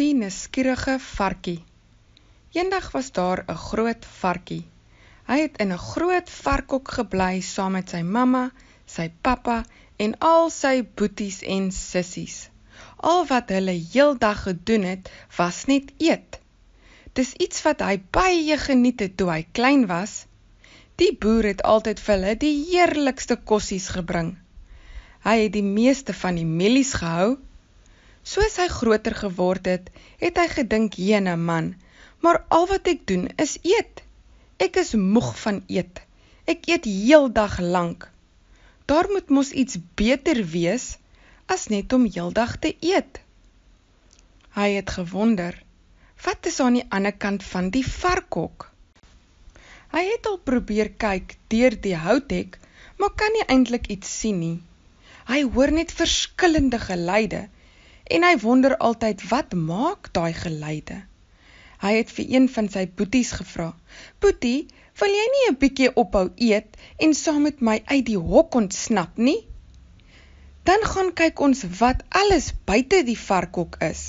Die nuuskierige varkie. Eendag was daar 'n groot varkie. Hy het in 'n groot varkhok gebly saam met sy mamma, sy pappa en al sy boeties en sissies. Al wat hulle heeldag gedoen het, was net eet. Dis iets wat hy baie geniet het toe hy klein was. Die boer het altyd vir hulle die heerlikste kossies gebring. Hy het die meeste van die mielies gehou. Soos hy groter geword het, het hy gedink, "Jene man, maar al wat ek doen is eet. Ek is moeg van eet. Ek eet heeldag lank. Daar moet mos iets beter wees as net om heeldag te eet." Hy het gewonder, "Wat is aan die ander kant van die varkhok?" Hy het al probeer kyk deur die houthek, maar kan nie eintlik iets sien nie. Hy hoor net verskillende geluide en hy wonder altyd wat maak daai geluide. Hy het vir een van sy boeties gevra: "Boetie, wil jy nie 'n bietjie ophou eet en saam met my uit die hok ontsnap nie? Dan gaan kyk ons wat alles buite die varkhok is."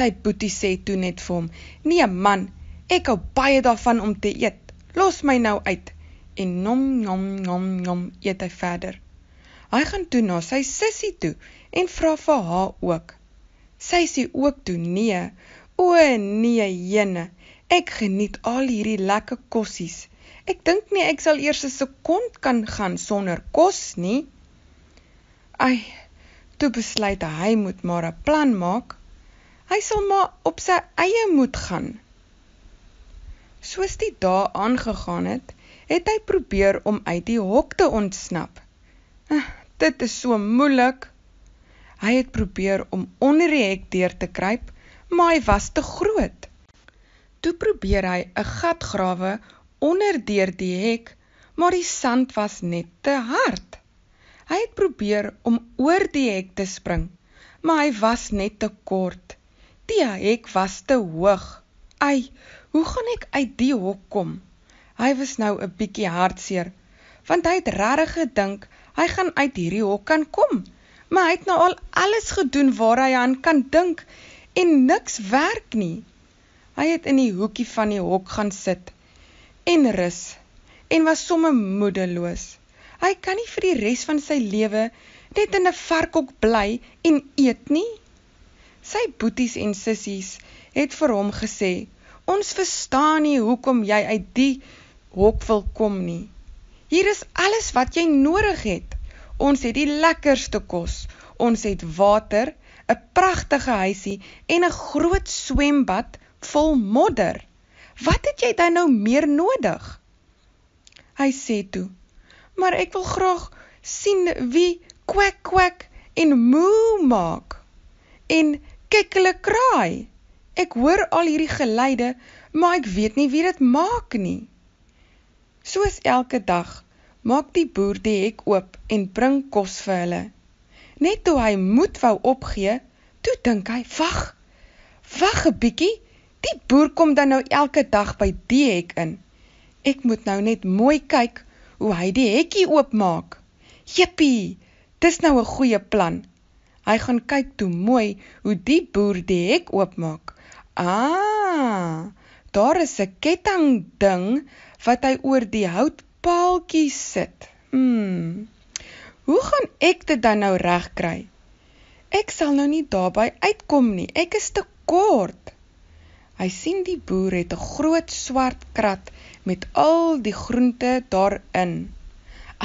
Sy boetie sê toe net vir hom: "Nee man, ek hou baie daarvan om te eet. Los my nou uit." En nom nom nom nom eet hy verder. Hy gaan toe na sy sussie toe en vra vir haar ook. Sy sê ook toe nee. O nee, Jene. Ek geniet al hierdie lekker kossies. Ek dink nie ek sal eers 'n sekond kan gaan sonder kos nie. Ai, toe besluit hy moet maar 'n plan maak. Hy sal maar op sy eie moet gaan. Soos die dae aangegaan het, het hy probeer om uit die hok te ontsnap. Ag, dit is so moeilik. Hy het probeer om onder die hek deur te kruip, maar hy was te groot. Toe probeer hy 'n gat grawe onder deur die hek, maar die sand was net te hard. Hy het probeer om oor die hek te spring, maar hy was net te kort. Die hek was te hoog. Ai, hoe gaan ek uit die hok kom? Hy was nou 'n bietjie hartseer, want hy het regtig gedink hy gaan uit hierdie hok kan kom maar hy het nou al alles gedoen waar hy aan kan dink en niks werk nie. Hy het in die hoekie van die hok gaan sit en rus en was somme moedeloos. Hy kan nie vir die res van sy lewe net in 'n varkhok bly en eet nie. Sy boeties en sissies het vir hom gesê: "Ons verstaan nie hoekom jy uit die hok wil kom nie. Hier is alles wat jy nodig het." Ons het die lekkerste kos. Ons het water, 'n pragtige huisie en 'n groot swembad vol modder. Wat het jy dan nou meer nodig? Hy sê toe: "Maar ek wil graag sien wie kwek kwek en moo maak en kikkele kraai. Ek hoor al hierdie geluide, maar ek weet nie wie dit maak nie." Soos elke dag maak die boer die hek oop en bring kos vir hulle. Net toe hy moed wou opgee, toe dink hy: "Wag. Wag 'n bietjie. Die boer kom dan nou elke dag by die hek in. Ek moet nou net mooi kyk hoe hy die hekkie oopmaak." Jippie, dis nou 'n goeie plan. Hy gaan kyk toe mooi hoe die boer die hek oopmaak. Ah! Daar is 'n ketting ding wat hy oor die hout paaltjie sit. Hmm. Hoe gaan ek dit dan nou regkry? Ek sal nou nie daarby uitkom nie. Ek is te kort. Hy sien die boer het 'n groot swart krat met al die groente daarin.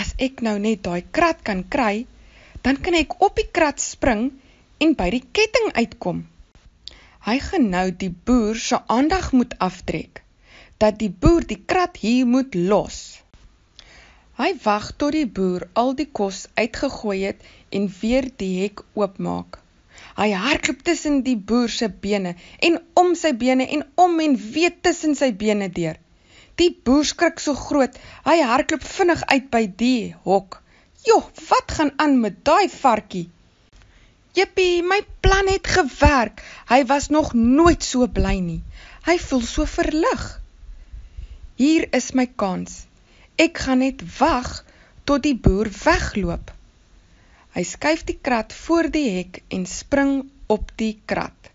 As ek nou net daai krat kan kry, dan kan ek op die krat spring en by die ketting uitkom. Hy genou die boer se aandag moet aftrek dat die boer die krat hier moet los. Hy wag tot die boer al die kos uitgegooi het en weer die hek oopmaak. Hy hardloop tussen die boer se bene en om sy bene en om en weet tussen sy bene deur. Die boer skrik so groot, hy hardloop vinnig uit by die hok. Jog, wat gaan aan met daai varkie? Jippie, my plan het gewerk. Hy was nog nooit so bly nie. Hy voel so verlig. Hier is my kans. Ek gaan net wag tot die boer wegloop. Hy skuif die krat voor die hek en spring op die krat.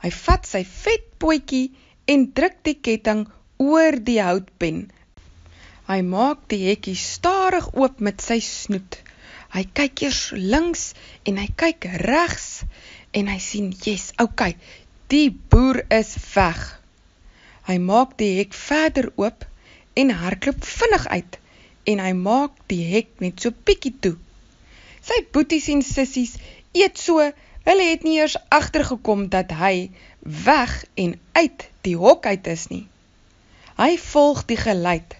Hy vat sy vet potjie en druk die ketting oor die houtpen. Hy maak die hekkie stadig oop met sy snoet. Hy kyk eers links en hy kyk regs en hy sien, "Yes, okay, die boer is weg." Hy maak die hek verder oop en hardloop vinnig uit en hy maak die hek net so bietjie toe. Sy boeties en sissies eet so, hulle het nie eers agtergekom dat hy weg en uit die hok uit is nie. Hy volg die geluid.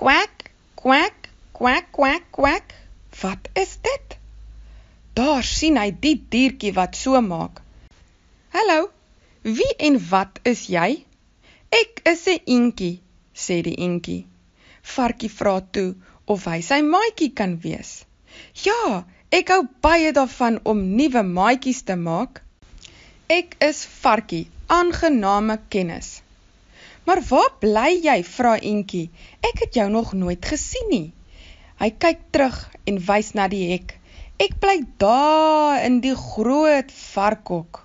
Kwak, kwak, kwak, kwak, kwak. Wat is dit? Daar sien hy die diertjie wat so maak. Hallo. Wie en wat is jy? Ek is 'n eentjie sê die entjie. Varkie vra toe of hy sy maatjie kan wees. Ja, ek hou baie daarvan om nuwe maatjies te maak. Ek is Varkie, aangename kennis. Maar waar bly jy? vra entjie. Ek het jou nog nooit gesien nie. Hy kyk terug en wys na die hek. Ek bly daar in die groot varkhok.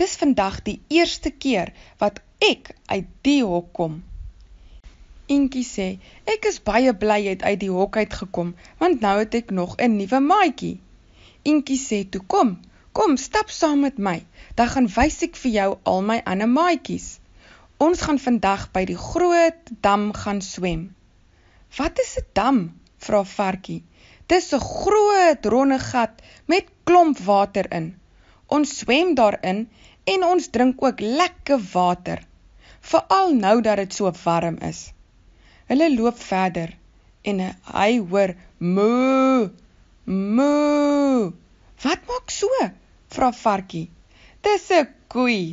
Dis vandag die eerste keer wat ek uit die hok kom. Intjie sê: "Ek is baie bly jy het uit die hok uit gekom, want nou het ek nog 'n nuwe maatjie." Intjie sê: "Toe kom, kom stap saam met my. Dan gaan wys ek vir jou al my ander maatjies. Ons gaan vandag by die groot dam gaan swem." "Wat is 'n dam?" vra Varkie. "Dis 'n groot ronde gat met klomp water in. Ons swem daarin en ons drink ook lekker water." Veral nou dat dit so warm is. Hulle loop verder en hy hoor moo moo. Wat maak so? vra varkie. Dis 'n koei,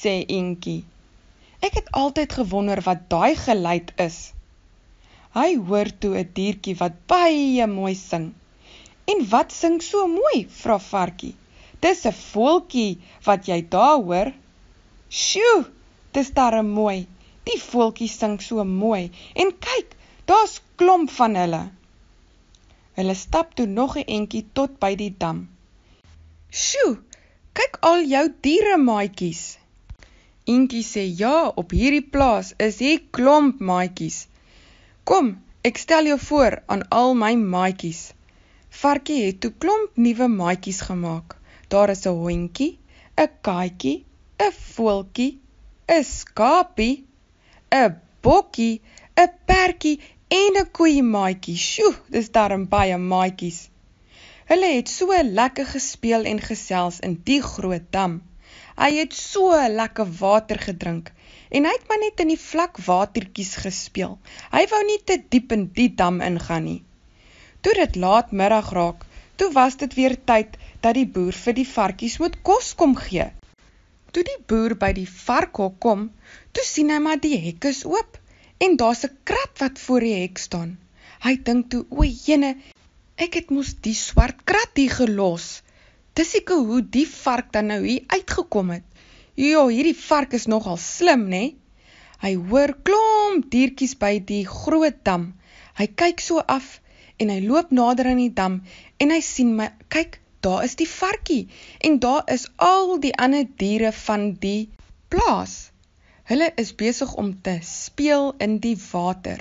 sê eentjie. Ek het altyd gewonder wat daai geluid is. Hy hoor toe 'n diertjie wat baie mooi sing. En wat sing so mooi? vra varkie. Dis 'n voeltjie wat jy daar hoor. Sjoe, dis darem mooi. Die voeltjies sing so mooi en kyk, daar's klomp van hulle. Hulle stap toe nog 'n entjie tot by die dam. Sjoe, kyk al jou diere maatjies. Entjie sê: "Ja, op hierdie plaas is hier klomp maatjies. Kom, ek stel jou voor aan al my maatjies." Varkie het toe klomp nuwe maatjies gemaak. Daar is 'n hondjie, 'n katjie, 'n voeltjie, 'n skapie 'n bokkie, 'n perdjie en 'n koeiemaatjie. Sjoe, dis darm baie maatjies. Hulle het so lekker gespeel en gesels in die groot dam. Hy het so lekker water gedrink en hy het maar net in die vlak watertjies gespeel. Hy wou nie te diep in die dam ingaan nie. Toe dit laatmiddag raak, toe was dit weer tyd dat die boer vir die varkies moet kos kom gee toe die boer by die varkhok kom, toe sien hy maar die hek is oop en daar's 'n krat wat voor die hek staan. Hy dink toe, "O, jene, ek het mos die swart krat hier gelos. Dis seker hoe die vark dan nou hier uitgekom het. Jo, hierdie vark is nogal slim, né?" Nee? Hy hoor klomp diertjies by die groot dam. Hy kyk so af en hy loop nader aan die dam en hy sien my, kyk daar is die varkie en daar is al die ander diere van die plaas. Hulle is besig om te speel in die water.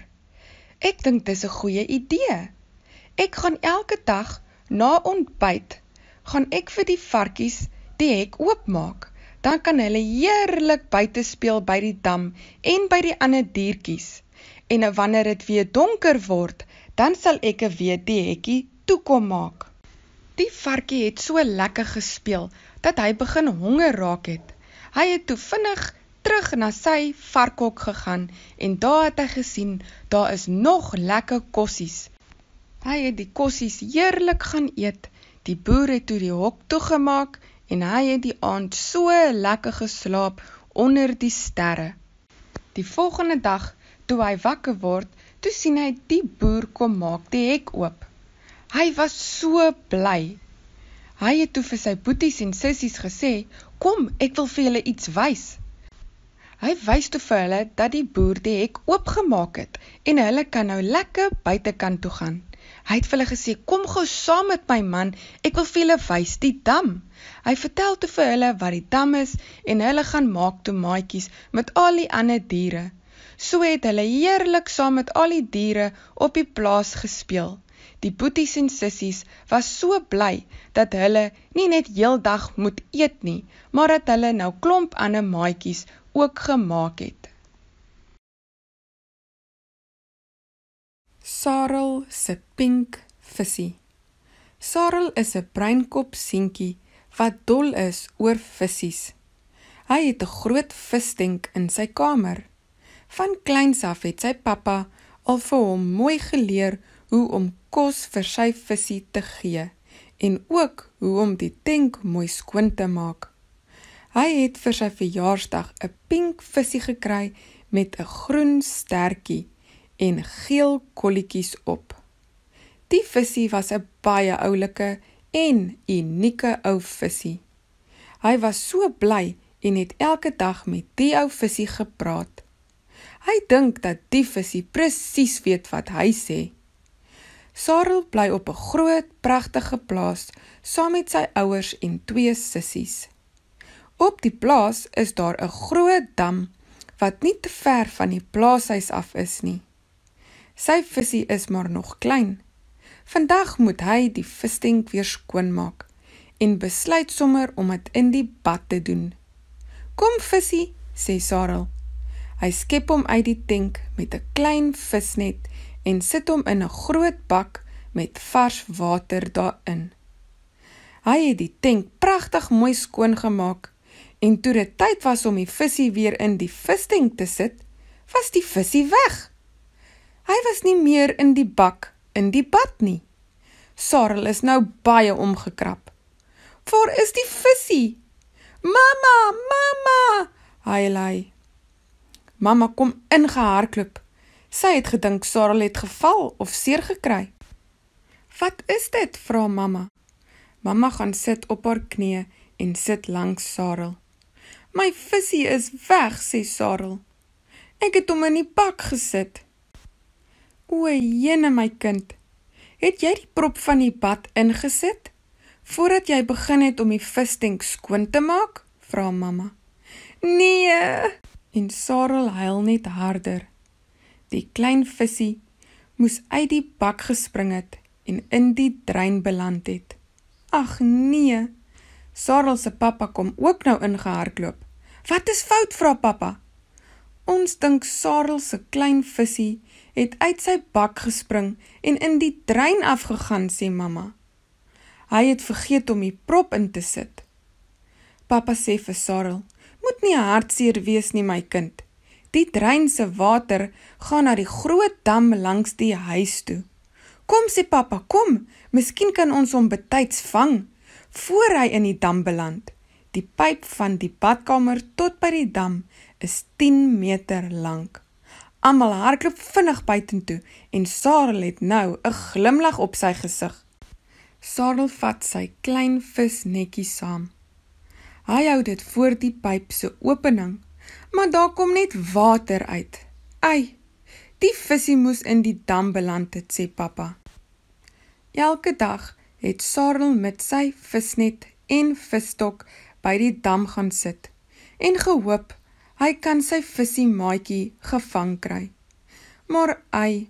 Ek dink dis 'n goeie idee. Ek gaan elke dag na ontbyt gaan ek vir die varkies die hek oopmaak. Dan kan hulle heerlik buite speel by die dam en by die ander diertjies. En wanneer dit weer donker word, dan sal ek weer die hekkie toe kom maak. Die varkie het so lekker gespeel dat hy begin honger raak het. Hy het toe vinnig terug na sy varkhok gegaan en daar het hy gesien daar is nog lekker kossies. Hy het die kossies heerlik gaan eet. Die boer het toe die hok toegemaak en hy het die aand so lekker geslaap onder die sterre. Die volgende dag, toe hy wakker word, toe sien hy die boer kom maak die hek oop. Hy was so bly. Hy het toe vir sy boeties en sissies gesê, kom, ek wil vir julle iets wys. Hy wys toe vir hulle dat die boer die hek oopgemaak het en hulle kan nou lekker buitekant toe gaan. Hy het vir hulle gesê, kom gou saam met my man, ek wil vir julle wys die dam. Hy vertel toe vir hulle wat die dam is en hulle gaan maak toe maatjies met al die ander diere. So het hulle heerlik saam met al die diere op die plaas gespeel. Die boeties en sissies was so bly dat hulle nie net heeldag moet eet nie, maar dat hulle nou klomp ander maatjies ook gemaak het. Sarel se pink visie. Sarel is 'n breinkop seentjie wat dol is oor visies. Hy het 'n groot visdenk in sy kamer. Van kleins af het sy pappa al vir hom mooi geleer hoe om kos vir sy visse te gee en ook hoe om die tank mooi skoon te maak. Hy het vir sy verjaarsdag 'n pink visie gekry met 'n groen stertjie en geel kolletjies op. Die visie was 'n baie oulike en unieke ou visie. Hy was so bly en het elke dag met die ou visie gepraat. Hy dink dat die visie presies weet wat hy sê. Sarel bly op 'n groot, pragtige plaas saam met sy ouers en twee sissies. Op die plaas is daar 'n groot dam wat nie te ver van die plaashuis af is nie. Sy visie is maar nog klein. Vandag moet hy die visstenk weer skoonmaak en besluit sommer om dit in die bad te doen. "Kom visie," sê Sarel. Hy skep hom uit die tank met 'n klein visnet en sit hom in 'n groot bak met vars water daarin. Hy het die tank pragtig mooi skoon gemaak en toe dit tyd was om die visie weer in die vistenk te sit, was die visie weg. Hy was nie meer in die bak in die bad nie. Sarel is nou baie omgekrap. "Waar is die visie?" "Mamma, mamma!" huil hy. Mamma kom ingehardloop Sy het gedink Sarah het geval of seer gekry. "Wat is dit?" vra mamma. Mamma gaan sit op haar knieë en sit langs Sarah. "My visie is weg," sê Sarah. "Ek het hom in die pak gesit." "O, jene my kind, het jy die prop van die bad ingesit voordat jy begin het om die visstenk skoon te maak?" vra mamma. "Nee!" en Sarah huil net harder. Die klein visie moes uit die bak gespring het en in die drein beland het. Ag nee. Sarel se pappa kom ook nou ingehardloop. Wat is fout vra pappa? Ons dink Sarel se klein visie het uit sy bak gespring en in die drein afgegaan sê mamma. Hy het vergeet om die prop in te sit. Pappa sê vir Sarel: "Moet nie hartseer wees nie my kind. Die drein se water gaan na die groot dam langs die huis toe. Kom sê pappa, kom. Miskien kan ons hom betyds vang voor hy in die dam beland. Die pyp van die badkamer tot by die dam is 10 meter lank. Almal hardloop vinnig buitentoe en Sarel het nou 'n glimlag op sy gesig. Sarel vat sy klein visnetjie saam. Hy hou dit voor die pyp se opening maar daar kom net water uit. Ai. Die visie moes in die dam beland het, sê pappa. Elke dag het Sarel met sy visnet en visstok by die dam gaan sit en gehoop hy kan sy visie maatjie gevang kry. Maar ai,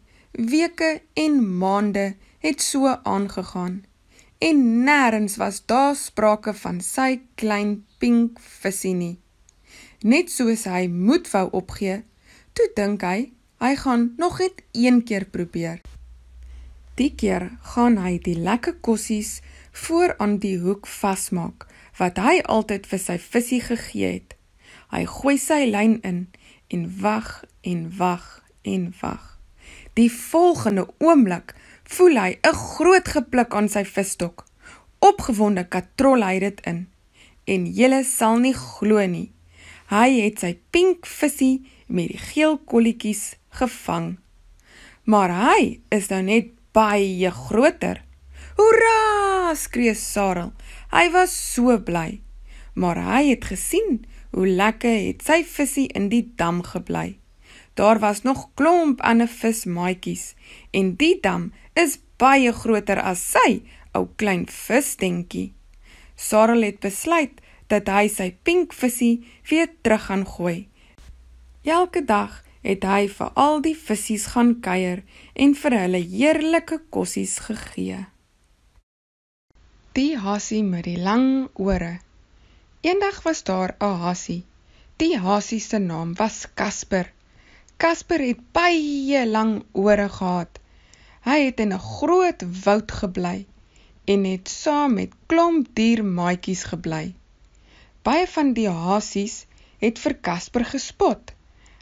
weke en maande het so aangegaan en nêrens was daar sprake van sy klein pink visie nie net soos hy moed wou opgee, toe dink hy hy gaan nog net een keer probeer. Die keer gaan hy die lekker kossies voor aan die hoek vasmaak wat hy altyd vir sy visie gegee het. Hy gooi sy lyn in en wag en wag en wag. Die volgende oomblik voel hy 'n groot gepluk aan sy visstok. Opgewonde katrol hy dit in en jy sal nie glo nie. Hy het sy pink visie met die geel kolletjies gevang. Maar hy is nou net baie groter. Hoera! skree Sarel. Hy was so bly. Maar hy het gesien hoe lekker het sy visie in die dam gebly. Daar was nog klomp ander vismaatjies en die dam is baie groter as sy ou klein visdenkie. Sarel het besluit dat hy sy pink visie weer terug gaan gooi. Elke dag het hy vir al die visse gaan kuier en vir hulle heerlike kossies gegee. Die hassie met die lang ore. Eendag was daar 'n hassie. Die hassie se naam was Kasper. Kasper het baie lang ore gehad. Hy het in 'n groot woud gebly en het saam met klomp diermaatjies gebly. Baie van die hasies het vir Kasper gespot.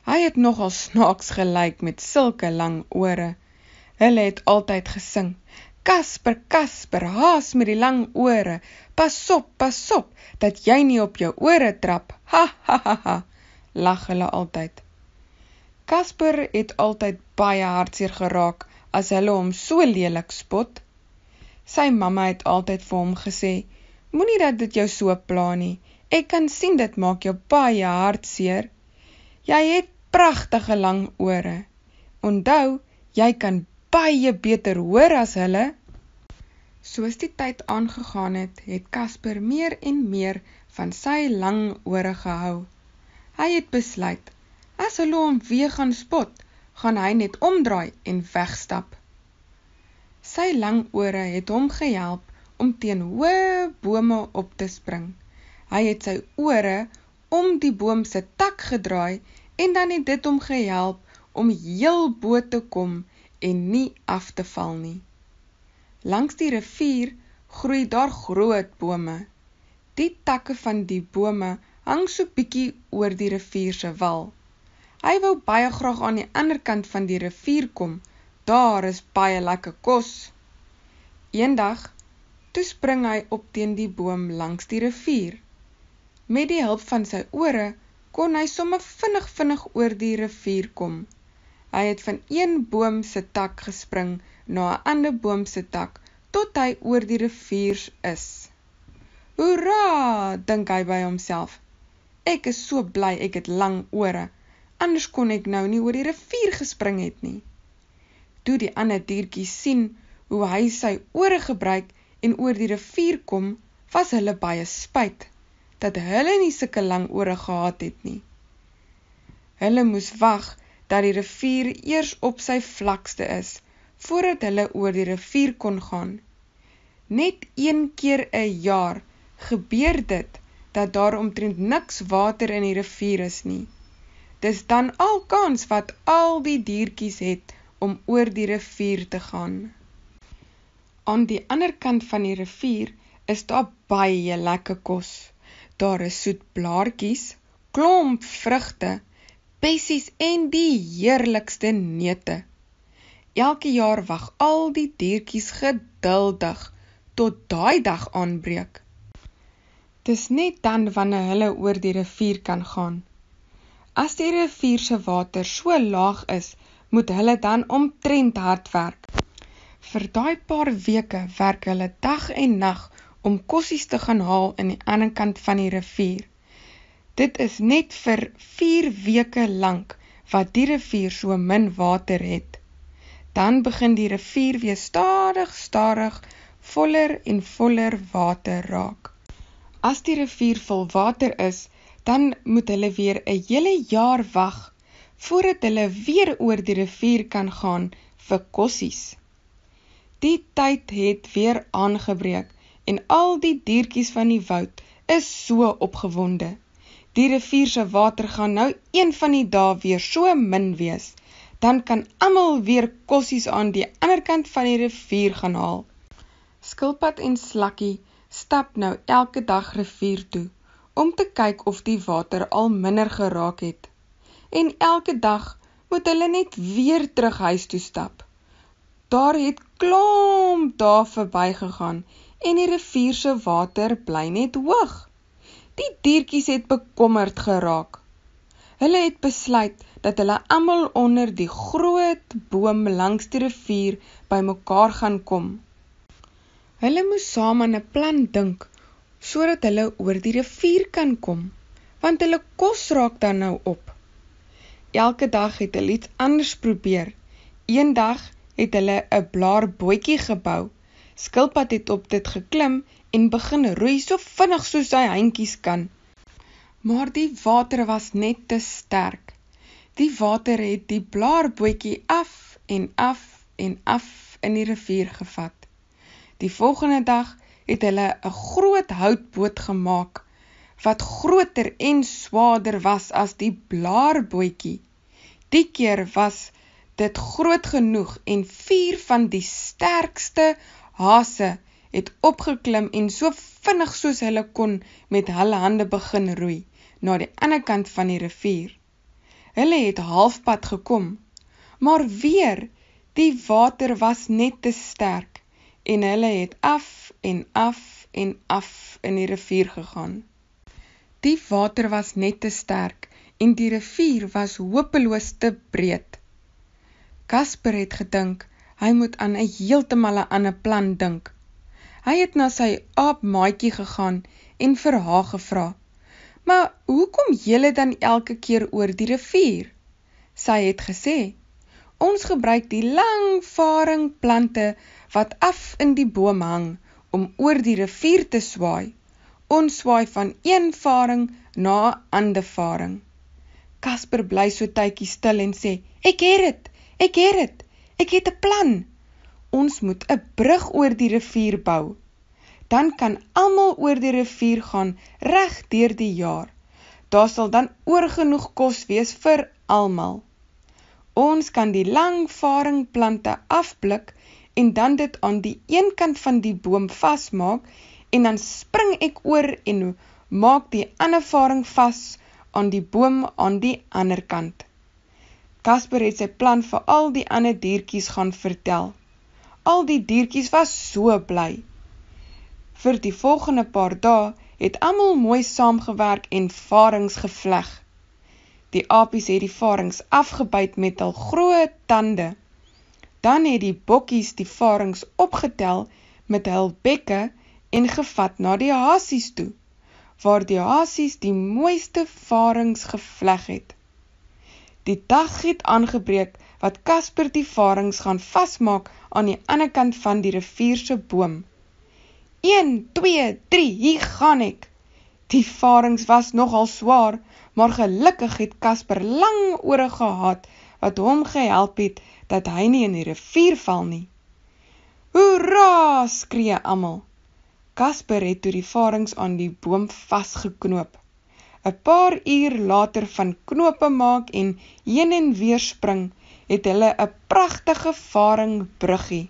Hy het nogal snaaks gelyk met sulke lang ore. Hulle het altyd gesing: Kasper, Kasper, haas met die lang ore, pas op, pas op dat jy nie op jou ore trap. Ha ha ha ha. Lag hulle altyd. Kasper het altyd baie hartseer geraak as hulle hom so lelik spot. Sy mamma het altyd vir hom gesê: Moenie dat dit jou so pla nie. Ek kan sien dit maak jou baie hartseer. Jy het pragtige lang ore. Onthou, jy kan baie beter hoor as hulle. Soos die tyd aangegaan het, het Casper meer en meer van sy lang ore gehou. Hy het besluit as hulle hom weer gaan spot, gaan hy net omdraai en wegstap. Sy lang ore het hom gehelp om teen hoë bome op te spring. Hy het sy ore om die boom se tak gedraai en dan het dit hom gehelp om heel bo te kom en nie af te val nie. Langs die rivier groei daar groot bome. Die takke van die bome hang so bietjie oor die rivier se wal. Hy wou baie graag aan die ander kant van die rivier kom. Daar is baie lekker kos. Eendag toe spring hy op teen die boom langs die rivier. Met die hulp van sy ore kon hy sommer vinnig vinnig oor die rivier kom. Hy het van een boom se tak gespring na 'n ander boom se tak tot hy oor die rivier is. "Hoera!" dink hy by homself. "Ek is so bly ek het lang ore. Anders kon ek nou nie oor die rivier gespring het nie." Toe die ander diertjies sien hoe hy sy ore gebruik en oor die rivier kom, was hulle baie spyt dat hulle nie sulke lang ore gehad het nie. Hulle moes wag dat die rivier eers op sy vlakste is voordat hulle oor die rivier kon gaan. Net een keer 'n jaar gebeur dit dat daar omtrent niks water in die rivier is nie. Dis dan al kans wat al die diertjies het om oor die rivier te gaan. Aan die ander kant van die rivier is daar baie lekker kos daar is soet blaartjies, klomp vrugte, pessies en die heerlikste neute. Elke jaar wag al die diertjies geduldig tot daai dag aanbreek. Dis net dan wanneer hulle oor die rivier kan gaan. As die rivier se water so laag is, moet hulle dan omtrent hard werk. Vir daai paar weke werk hulle dag en nag om kossies te gaan haal in die ander kant van die rivier. Dit is net vir 4 weke lank wat die rivier so min water het. Dan begin die rivier weer stadig, stadig voller en voller water raak. As die rivier vol water is, dan moet hulle weer 'n hele jaar wag voordat hulle weer oor die rivier kan gaan vir kossies. Die tyd het weer aangebreek en al die diertjies van die woud is so opgewonde. Die rivier se water gaan nou een van die dae weer so min wees, dan kan almal weer kossies aan die ander kant van die rivier gaan haal. Skilpad en Slakkie stap nou elke dag rivier toe om te kyk of die water al minder geraak het. En elke dag moet hulle net weer terug huis toe stap. Daar het klomp dae verbygegaan en die rivier se water bly net hoog. Die diertjies het bekommerd geraak. Hulle het besluit dat hulle almal onder die groot boom langs die rivier bymekaar gaan kom. Hulle moes saam aan 'n plan dink sodat hulle oor die rivier kan kom, want hulle kos raak dan nou op. Elke dag het hulle iets anders probeer. Eendag het hulle 'n blaarbootjie gebou Skilpad het op dit geklim en begin roei so vinnig soos sy handjies kan. Maar die water was net te sterk. Die water het die blaarbootjie af en af en af in die rivier gevat. Die volgende dag het hulle 'n groot houtboot gemaak wat groter en swaarder was as die blaarbootjie. Die keer was dit groot genoeg en vier van die sterkste hase het opgeklim en so vinnig soos hulle kon met hulle hande begin roei na die ander kant van die rivier. Hulle het halfpad gekom, maar weer die water was net te sterk en hulle het af en af en af in die rivier gegaan. Die water was net te sterk en die rivier was hopeloos te breed. Kasper het gedink Hy moet aan 'n heeltemal 'n ander plan dink. Hy het na sy aapmaatjie gegaan en vir haar gevra: "Maar hoekom julle dan elke keer oor die rivier?" Sy het gesê: "Ons gebruik die langvaringplante wat af in die boom hang om oor die rivier te swaai. Ons swaai van een varing na 'n ander varing." Kasper bly so tydjie stil en sê: "Ek het dit. Ek het dit." Ek het 'n plan. Ons moet 'n brug oor die rivier bou. Dan kan almal oor die rivier gaan reg deur die jaar. Daar sal dan oorgenoeg kos wees vir almal. Ons kan die langvaringplante afblik en dan dit aan die een kant van die boom vasmaak en dan spring ek oor en maak die ander varing vas aan die boom aan die ander kant. Kasper het sy plan vir al die ander diertjies gaan vertel. Al die diertjies was so bly. Vir die volgende paar dae het almal mooi saamgewerk en varings gevleg. Die apies het die varings afgebyt met hul groot tande. Dan het die bokkies die varings opgetel met hul bekke en gevat na die hasies toe, waar die hasies die mooiste varings gevleg het. Die dag het aangebreek wat Casper die varings gaan vasmaak aan die ander kant van die rivier se boom. 1 2 3 hier gaan ek. Die varings was nogal swaar, maar gelukkig het Casper lang ore gehad wat hom gehelp het dat hy nie in die rivier val nie. Hoera! skree almal. Casper het toe die varings aan die boom vasgeknoop. 'n paar uur later van knope maak en heen en weer spring, het hulle 'n pragtige varingbruggie.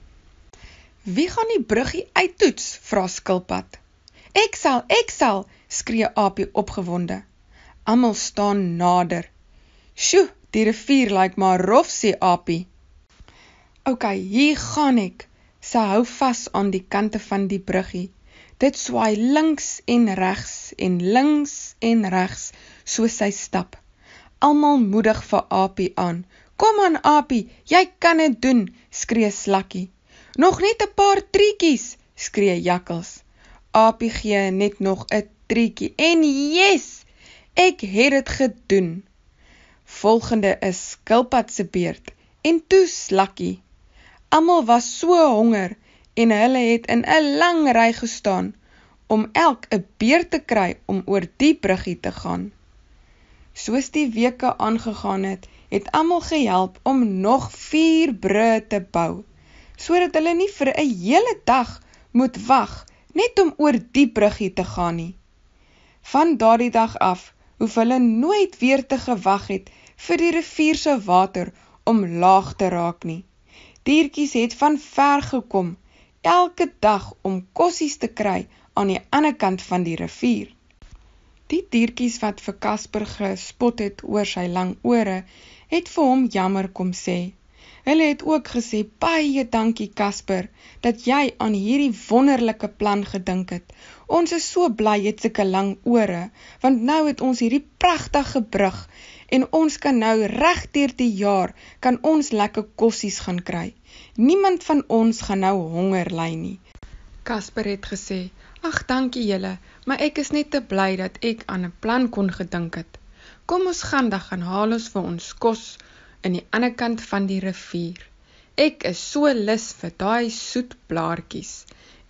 "Wie gaan die bruggie uittoets?" vra skilpad. "Ek sal, ek sal!" skree aapie opgewonde. Almal staan nader. "Sjoe, die rivier lyk like maar rof," sê aapie. "Oké, okay, hier gaan ek." Sy hou vas aan die kante van die bruggie. Dit swaai links en regs en links en regs soos sy stap. Almal moedig vir Apie aan. Kom aan Apie, jy kan dit doen, skree Slakkie. Nog net 'n paar treetjies, skree Jakkals. Apie gee net nog 'n treetjie en yes, ek het dit gedoen. Volgende is Skilpad se beurt en toe Slakkie. Almal was so honger en hulle het in 'n lang ry gestaan om elk 'n beurt te kry om oor die bruggie te gaan. Soos die weke aangegaan het, het almal gehelp om nog 4 brûe te bou sodat hulle nie vir 'n hele dag moet wag net om oor die bruggie te gaan nie. Van daardie dag af hoef hulle nooit weer te gewag het vir die rivier se water om laag te raak nie. Diertjies het van ver gekom elke dag om kossies te kry aan die ander kant van die rivier. Die diertjies wat vir Kasper gespot het oor sy lang ore, het vir hom jammer kom sê. Hulle het ook gesê baie dankie Kasper dat jy aan hierdie wonderlike plan gedink het. Ons is so bly jy het sulke lang ore want nou het ons hierdie pragtige brug en ons kan nou regdeur die jaar kan ons lekker kossies gaan kry. Niemand van ons gaan nou honger ly nie. Kasper het gesê: "Ag, dankie julle, maar ek is net te bly dat ek aan 'n plan kon gedink het. Kom ons gaan dan gaan haal ons vir ons kos aan die ander kant van die rivier. Ek is so lus vir daai soet blaartjies."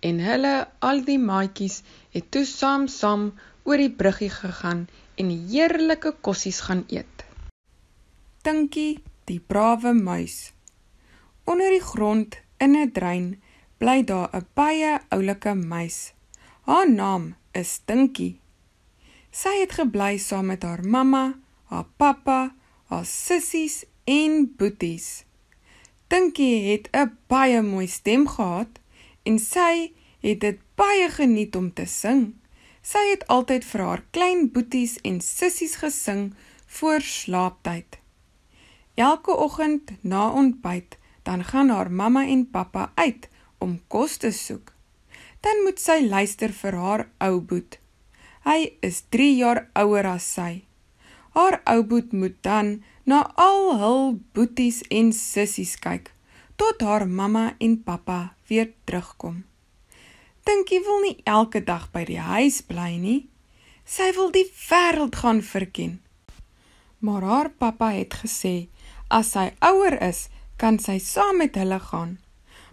En hulle, al die maatjies, het toe saam-saam oor die bruggie gegaan en heerlike kossies gaan eet. Tinkie, die brawe muis. Onder die grond in 'n drein bly daar 'n baie oulike muis. Haar naam is Dinkie. Sy het gebly saam met haar mamma, haar pappa, haar sissies en boeties. Dinkie het 'n baie mooi stem gehad en sy het dit baie geniet om te sing. Sy het altyd vir haar klein boeties en sissies gesing voor slaaptyd. Elke oggend na ontbyt dan gaan haar mamma en pappa uit om kos te soek. Dan moet sy luister vir haar ou boet. Hy is 3 jaar ouer as sy. Haar ou boet moet dan na al hul boeties en sissies kyk tot haar mamma en pappa weer terugkom. Dinkie wil nie elke dag by die huis bly nie. Sy wil die wêreld gaan verken. Maar haar pappa het gesê as hy ouer is, kan sy saam met hulle gaan.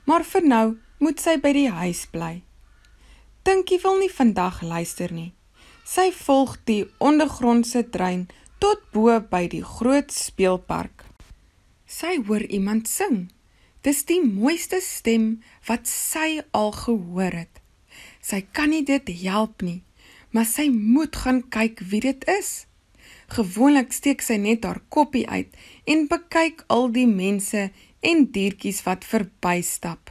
Maar vir nou moet sy by die huis bly. Tinkie wil nie vandag luister nie. Sy volg die ondergrondse trein tot bo by die groot speelpark. Sy hoor iemand sing. Dis die mooiste stem wat sy al gehoor het. Sy kan nie dit help nie, maar sy moet gaan kyk wie dit is. Gewoonlik steek sy net haar koppie uit en bekyk al die mense en diertjies wat verbystap.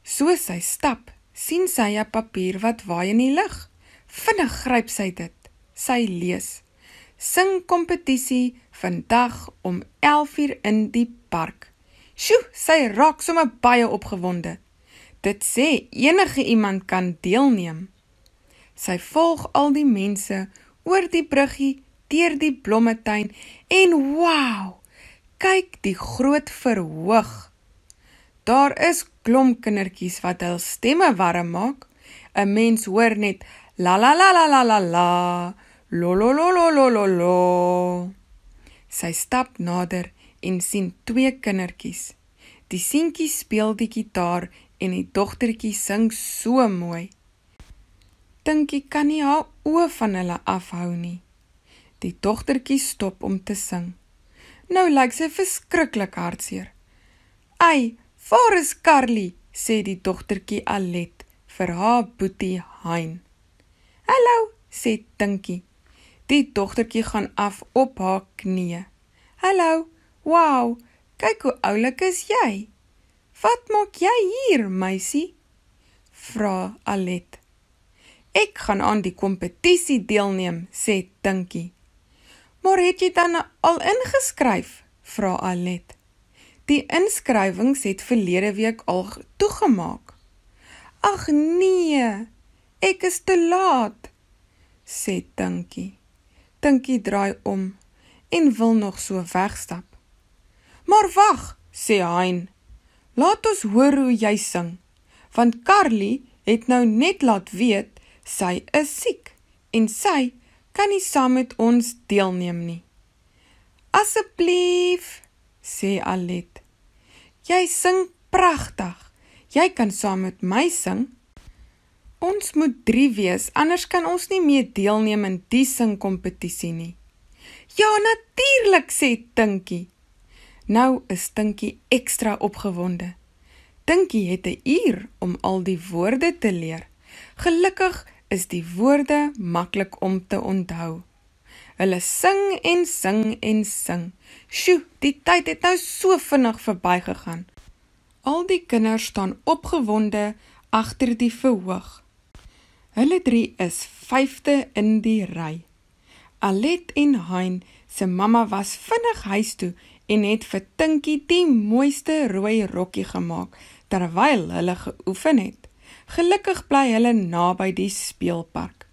So sy stap, sien sy 'n papier wat waai in die lug. Vinnig gryp sy dit. Sy lees: Sing kompetisie vandag om 11uur in die park. Sjoe, sy raak sommer baie opgewonde. Dit sê enige iemand kan deelneem. Sy volg al die mense oor die bruggie deur die blommetuin en wow kyk die groot verhoog daar is klomp kindertjies wat hul stemme warm maak 'n mens hoor net la la la la la la la lo lo lo lo lo lo, lo. sy stap nader en sien twee kindertjies die seentjie speel die gitaar en die dogtertjie sing so mooi Tinkie kan nie haar oë van hulle afhou nie. Die dogtertjie stop om te sing. Nou lyk sy verskriklik hartseer. "Ai, waar is Carly?" sê die dogtertjie Alet vir haar boetie Hein. "Hallo," sê Tinkie. Die dogtertjie gaan af op haar knie. "Hallo. Wow, kyk hoe oulik is jy. Wat maak jy hier, meisie?" vra Alet. Ek gaan aan die kompetisie deelneem, sê Tinkie. Maar het jy dan al ingeskryf? vra Alet. Die inskrywings het verlede week al toegemaak. Ag nee, ek is te laat, sê Tinkie. Tinkie draai om en wil nog so wegstap. Maar wag, sê Hein. Laat ons hoor hoe jy sing, want Carly het nou net laat weet Sy is siek en sy kan nie saam met ons deelneem nie. Asseblief, sê Alet. Jy sing pragtig. Jy kan saam met my sing. Ons moet 3 wees, anders kan ons nie mee deelneem in die singkompetisie nie. Ja, natuurlik, sê Tinkie. Nou is Tinkie ekstra opgewonde. Tinkie het 'n uur om al die woorde te leer. Gelukkig is die woorde maklik om te onthou. Hulle sing en sing en sing. Sjoe, die tyd het nou so vinnig verbygegaan. Al die kinders staan opgewonde agter die verhoog. Hulle drie is vyfde in die ry. Alet en Hein se mamma was vinnig huis toe en het vir Tinkie die mooiste rooi rokkie gemaak terwyl hulle geoefen het. Gelukkig bly hulle naby die speelpark.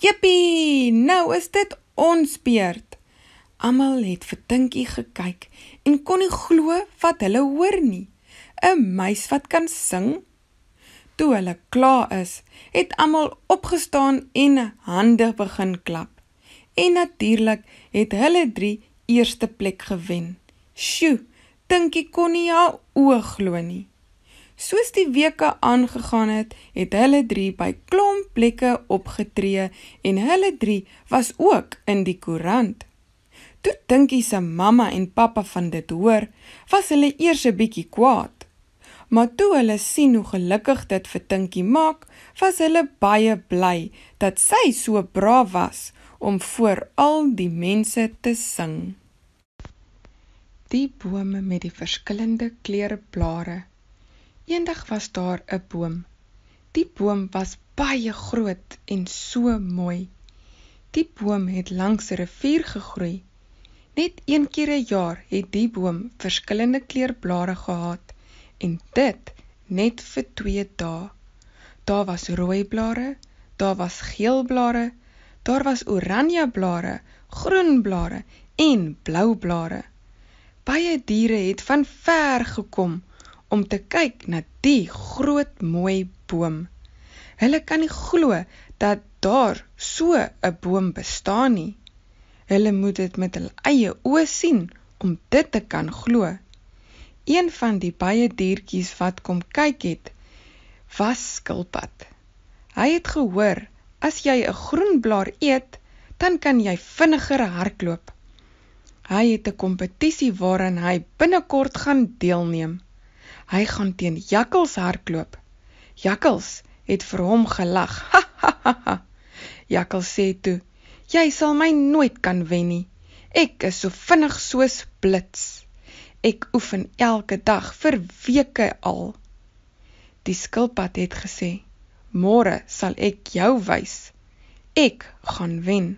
Jippie, nou is dit ons beurt. Almal het vir Tinkie gekyk en kon nie glo wat hulle hoor nie. 'n Muis wat kan sing. Toe hulle klaar is, het almal opgestaan en hande begin klap. En natuurlik het hulle drie eerste plek gewen. Sjoe, Tinkie kon nie haar oë glo nie. Soos die weke aangegaan het, het hulle drie by klomp plekke opgetree en hulle drie was ook in die koerant. Toe Dinkie se mamma en pappa van dit hoor, was hulle eers 'n bietjie kwaad. Maar toe hulle sien hoe gelukkig dit vir Dinkie maak, was hulle baie bly dat sy so braaf was om voor al die mense te sing. Die bome met die verskillende kleure blare Eendag was daar 'n boom. Die boom was baie groot en so mooi. Die boom het langs 'n rivier gegroei. Net een keer 'n jaar het die boom verskillende kleurblare gehad en dit net vir 2 dae. Daar was rooi blare, daar was geel blare, daar was oranje blare, groen blare en blou blare. Baie diere het van ver gekom om te kyk na die groot mooi boom. Hulle kan nie glo dat daar so 'n boom bestaan nie. Hulle moet dit met hulle eie oë sien om dit te kan glo. Een van die baie diertjies wat kom kyk het, was skilpad. Hy het gehoor as jy 'n groen blaar eet, dan kan jy vinniger hardloop. Hy het 'n kompetisie waaraan hy binnekort gaan deelneem hy gaan teen jakkals hardloop. Jakkals het vir hom gelag. jakkals sê toe: "Jy sal my nooit kan wen nie. Ek is so vinnig soos blits. Ek oefen elke dag vir weke al." Die skilpad het gesê: "Môre sal ek jou wys. Ek gaan wen."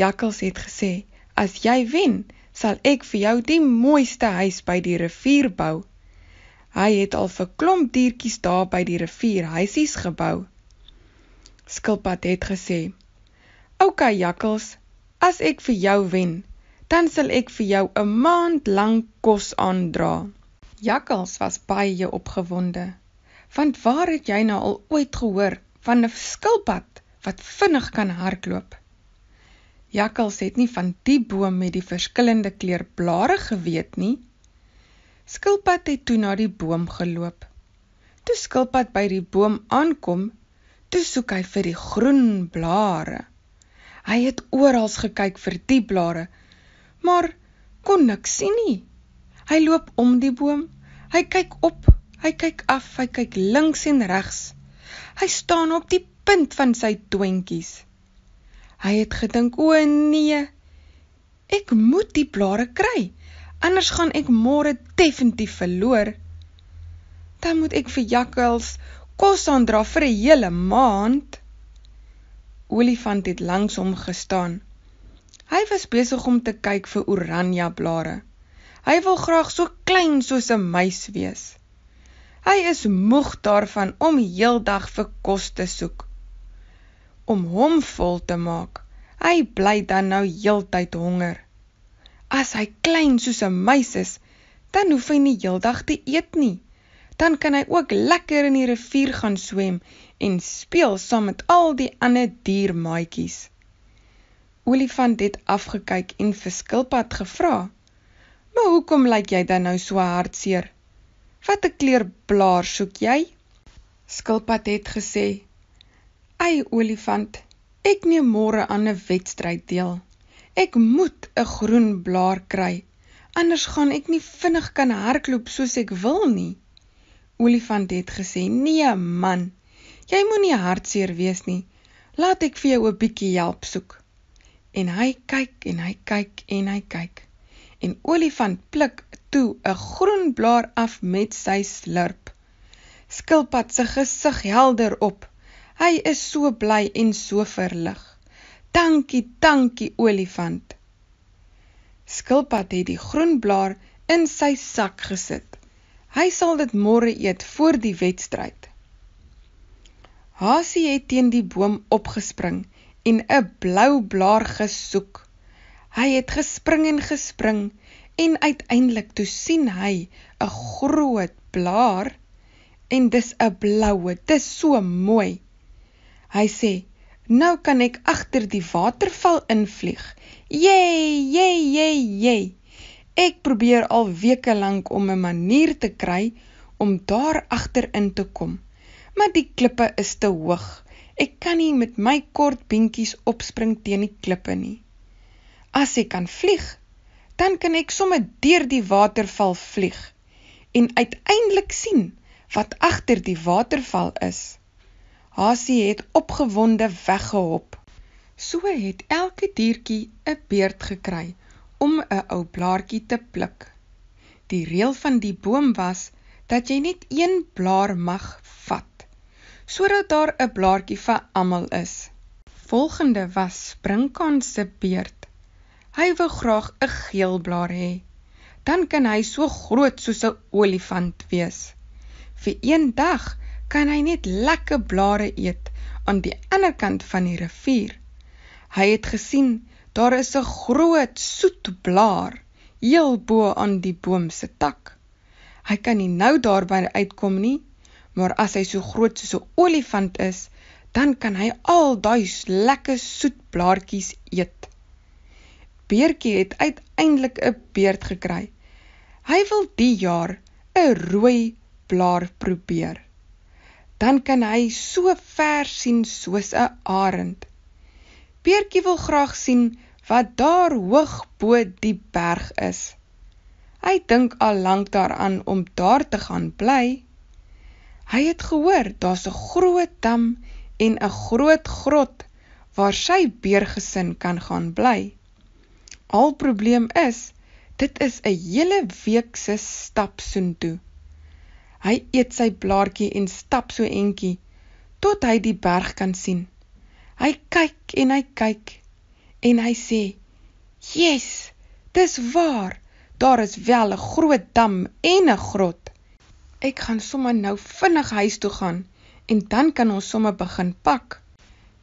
Jakkals het gesê: "As jy wen, sal ek vir jou die mooiste huis by die rivier bou." Hy het al vir klomp diertjies daar by die rivier huisies gebou. Skilpad het gesê: "Oké, okay, jakkals, as ek vir jou wen, dan sal ek vir jou 'n maand lank kos aandra." Jakkals was baie opgewonde. Want waar het jy nou al ooit gehoor van 'n skilpad wat vinnig kan hardloop? Jakkals het nie van die boom met die verskillende kleur blare geweet nie. Skilpad het toe na die boom geloop. Toe Skilpad by die boom aankom, toe soek hy vir die groen blare. Hy het oral gekyk vir die blare, maar kon niks sien nie. Hy loop om die boom, hy kyk op, hy kyk af, hy kyk links en regs. Hy staan op die punt van sy twentjies. Hy het gedink, "O nee, ek moet die blare kry." anders gaan ek morgen definitief verloor. Dan moet ek vir jakkels kos aandra vir die hele maand. Olifant het langsom gestaan. Hy was bezig om te kyk vir oranje blare. Hy wil graag so klein soos een muis wees. Hy is moeg daarvan om heel dag vir kos te soek. Om hom vol te maak, hy bly dan nou heel tyd honger. As hy klein soos 'n muis is, dan hoef hy nie heeldag te eet nie. Dan kan hy ook lekker in die rivier gaan swem en speel saam met al die ander diermaatjies. Olifant het afgekyk en vir skilpad gevra: "Maar hoekom lyk jy dan nou so hartseer? Wat 'n kleurblaar soek jy?" Skilpad het gesê: "Ai olifant, ek neem môre aan 'n wedstryd deel." Ek moet 'n groen blaar kry, anders gaan ek nie vinnig kan hardloop soos ek wil nie. Olifant het gesê: "Nee, man. Jy moenie hartseer wees nie. Laat ek vir jou 'n bietjie help soek." En hy kyk en hy kyk en hy kyk. En olifant pluk toe 'n groen blaar af met sy slurp. Skilpad se gesig helder op. Hy is so bly en so verlig. Dankie, dankie olifant. Skilpad het die groen blaar in sy sak gesit. Hy sal dit môre eet voor die wedstryd. Hasie het teen die boom opgespring en 'n blou blaar gesoek. Hy het gespring en gespring en uiteindelik toe sien hy 'n groot blaar en dis 'n bloue, dis so mooi. Hy sê: Nou kan ek agter die waterval invlieg. Yay, yay, yay, yay. Ek probeer al weke lank om 'n manier te kry om daar agter in te kom. Maar die klippe is te hoog. Ek kan nie met my kort beentjies opspring teen die klippe nie. As ek kan vlieg, dan kan ek sommer deur die waterval vlieg en uiteindelik sien wat agter die waterval is. Hasie het opgewonde weggehop. So het elke diertjie 'n beurt gekry om 'n ou blaartjie te pluk. Die reël van die boom was dat jy net een blaar mag vat sodat daar 'n blaartjie vir almal is. Volgende was Sprinkaan se beurt. Hy wou graag 'n geel blaar hê. Dan kan hy so groot soos 'n olifant wees. Vir een dag kan hy net lekker blare eet aan die ander kant van die rivier. Hy het gesien daar is 'n groot soet blaar heel bo aan die boom se tak. Hy kan nie nou daarby uitkom nie, maar as hy so groot soos 'n olifant is, dan kan hy al daai lekker soet blaartjies eet. Beertjie het uiteindelik 'n beerd gekry. Hy wil die jaar 'n rooi blaar probeer dan kan hy so ver sien soos 'n arend. Peertjie wil graag sien wat daar hoog bo die berg is. Hy dink al lank daaraan om daar te gaan bly. Hy het gehoor daar's 'n groot dam en 'n groot grot waar sy beergesin kan gaan bly. Al probleem is, dit is 'n hele week se stap soontoe. Hy eet sy blaartjie en stap so entjie tot hy die berg kan sien. Hy kyk en hy kyk en hy sê: "Jesus, dis waar. Daar is wel 'n groot dam en 'n grot. Ek gaan sommer nou vinnig huis toe gaan en dan kan ons sommer begin pak."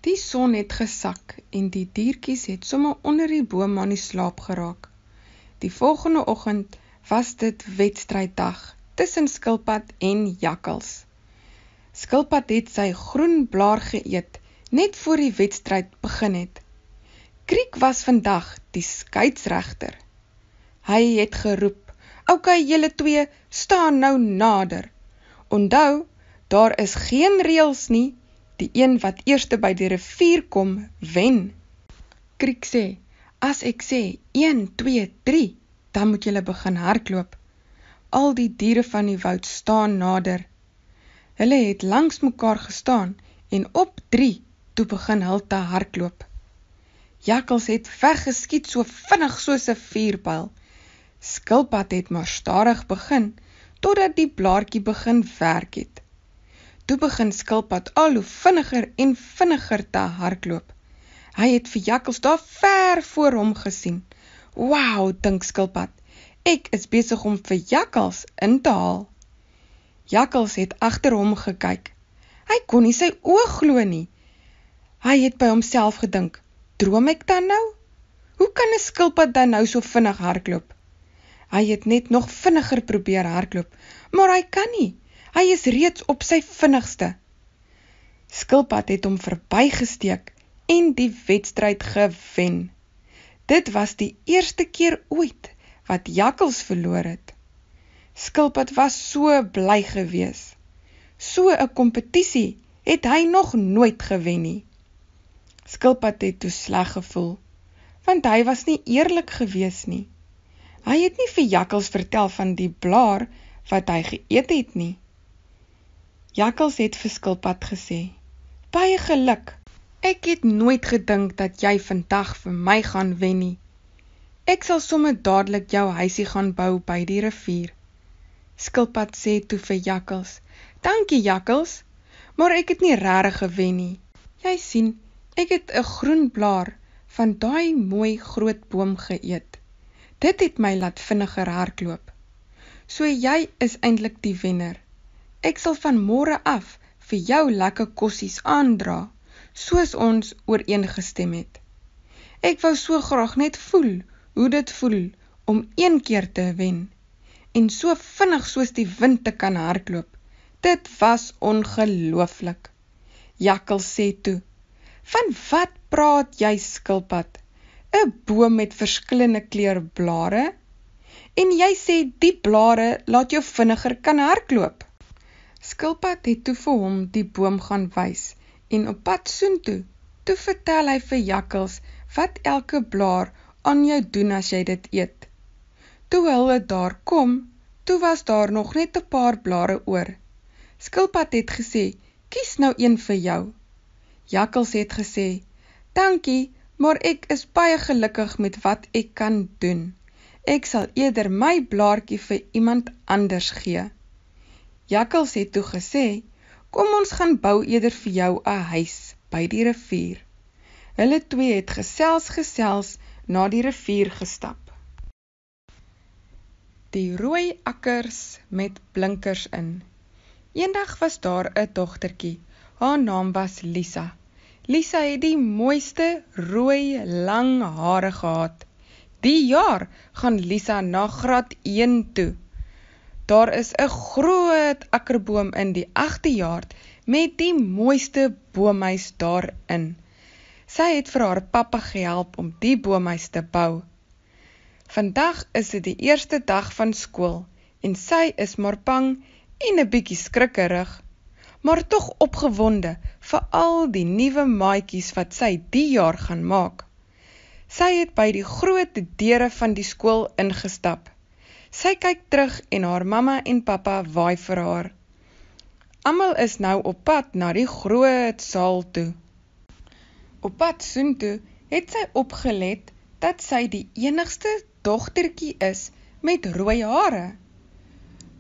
Die son het gesak en die diertjies het sommer onder die boom aan die slaap geraak. Die volgende oggend was dit wedstrydag tussen skilpad en jakkals. Skilpad het sy groen blaar geëet net voor die wedstryd begin het. Kriek was vandag die skeidsregter. Hy het geroep: "Oké, okay, julle twee, staan nou nader. Onthou, daar is geen reëls nie. Die een wat eerste by die rivier kom, wen." Kriek sê: "As ek sê 1 2 3, dan moet julle begin hardloop." al die diere van die woud staan nader. Hulle het langs mekaar gestaan en op drie toe begin hulle te hardloop. Jakkels het weggeskiet so vinnig soos 'n vuurpyl. Skilpad het maar stadig begin totdat die blaartjie begin werk het. Toe begin skilpad al hoe vinniger en vinniger te hardloop. Hy het vir jakkels daar ver voor hom gesien. "Wow," dink skilpad. Ek is besig om vir jakkals in te haal. Jakkals het agter hom gekyk. Hy kon nie sy oë glo nie. Hy het by homself gedink: "Droom ek dan nou? Hoe kan 'n skilpad dan nou so vinnig hardloop?" Hy het net nog vinniger probeer hardloop, maar hy kan nie. Hy is reeds op sy vinnigste. Skilpad het hom verbygesteek en die wedstryd gewen. Dit was die eerste keer ooit wat jakkals verloor het. Skilpad was so bly gewees. So 'n kompetisie het hy nog nooit gewen nie. Skilpad het toe sleg gevoel, want hy was nie eerlik gewees nie. Hy het nie vir jakkals vertel van die blaar wat hy geëet het nie. Jakkals het vir Skilpad gesê: "Baie geluk. Ek het nooit gedink dat jy vandag vir my gaan wen nie." Ek sal sommer dadelik jou huisie gaan bou by die rivier. Skilpad sê toe vir jakkals: "Dankie jakkals, maar ek het nie regtig gewen nie. Jy sien, ek het 'n groen blaar van daai mooi groot boom geëet. Dit het my laat vinniger hardloop. So jy is eintlik die wenner. Ek sal van môre af vir jou lekker kossies aandra, soos ons ooreengekom het. Ek wou so graag net voel hoe dit voel om een keer te wen en so vinnig soos die wind te kan hardloop. Dit was ongelooflik. Jakkel sê toe: "Van wat praat jy, skilpad? 'n Boom met verskillende kleur blare?" En jy sê die blare laat jou vinniger kan hardloop. Skilpad het toe vir hom die boom gaan wys en op pad soontoe, toe vertel hy vir jakkels wat elke blaar aan jou doen as jy dit eet. Toe hulle daar kom, toe was daar nog net 'n paar blare oor. Skilpad het gesê: "Kies nou een vir jou." Jakkals het gesê: "Dankie, maar ek is baie gelukkig met wat ek kan doen. Ek sal eerder my blaartjie vir iemand anders gee." Jakkals het toe gesê: "Kom ons gaan bou eerder vir jou 'n huis by die rivier." Hulle twee het gesels gesels na die rivier gestap. Die rooi akkers met blinkers in. Eendag was daar 'n dogtertjie. Haar naam was Lisa. Lisa het die mooiste rooi lang hare gehad. Die jaar gaan Lisa na graad 1 toe. Daar is 'n groot akkerboom in die 8de jaar met die mooiste boomhuis daarin. Sy het vir haar pappa gehelp om die boomhuis te bou. Vandag is dit die eerste dag van skool en sy is maar bang en 'n bietjie skrikkerig, maar tog opgewonde vir al die nuwe maatjies wat sy die jaar gaan maak. Sy het by die groot deure van die skool ingestap. Sy kyk terug en haar mamma en pappa waai vir haar. Almal is nou op pad na die groot saal toe. Op pad soontoe het sy opgelet dat sy die enigste dogtertjie is met rooi hare.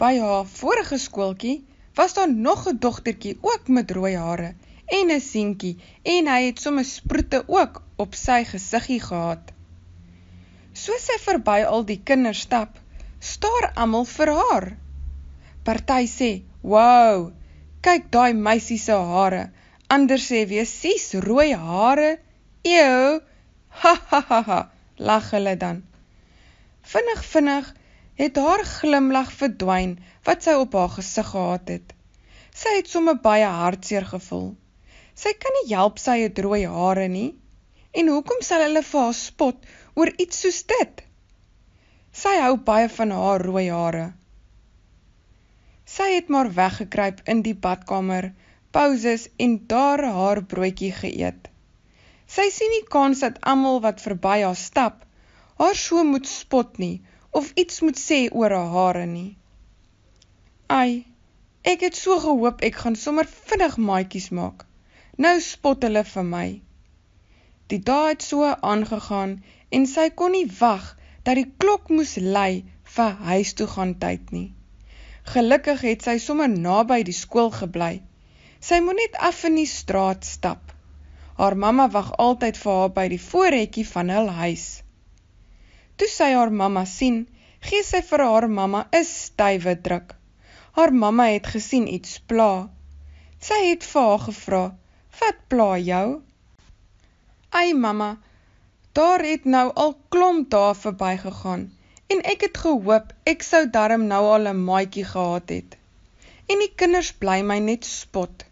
By haar vorige skooltjie was daar nog 'n dogtertjie ook met rooi hare en 'n seentjie en hy het sommer sproete ook op sy gesiggie gehad. Soos sy verby al die kinders stap, staar almal vir haar. Party sê: "Wow, kyk daai meisie se hare. Ander sê weer: "Sis, rooi hare. Eeu." Ha ha ha ha. Lag hulle dan. Vinnig vinnig het haar glimlag verdwyn wat sy op haar gesig gehad het. Sy het sommer baie hartseer gevoel. Sy kan nie help sy het rooi hare nie. En hoekom sal hulle vir haar spot oor iets soos dit? Sy hou baie van haar rooi hare. Sy het maar weggekruip in die badkamer pauses en daar haar broodjie geëet. Sy sien nie kans dat almal wat verby haar stap haar so moet spot nie of iets moet sê oor haar hare nie. Ai, ek het so gehoop ek gaan sommer vinnig maatjies maak. Nou spot hulle vir my. Die dae het so aangegaan en sy kon nie wag dat die klok moes lui vir huis toe gaan tyd nie. Gelukkig het sy sommer naby die skool gebly Sy moet net af in die straat stap. Haar mamma wag altyd vir haar by die voorhekkie van hul huis. Toe sy haar mamma sien, gee sy vir haar mamma 'n stywe druk. Haar mamma het gesien iets pla. Sy het vir haar gevra, "Wat pla jou?" "Ai mamma, daar het nou al klomp dae verbygegaan en ek het gehoop ek sou darm nou al 'n maatjie gehad het." En die kinders bly my net spot.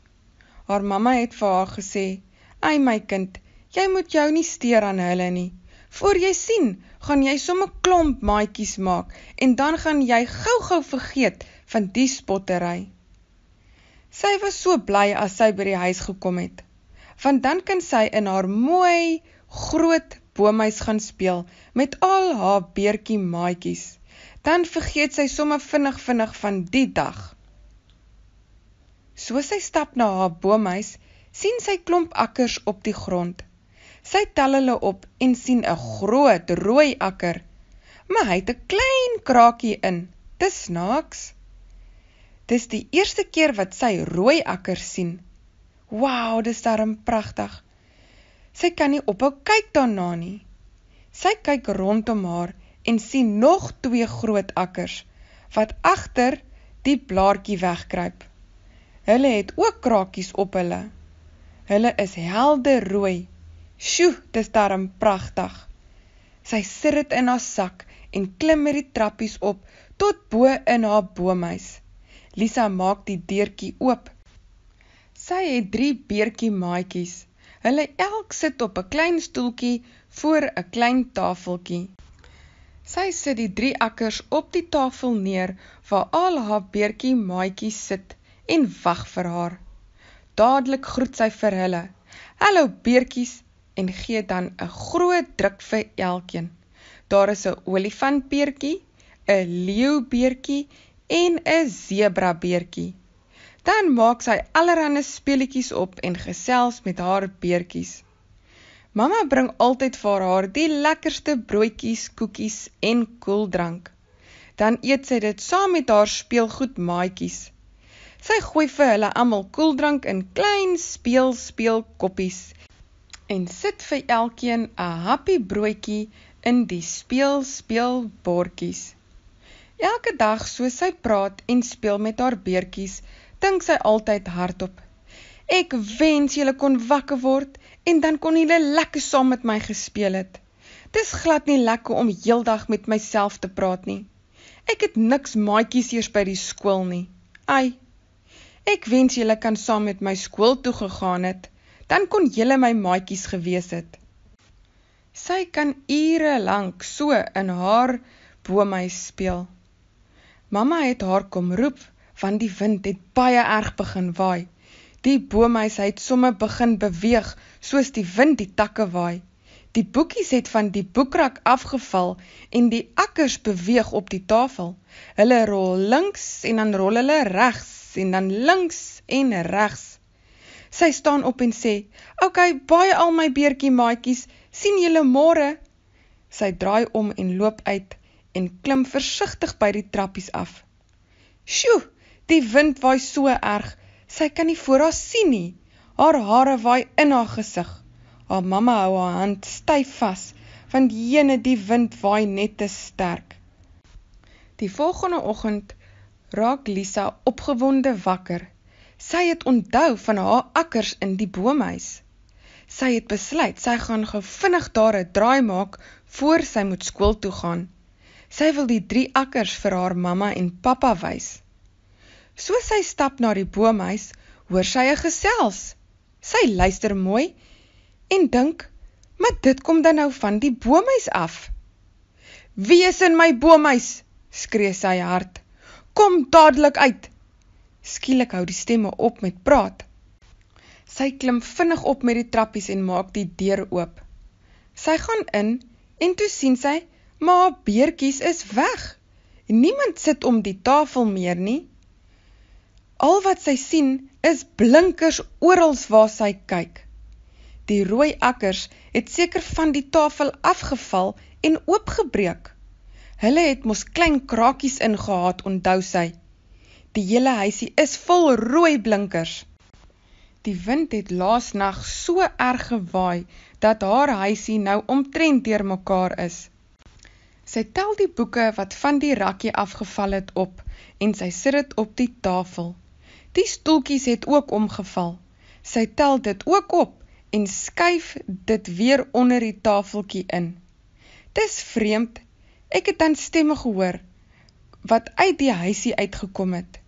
Haar mamma het vir haar gesê: "Ey my kind, jy moet jou nie steur aan hulle nie. Voor jy sien, gaan jy sommer 'n klomp maatjies maak en dan gaan jy gou-gou vergeet van die spottery." Sy was so bly as sy by die huis gekom het, want dan kan sy in haar mooi groot boomhuis gaan speel met al haar beertjie maatjies. Dan vergeet sy sommer vinnig vinnig van die dag. Soos sy stap na haar boomhuis, sien sy klomp akkers op die grond. Sy tel hulle op en sien 'n groot rooi akker, maar hy het 'n klein kraakie in. Dis snaaks. Dis die eerste keer wat sy rooi akker sien. Wow, dis darem pragtig. Sy kan nie ophou kyk daarna nie. Sy kyk rondom haar en sien nog twee groot akkers wat agter die blaartjie wegkruip. Hulle het ook krakies op hulle. Hulle is helder rooi. Sjoe, dis darm pragtig. Sy sit dit in haar sak en klim met die trappies op tot bo in haar boomhuis. Lisa maak die deurtjie oop. Sy het 3 beertjie maatjies. Hulle elk sit op 'n klein stoeltjie voor 'n klein tafeltjie. Sy sit die 3 akkers op die tafel neer waar al haar beertjie maatjies sit en wag vir haar. Dadelik groet sy vir hulle. Hallo beertjies en gee dan 'n groot druk vir elkeen. Daar is 'n olifantbeertjie, 'n leeubeertjie en 'n sebrabeertjie. Dan maak sy allerhande speletjies op en gesels met haar beertjies. Mamma bring altyd vir haar die lekkerste broodjies, koekies en koeldrank. Dan eet sy dit saam met haar speelgoedmaatjies. Sy gooi vir hulle almal koeldrank in klein speel speel koppies en sit vir elkeen 'n happie broodjie in die speel speel bordjies. Elke dag soos sy praat en speel met haar beertjies, dink sy altyd hardop: Ek wens julle kon wakker word en dan kon julle lekker saam met my gespeel het. Dis glad nie lekker om heeldag met myself te praat nie. Ek het niks maatjies eers by die skool nie. Ai, Ek wens julle kan saam met my skool toe gegaan het, dan kon julle my maatjies gewees het. Sy kan ure lank so in haar bo my speel. Mamma het haar kom roep want die wind het baie erg begin waai. Die bomeis het somme begin beweeg soos die wind die takke waai. Die boekies het van die boekrak afgeval en die akkers beweeg op die tafel. Hulle rol links en dan rol hulle regs en dan links en rechts. Sy staan op en sê, Ok, baie al my beerkie maaikies, sien jylle morgen. Sy draai om en loop uit en klim versichtig by die trappies af. Sjoe, die wind waai so erg, sy kan nie voor haar sien nie. Haar haare waai in haar gezicht. Haar mama hou haar hand stuif vast, want jene die wind waai net te sterk. Die volgende ochend, raak Lisa opgewonde wakker. Sy het onthou van haar akkers in die boomhuis. Sy het besluit sy gaan gevinnig daar 'n draai maak voor sy moet skool toe gaan. Sy wil die drie akkers vir haar mamma en pappa wys. So sy stap na die boomhuis, hoor sy 'n gesels. Sy luister mooi en dink, "Maar dit kom dan nou van die boomhuis af." "Wie is in my boomhuis?" skree sy hard kom dadelijk uit. Skielik hou die stemme op met praat. Sy klim vinnig op met die trappies en maak die deur oop. Sy gaan in en toe sien sy, maar beerkies is weg. Niemand sit om die tafel meer nie. Al wat sy sien is blinkers oorals waar sy kyk. Die rooi akkers het seker van die tafel afgeval en oopgebreek. Hulle het mos klein krakies ingehaat, onthou sy. Die hele huisie is vol rooi blinkers. Die wind het laas nag so erg gewaai dat haar huisie nou omtrent deurmekaar is. Sy tel die boeke wat van die rakkie afgeval het op en sy sit dit op die tafel. Die stoeltjies het ook omgeval. Sy tel dit ook op en skuif dit weer onder die tafeltjie in. Dis vreemd Ek het dan stemme gehoor wat uit die huisie uitgekom het.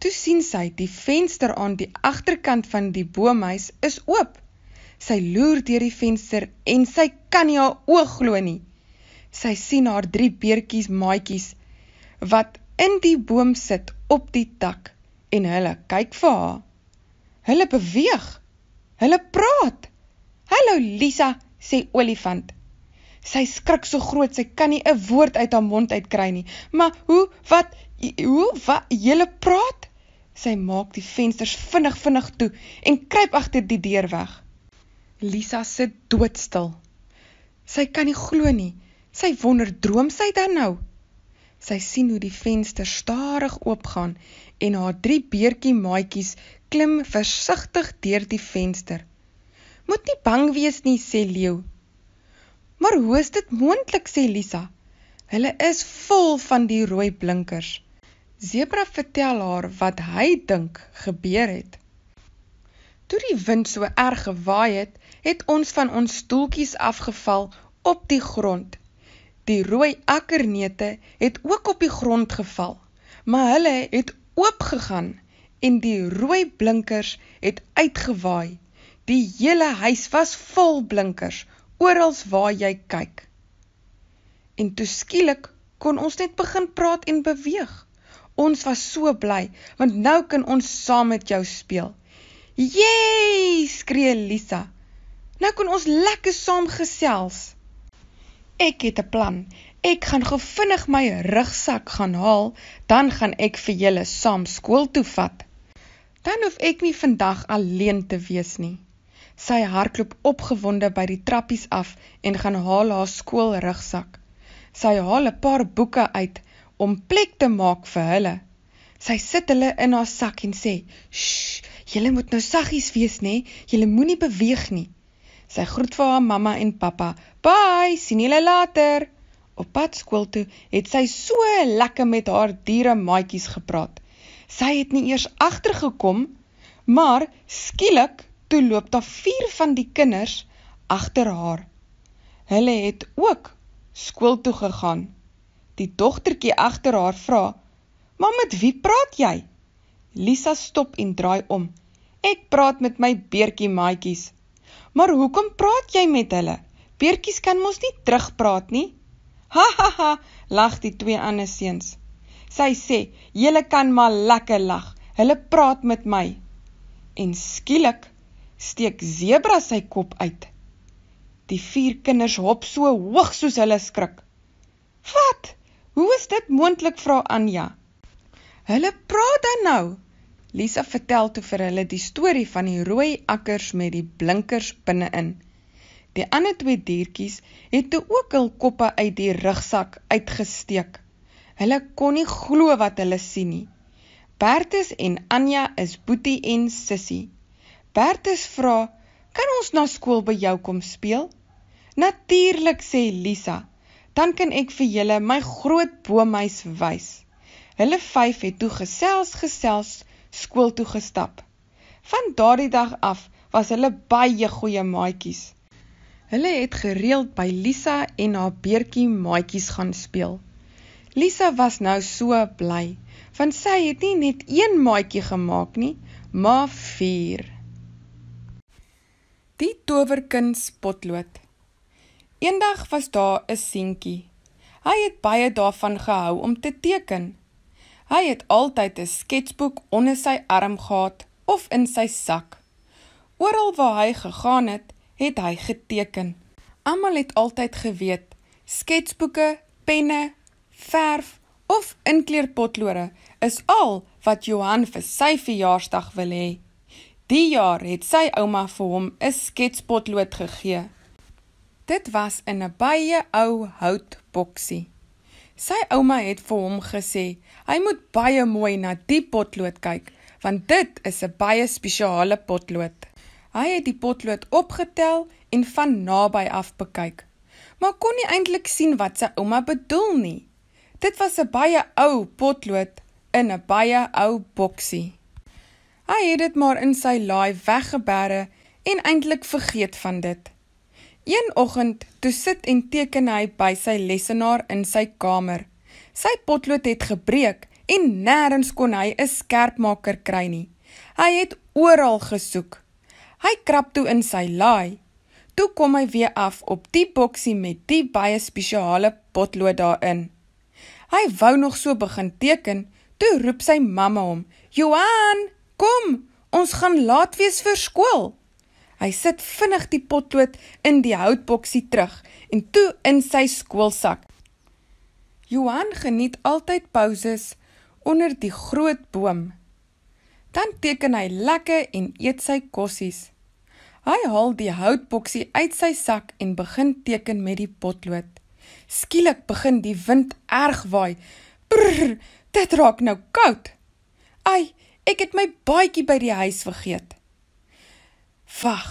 Toe sien sy die venster aan die agterkant van die boomhuis is oop. Sy loer deur die venster en sy kan nie haar oë glo nie. Sy sien haar drie beertjies maatjies wat in die boom sit op die tak en hulle kyk vir haar. Hulle beweeg. Hulle praat. "Hallo Lisa," sê olifant. Sy skrik so groot, sy kan nie 'n woord uit haar mond uitkry nie. Maar hoe wat hoe wat julle praat? Sy maak die vensters vinnig vinnig toe en kruip agter die deur weg. Lisa sit doodstil. Sy kan nie glo nie. Sy wonder droom sy dan nou. Sy sien hoe die vensters stadig oopgaan en haar drie beertjie maatjies klim versigtig deur die venster. Moet nie bang wees nie, sê Leo. Maar hoe is dit moontlik sê Lisa? Hulle is vol van die rooi blinkers. Zebra vertel haar wat hy dink gebeur het. Toe die wind so erg gewaai het, het ons van ons stoeltjies afgeval op die grond. Die rooi akkernete het ook op die grond geval, maar hulle het oopgegaan en die rooi blinkers het uitgewaai. Die hele huis was vol blinkers oral waar jy kyk. En toe skielik kon ons net begin praat en beweeg. Ons was so bly, want nou kan ons saam met jou speel. "Jee!" skree Lisa. "Nou kan ons lekker saam gesels." Ek het 'n plan. Ek gaan gou vinnig my rugsak gaan haal, dan gaan ek vir julle saam skool toe vat. Dan hoef ek nie vandag alleen te wees nie. Sy hardloop opgewonde by die trappies af en gaan haal haar skoolrugsak. Sy haal 'n paar boeke uit om plek te maak vir hulle. Sy sit hulle in haar sak en sê: "Sj, julle moet nou saggies wees, nê? Julle moenie beweeg nie." Sy groet vir haar mamma en pappa. "Bye, sien julle later." Op pad skool toe het sy so lekker met haar diere maatjies gepraat. Sy het nie eers agtergekom maar skielik toe loop daar vier van die kinders agter haar. Hulle het ook skool toe gegaan. Die dogtertjie agter haar vra: "Mam, met wie praat jy?" Lisa stop en draai om. "Ek praat met my beertjie maatjies." "Maar hoekom praat jy met hulle? Beertjies kan mos nie terugpraat nie." "Ha ha ha," lag die twee ander seuns. Sy sê: "Julle kan maar lekker lag. Hulle praat met my." En skielik steek Zebra sy kop uit. Die vier kinders hop so hoog soos hulle skrik. "Wat? Hoe is dit moontlik?" vra Anja. "Hulle praat dan nou." Lisa vertel toe vir hulle die storie van die rooi akkers met die blinkers binne-in. Die ander twee diertjies het toe ook hul koppe uit die rugsak uitgesteek. Hulle kon nie glo wat hulle sien nie. Bertus en Anja is Boetie en Sissie. Bertus vra, "Kan ons na skool by jou kom speel?" "Natuurlik," sê Lisa. "Dan kan ek vir julle my groot boomhuis wys." Hulle vyf het toe gesels gesels skool toe gestap. Van daardie dag af was hulle baie goeie maatjies. Hulle het gereeld by Lisa en haar beertjie maatjies gaan speel. Lisa was nou so bly, want sy het nie net een maatjie gemaak nie, maar 4. Die towerkuns potlood. Eendag was daar 'n seentjie. Hy het baie daarvan gehou om te teken. Hy het altyd 'n sketsboek onder sy arm gehad of in sy sak. Oral waar hy gegaan het, het hy geteken. Almal het altyd geweet sketsboeke, penne, verf of inkleurpotlode is al wat Johan vir sy verjaarsdag wil hê. Die jaar het sy ouma vir hom 'n sketspotlood gegee. Dit was in 'n baie ou houtboksie. Sy ouma het vir hom gesê hy moet baie mooi na die potlood kyk want dit is 'n baie spesiale potlood. Hy het die potlood opgetel en van naby af bekyk, maar kon nie eintlik sien wat sy ouma bedoel nie. Dit was 'n baie ou potlood in 'n baie ou boksie. Hy het dit maar in sy laai weggebere en eintlik vergeet van dit. Een oggend, toe sit en teken hy by sy lessenaar in sy kamer. Sy potlood het gebreek en nêrens kon hy 'n skerpmaker kry nie. Hy het oral gesoek. Hy krap toe in sy laai. Toe kom hy weer af op die boksie met die baie spesiale potlood daarin. Hy wou nog so begin teken, toe roep sy mamma hom, "Johan, Kom, ons gaan laat wees vir skool. Hy sit vinnig die potlood in die houtboksie terug en toe in sy skoolsak. Johan geniet altyd pauses onder die groot boom. Dan teken hy lekker en eet sy kossies. Hy haal die houtboksie uit sy sak en begin teken met die potlood. Skielik begin die wind erg waai. Brr, dit raak nou koud. Ai, Ek het my baadjie by die huis vergeet. Wag.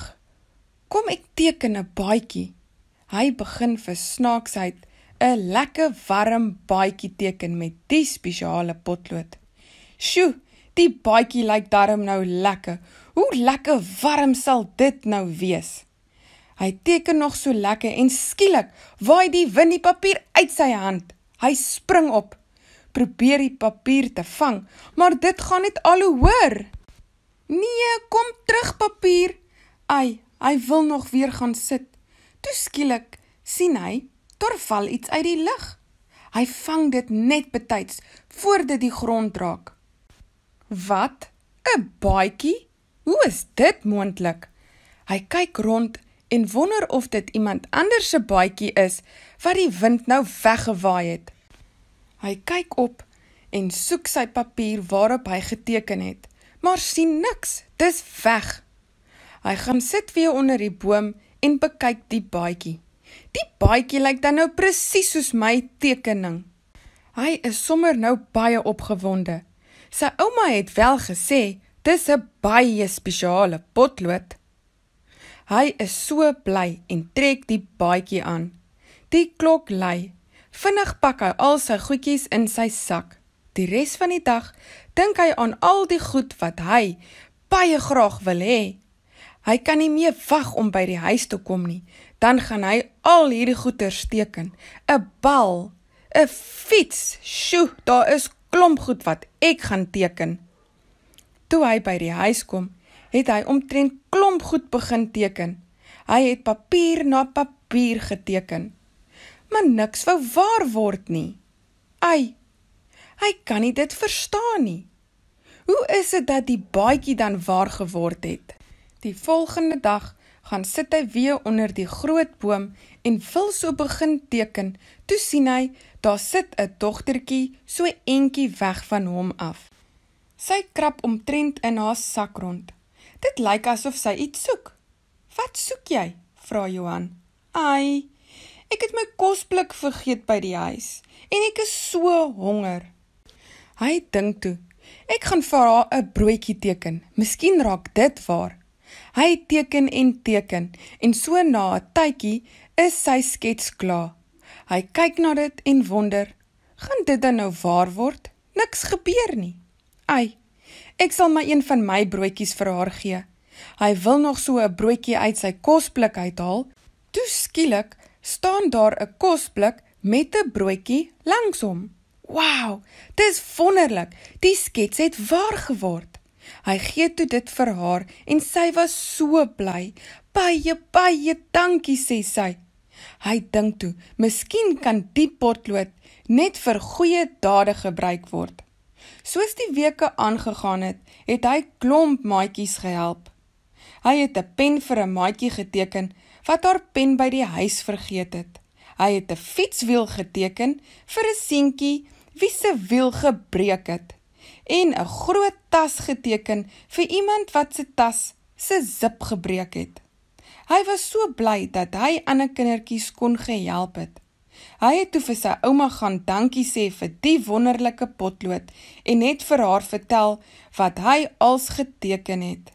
Kom ek teken 'n baadjie. Hy begin vir snaaksheid 'n lekker warm baadjie teken met die spesiale potlood. Sjoe, die baadjie lyk darm nou lekker. Hoe lekker warm sal dit nou wees? Hy teken nog so lekker en skielik waai die wind die papier uit sy hand. Hy spring op probeer die papier te vang, maar dit gaan net al hoe hoor. Nee, kom terug papier. Ai, hy wil nog weer gaan sit. Toe skielik sien hy torval iets uit die lug. Hy vang dit net betyds voor dit die grond raak. Wat? 'n Baadjie? Hoe is dit moontlik? Hy kyk rond en wonder of dit iemand anders se baadjie is wat die wind nou weggewaai het. Hy kyk op en soek sy papier waarop hy geteken het, maar sien niks. Dis weg. Hy gaan sit weer onder die boom en bekyk die baadjie. Die baadjie lyk dan nou presies soos my tekening. Hy is sommer nou baie opgewonde. Sy ouma het wel gesê dis 'n baie spesiale potlood. Hy is so bly en trek die baadjie aan. Die klok lui Vinnig pak hy al sy goedjies in sy sak. Die res van die dag dink hy aan al die goed wat hy baie graag wil hê. Hy kan nie meer wag om by die huis te kom nie. Dan gaan hy al hierdie goeder steken. 'n Bal, 'n fiets. Sjoe, daar is klomp goed wat ek gaan teken. Toe hy by die huis kom, het hy omtrent klomp goed begin teken. Hy het papier na papier geteken maar niks wou waar word nie. Ai. Hy kan nie dit verstaan nie. Hoe is dit dat die baadjie dan waar geword het? Die volgende dag gaan sit hy weer onder die groot boom en wil so begin teken. Toe sien hy daar sit 'n dogtertjie so entjie weg van hom af. Sy krap omtrent in haar sak rond. Dit lyk asof sy iets soek. Wat soek jy? vra Johan. Ai, Ek het my kosblik vergeet by die huis en ek is so honger. Hy dink toe, ek gaan vir haar 'n broodjie teken. Miskien raak dit waar. Hy teken en teken en so na 'n tydjie is sy skets klaar. Hy kyk na dit en wonder, gaan dit dan nou waar word? Niks gebeur nie. Ai, ek sal my een van my broodjies vir haar gee. Hy wil nog so 'n broodjie uit sy kosblik uithaal. Toe skielik staan daar 'n kosblik met 'n broodjie langs hom. Wow, dis wonderlik. Die skets het waar geword. Hy gee toe dit vir haar en sy was so bly. Baie baie dankie sê sy. Hy dink toe, miskien kan die potlood net vir goeie dade gebruik word. Soos die weke aangegaan het, het hy klomp maatjies gehelp. Hy het 'n pen vir 'n maatjie geteken wat haar pen by die huis vergeet het. Hy het 'n fietswiel geteken vir 'n seentjie wie se wiel gebreek het en 'n groot tas geteken vir iemand wat se tas se zip gebreek het. Hy was so bly dat hy ander kindertjies kon gehelp het. Hy het toe vir sy ouma gaan dankie sê vir die wonderlike potlood en net vir haar vertel wat hy als geteken het.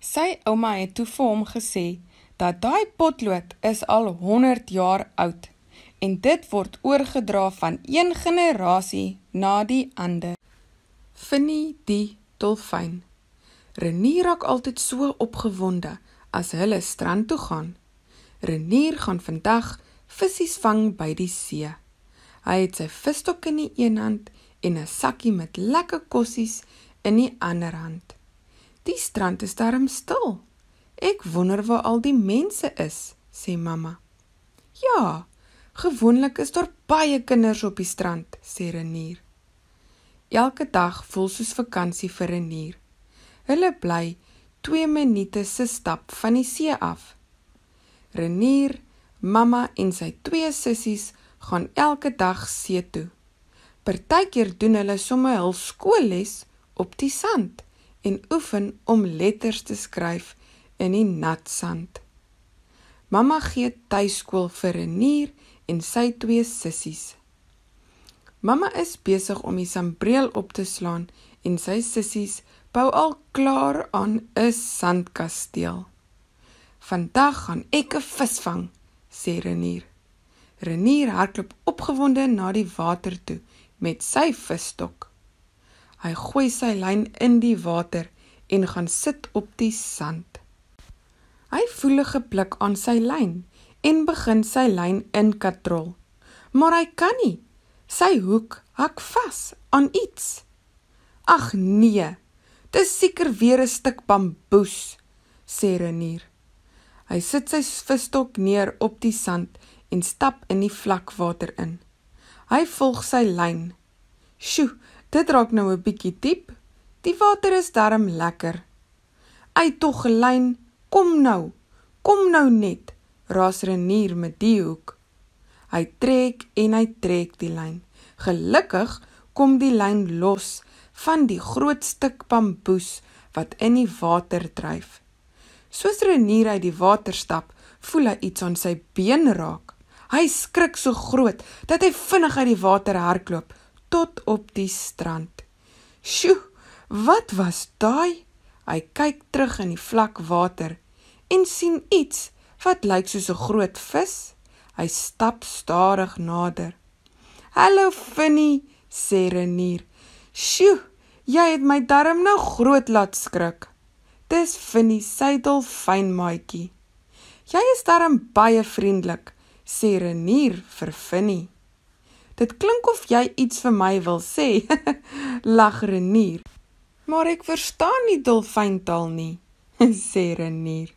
Sy ouma het toe vir hom gesê: dat daai potlood is al 100 jaar oud en dit word oorgedra van een generasie na die ander. Finny die dolfyn. Renier raak altyd so opgewonde as hulle strand toe gaan. Renier gaan vandag visse vang by die see. Hy het sy visstok in die een hand en 'n sakkie met lekker kossies in die ander hand. Die strand is darm stil. Ek wonder waar al die mense is, sê mamma. Ja, gewoonlik is daar baie kinders op die strand, sê Renier. Elke dag voel soos vakansie vir Renier. Hulle bly 2 minute se stap van die see af. Renier, mamma en sy twee sissies gaan elke dag see toe. Partykeer doen hulle sommer hul skoolles op die sand en oefen om letters te skryf in die nat sand. Mamma gee tuiskool vir Renier en sy twee sissies. Mamma is besig om die sambreel op te slaan en sy sissies bou al klaar aan 'n sandkasteel. Vandag gaan ek 'n vis vang, sê Renier. Renier hardloop opgewonde na die water toe met sy visstok. Hy gooi sy lyn in die water en gaan sit op die sand. Hy voel 'n gepluk aan sy lyn en begin sy lyn inkatrol. Maar hy kan nie. Sy hoek hak vas aan iets. Ag nee. Dis seker weer 'n stuk bamboes, sê Renier. Hy sit sy visstok neer op die sand en stap in die vlak water in. Hy volg sy lyn. Sjoe, dit raak nou 'n bietjie diep. Die water is darm lekker. Hy tog lyn Kom nou. Kom nou net. Ras Renier met die hoek. Hy trek en hy trek die lyn. Gelukkig kom die lyn los van die groot stuk bamboes wat in die water dryf. Soos Renier uit die water stap, voel hy iets aan sy been raak. Hy skrik so groot dat hy vinnig uit die water hardloop tot op die strand. Sjoe, wat was daai? Hy kyk terug in die vlak water en sien iets wat lyk soos 'n groot vis. Hy stap stadig nader. "Hallo Finny," sê Renier. "Sjoe, jy het my darm nou groot laat skrik." Dis Finny se dolfyn maatjie. "Jy is darm baie vriendelik," sê Renier vir Finny. "Dit klink of jy iets vir my wil sê," lag Renier. Maar ek verstaan nie dolfyntaal nie, sê Renier.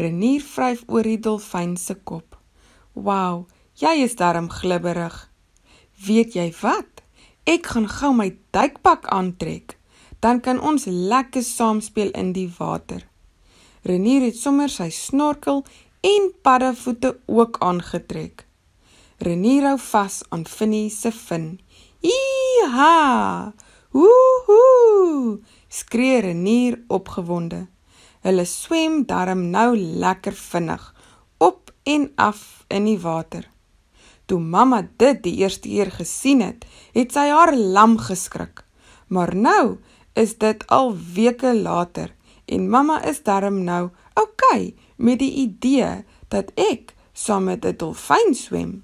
Renier vryf oor die dolfyn se kop. Wow, jy is darm glibberig. Weet jy wat? Ek gaan gou my duikpak aantrek. Dan kan ons lekker saam speel in die water. Renier het sommer sy snorkel en paddevoete ook aangetrek. Renier hou vas aan Finnie se fin. Hi-ha! Woohoo! skree renier opgewonde. Hulle swem darm nou lekker vinnig op en af in die water. Toe mamma dit die eerste keer gesien het, het sy haar lam geskrik. Maar nou is dit al weke later en mamma is darm nou oukei okay, met die idee dat ek saam met 'n dolfyn swem.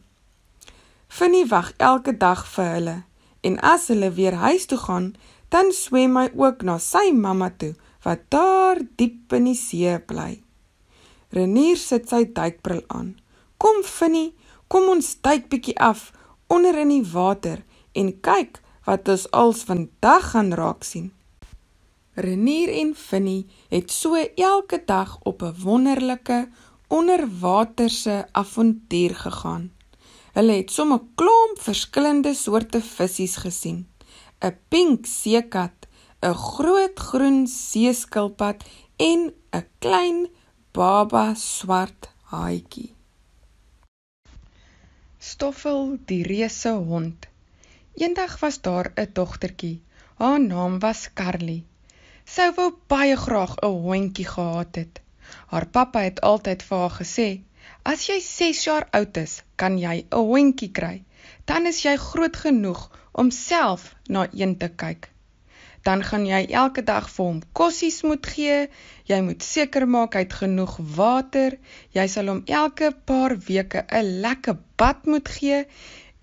Finnie wag elke dag vir hulle. En as hulle weer huis toe gaan, dan swem hy ook na sy mamma toe wat daar diep in die see bly. Renier sit sy duikbril aan. Kom Finnie, kom ons duik bietjie af onder in die water en kyk wat ons als vandag gaan raak sien. Renier en Finnie het so elke dag op 'n wonderlike onderwaterse avontuur gegaan. Hulle het somme klomp verskillende soorte vissies gesien. 'n Pink seekat, 'n groot groen seeskilpad en 'n klein baba swart haaitjie. Stoffel die reuse hond. Eendag was daar 'n dogtertjie. Haar naam was Carly. Sy wou baie graag 'n hondjie gehad het. Haar pappa het altyd vir haar gesê As jy 6 jaar oud is, kan jy 'n hondjie kry. Dan is jy groot genoeg om self na een te kyk. Dan gaan jy elke dag vir hom kossies moet gee. Jy moet seker maak hy het genoeg water. Jy sal hom elke paar weke 'n lekker bad moet gee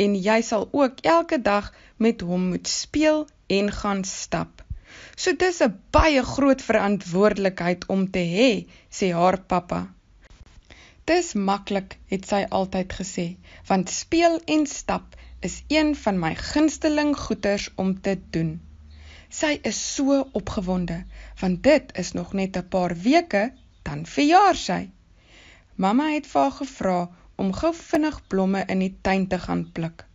en jy sal ook elke dag met hom moet speel en gaan stap. So dis 'n baie groot verantwoordelikheid om te hê, sê haar pappa. Dis maklik, het sy altyd gesê, want speel en stap is een van my gunsteling goeders om te doen. Sy is so opgewonde, want dit is nog net 'n paar weke dan verjaar sy. Mamma het vir haar gevra om gou vinnig blomme in die tuin te gaan pluk.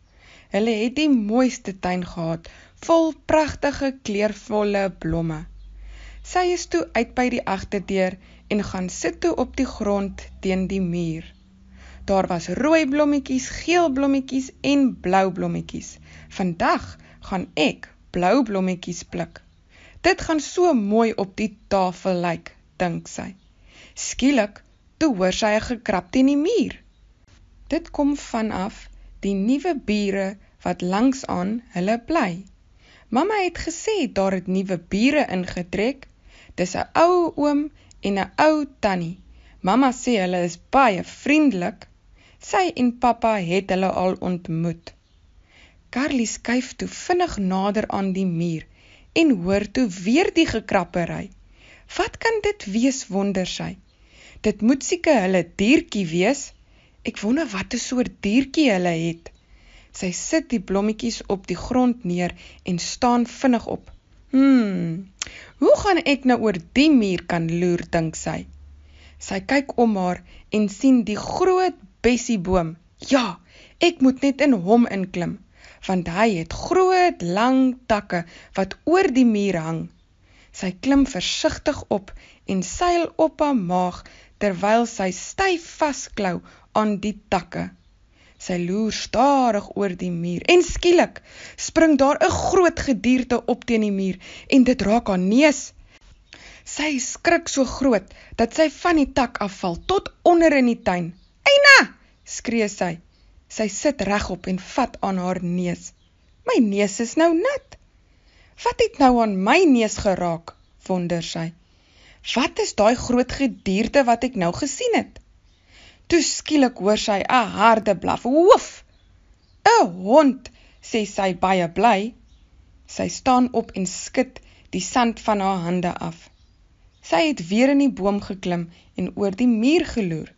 Hulle het die mooiste tuin gehad, vol pragtige kleurvolle blomme. Sy is toe uit by die agterdeur en gaan sit toe op die grond teen die muur. Daar was rooi blommetjies, geel blommetjies en blou blommetjies. Vandag gaan ek blou blommetjies pluk. Dit gaan so mooi op die tafel lyk, dink sy. Skielik toe hoor sy 'n gekrap teen die muur. Dit kom vanaf die nuwe bure wat langs aan hulle bly. Mamma het gesê daar het nuwe bure ingetrek. Dis 'n ou oom en 'n ou tannie. Mamma sê hulle is baie vriendelik. Sy en pappa het hulle al ontmoet. Carly skuif toe vinnig nader aan die muur en hoor toe weer die gekrappery. Wat kan dit wees wonder sy? Dit moet seker hulle diertjie wees. Ek wonder wat 'n soort diertjie hulle het. Sy sit die blommetjies op die grond neer en staan vinnig op. Hmm. Hoe gaan ek nou oor die muur kan loer dink sy. Sy kyk om haar en sien die groot bessieboom. Ja, ek moet net in hom inklim want hy het groot lang takke wat oor die muur hang. Sy klim versigtig op en seil op haar maag terwyl sy styf vasklou aan die takke. Sy loer stadig oor die muur en skielik spring daar 'n groot gedierde op teen die muur en dit raak haar neus. Sy skrik so groot dat sy van die tak afval tot onder in die tuin. "Eina!" skree sy. Sy sit regop en vat aan haar neus. "My neus is nou nat. Wat het nou aan my neus geraak?" wonder sy. "Wat is daai groot gedierde wat ek nou gesien het?" Toe skielik hoor sy 'n harde blaf. "Hoef! 'n Hond," sê sy baie bly. Sy staan op en skud die sand van haar hande af. Sy het weer in die boom geklim en oor die muur geloer.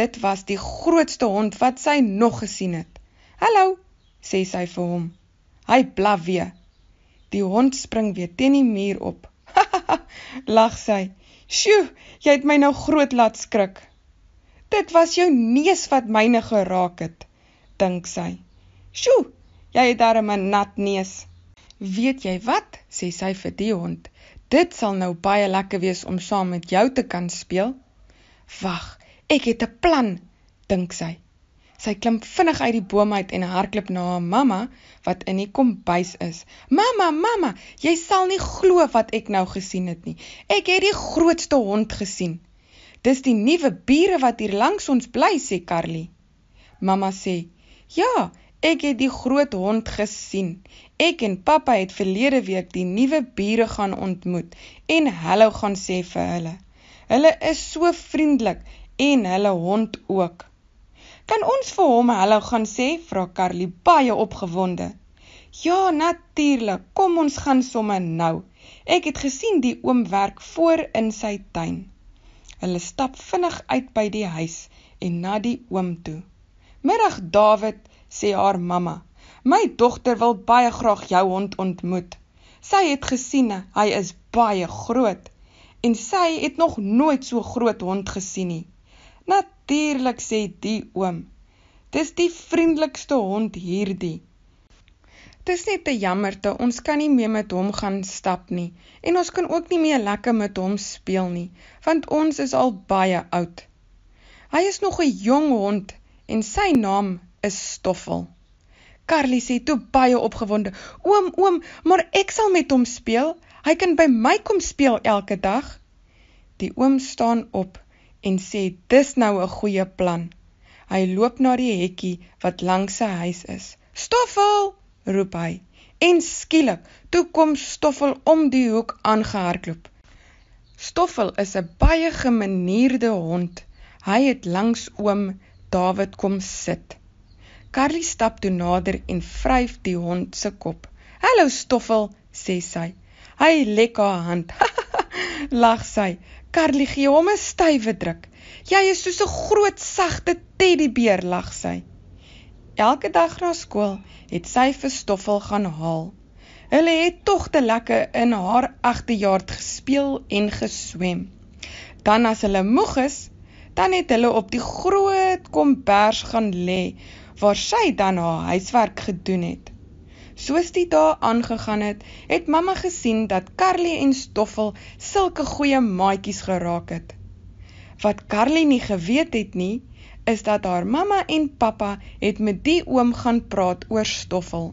Dit was die grootste hond wat sy nog gesien het. "Hallo," sê sy vir hom. Hy blaf weer. Die hond spring weer teen die muur op. Lag sy. "Sjoe, jy het my nou groot laat skrik." Dit was jou neus wat myne geraak het, dink sy. Sjoe, jy het darem 'n nat neus. Weet jy wat? sê sy vir die hond. Dit sal nou baie lekker wees om saam met jou te kan speel. Wag, ek het 'n plan, dink sy. Sy klim vinnig uit die boom uit en hardloop na haar mamma wat in die kombuis is. Mamma, mamma, jy sal nie glo wat ek nou gesien het nie. Ek het die grootste hond gesien. Dis die nuwe bure wat hier langs ons bly, sê Carly. Mamma sê: "Ja, ek het die groot hond gesien. Ek en pappa het verlede week die nuwe bure gaan ontmoet en hallo gaan sê vir hulle. Hulle is so vriendelik en hulle hond ook." Kan ons vir hom hallo gaan sê? vra Carly baie opgewonde. Ja, natuurlik. Kom ons gaan sommer nou. Ek het gesien die oom werk voor in sy tuin. Hulle stap vinnig uit by die huis en na die oom toe. "Middag, Dawid," sê haar mamma. "My dogter wil baie graag jou hond ontmoet. Sy het gesien hy is baie groot en sy het nog nooit so groot hond gesien nie." "Natuurlik," sê die oom. "Dis die vriendelikste hond hierdie." Dis net te jammerte, ons kan nie meer met hom gaan stap nie en ons kan ook nie meer lekker met hom speel nie, want ons is al baie oud. Hy is nog 'n jong hond en sy naam is Stoffel. Carly sê toe baie opgewonde: "Oom, oom, maar ek sal met hom speel. Hy kan by my kom speel elke dag." Die oom staan op en sê: "Dis nou 'n goeie plan." Hy loop na die hekkie wat langs sy huis is. "Stoffel!" roep hy. En skielik, toe kom Stoffel om die hoek aangehardloop. Stoffel is 'n baie gemanierde hond. Hy het langs oom David kom sit. Carly stap toe nader en vryf die hond se kop. "Hallo Stoffel," sê sy. Hy lek haar hand. Lag sy. Carly gee hom 'n stywe druk. "Jy is soos 'n groot sagte teddybeer," lag sy. Elke dag na skool het sy vir Stoffel gaan haal. Hulle het tog te lekker in haar agterjaard gespeel en geswem. Dan as hulle moeg is, dan het hulle op die groot kombers gaan lê waar sy dan haar huiswerk gedoen het. Soos die dae aangegaan het, het mamma gesien dat Carly en Stoffel sulke goeie maatjies geraak het. Wat Carly nie geweet het nie, is dat haar mamma en pappa het met die oom gaan praat oor Stoffel.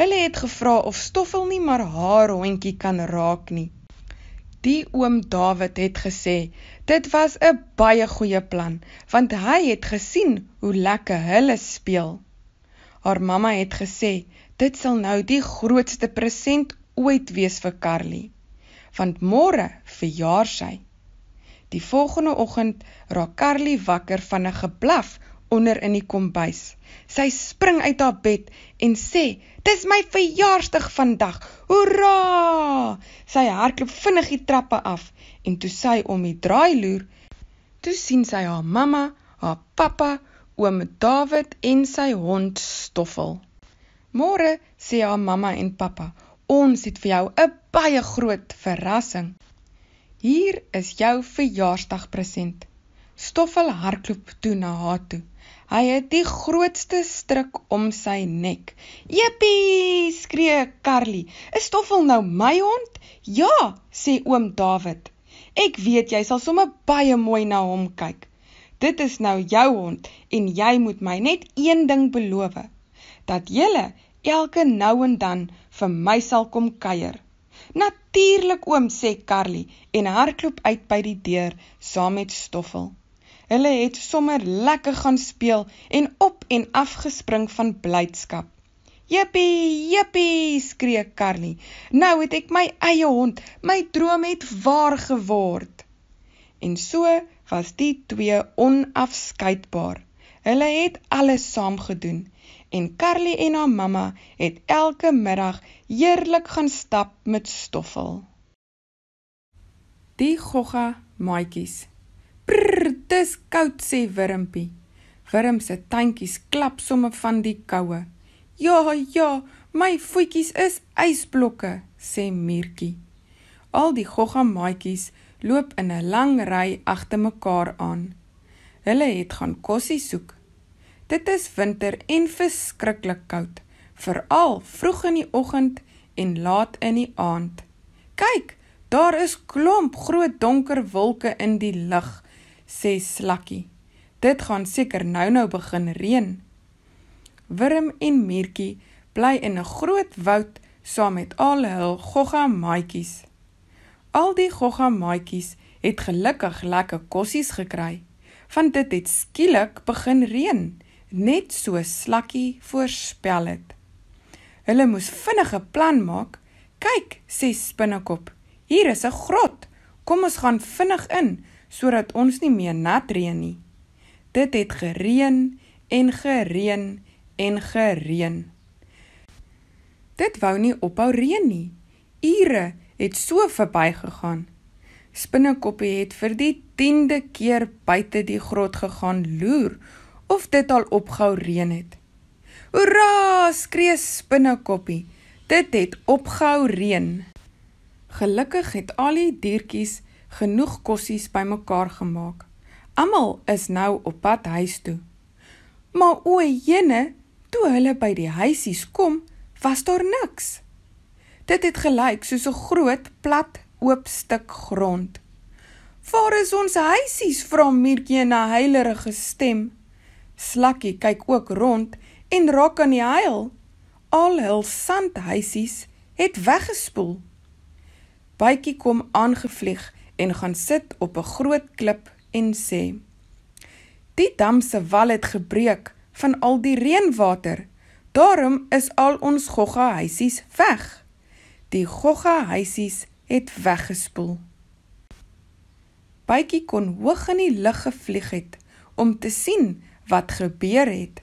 Hulle het gevra of Stoffel nie maar haar hondjie kan raak nie. Die oom Dawid het gesê, dit was 'n baie goeie plan, want hy het gesien hoe lekker hulle speel. Haar mamma het gesê, dit sal nou die grootste present ooit wees vir Carly, want môre verjaar sy Die volgende oggend raak Carly wakker van 'n geblaf onder in die kombuis. Sy spring uit haar bed en sê: "Dis my verjaarsdag vandag. Hoera!" Sy hardloop vinnig die trappe af en toe sy om die draai loer, toe sien sy haar mamma, haar pappa, oom David en sy hond Stoffel. "Môre," sê haar mamma en pappa, "ons het vir jou 'n baie groot verrassing." Hier is jou verjaarsdag present. Stoffel hardloop toe na haar toe. Hy het die grootste stryk om sy nek. "Epie!" skree Carly. "Is Stoffel nou my hond?" "Ja," sê oom Dawid. "Ek weet jy sal sommer baie mooi na hom kyk. Dit is nou jou hond en jy moet my net een ding beloof: dat jy elke nou en dan vir my sal kom kuier." Natuurlik oom sê Carly en hardloop uit by die deur saam met Stoffel. Hulle het sommer lekker gaan speel en op en af gespring van blydskap. "Jippie, jippie!" skree Carly. "Nou het ek my eie hond. My droom het waar geword." En so was die twee onafskeidbaar. Hulle het alles saam gedoen en Carly en haar mamma het elke middag heerlik gaan stap met Stoffel. Die gogga maatjies. Prr, dis koud sê Wurmpie. Wurm se tandjies klap somme van die koue. Ja, ja, my voetjies is ysblokke sê Miertjie. Al die gogga maatjies loop in 'n lang ry agter mekaar aan. Hulle het gaan kosse soek. Dit is winter en verskriklik koud, veral vroeg in die oggend en laat in die aand. Kyk, daar is klomp groot donker wolke in die lug, sê Slakkie. Dit gaan seker nou-nou begin reën. Wurm en Miertjie bly in 'n groot woud saam met al hul goggamaatjies. Al die goggamaatjies het gelukkig lekker kossies gekry, want dit het skielik begin reën net so slakkie voorspel het. Hulle moes vinnig 'n plan maak. "Kyk," sê Spinnekop, "hier is 'n grot. Kom ons gaan vinnig in sodat ons nie meer nat reën nie." Dit het gereën en gereën en gereën. Dit wou nie ophou reën nie. Ure het so verbygegaan. Spinnekoppie het vir die 10de keer buite die grot gegaan loer of dit al opgehou reën het. Hoera! skree spinnekoppie. Dit het opgehou reën. Gelukkig het al die diertjies genoeg kossies bymekaar gemaak. Almal is nou op pad huis toe. Maar o, jene, toe hulle by die huisies kom, was daar niks. Dit het gelyk soos 'n groot plat oop stuk grond. "Waar is ons huisies?" vra Mierkie na heilerige stem. Slakkie kyk ook rond en raak aan die huil. Al hul sandhuisies het weggespoel. Baietjie kom aangevlieg en gaan sit op 'n groot klip en sê: "Die dam se wal het gebreek van al die reënwater. Daarom is al ons gogga huisies weg. Die gogga huisies het weggespoel." Baietjie kon hoog in die lug gevlieg het om te sien wat gebeur het.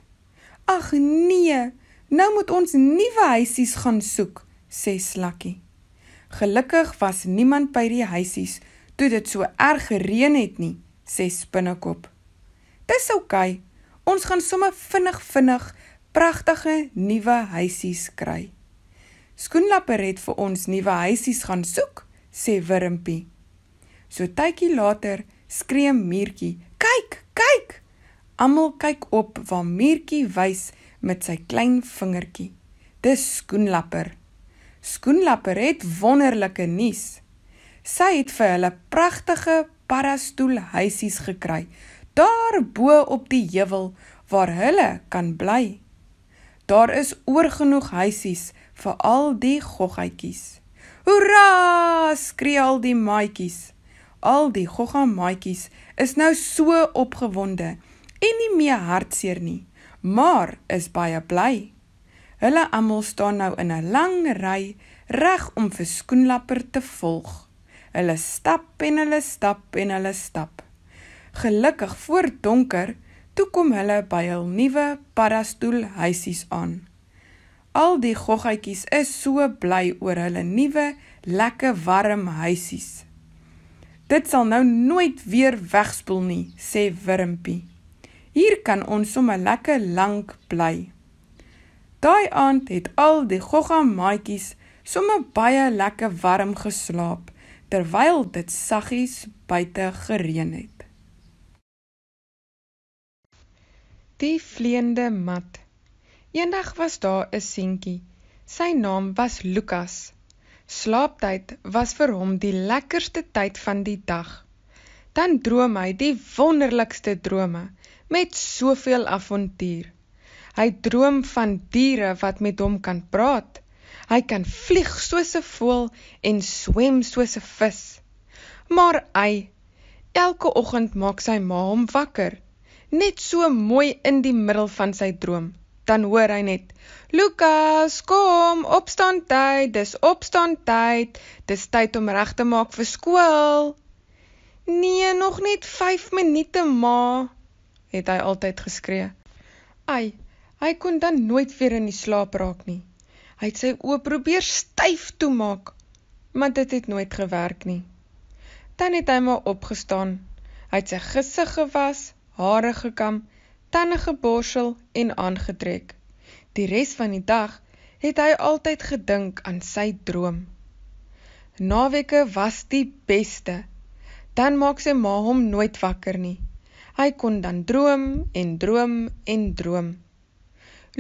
Ag nee, nou moet ons nuwe huisies gaan soek, sê Slakkie. Gelukkig was niemand by die huisies toe dit so erg gereën het nie, sê Spinnekop. Dis oukei. Okay, ons gaan sommer vinnig vinnig pragtige nuwe huisies kry. Skoenlapper het vir ons nuwe huisies gaan soek, sê Wurmpie. So tydjie later skree Muurtjie: "Kyk, kyk!" Almal kyk op waar Miertjie wys met sy klein vingertjie. Dis skoenlapper. Skoenlapper het wonderlike nuus. Sy het vir hulle pragtige parastoelhuisies gekry daar bo op die heuwel waar hulle kan bly. Daar is oorgenoeg huisies vir al die goggaatjies. Hoera! skree al die maatjies. Al die goggamaatjies is nou so opgewonde en nie meer hartseer nie, maar is baie bly. Hulle almal staan nou in 'n lang ry reg om vir skoenlapper te volg. Hulle stap en hulle stap en hulle stap. Gelukkig voor donker toe kom hulle by hul nuwe paddastoel huisies aan. Al die goggetjies is so bly oor hulle nuwe lekker warm huisies. Dit sal nou nooit weer wegspoel nie, sê Wirmpie. Hier kan ons sommer lekker lank bly. Daai aand het al die gogga maatjies sommer baie lekker warm geslaap terwyl dit saggies buite gereën het. Die vleende mat. Eendag was daar 'n seentjie. Sy naam was Lukas. Slaaptyd was vir hom die lekkerste tyd van die dag. Dan droom hy die wonderlikste drome met soveel avontuur. Hy droom van diere wat met hom kan praat. Hy kan vlieg soos 'n voël en swem soos 'n vis. Maar hy elke oggend maak sy ma hom wakker, net so mooi in die middel van sy droom. Dan hoor hy net: "Lukas, kom, opstaan tyd, dis opstaan tyd, dis tyd om reg te maak vir skool." "Nee, nog net 5 minute, ma." het hy altyd geskree. Ai, hy kon dan nooit weer in die slaap raak nie. Hy het sy oë probeer styf toemaak, maar dit het nooit gewerk nie. Dan het hy maar opgestaan. Hy het sy gesig gewas, hare gekam, tande geborsel en aangetrek. Die res van die dag het hy altyd gedink aan sy droom. Naweke was die beste. Dan maak sy ma hom nooit wakker nie. Hy kon dan droom en droom en droom.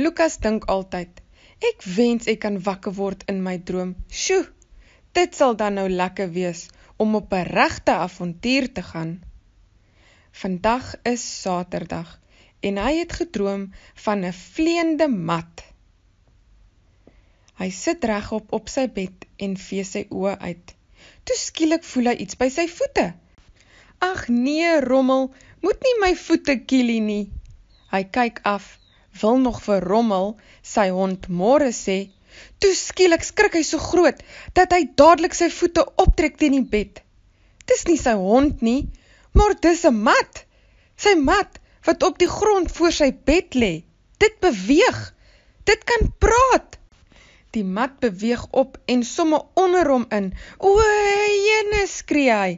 Lukas dink altyd, ek wens ek kan wakker word in my droom. Sjoe, dit sal dan nou lekker wees om op 'n regte avontuur te gaan. Vandag is Saterdag en hy het gedroom van 'n vleende mat. Hy sit regop op sy bed en vee sy oë uit. Toe skielik voel hy iets by sy voete. Ag nee, Rommel, moet nie my voete kiel nie. Hy kyk af, wil nog vir Rommel sy hond môre sê. Toe skielik skrik hy so groot dat hy dadelik sy voete optrek teen die bed. Dis nie sy hond nie, maar dis 'n mat. Sy mat wat op die grond voor sy bed lê. Dit beweeg. Dit kan praat. Die mat beweeg op en somme onder hom in. O, jene skree hy.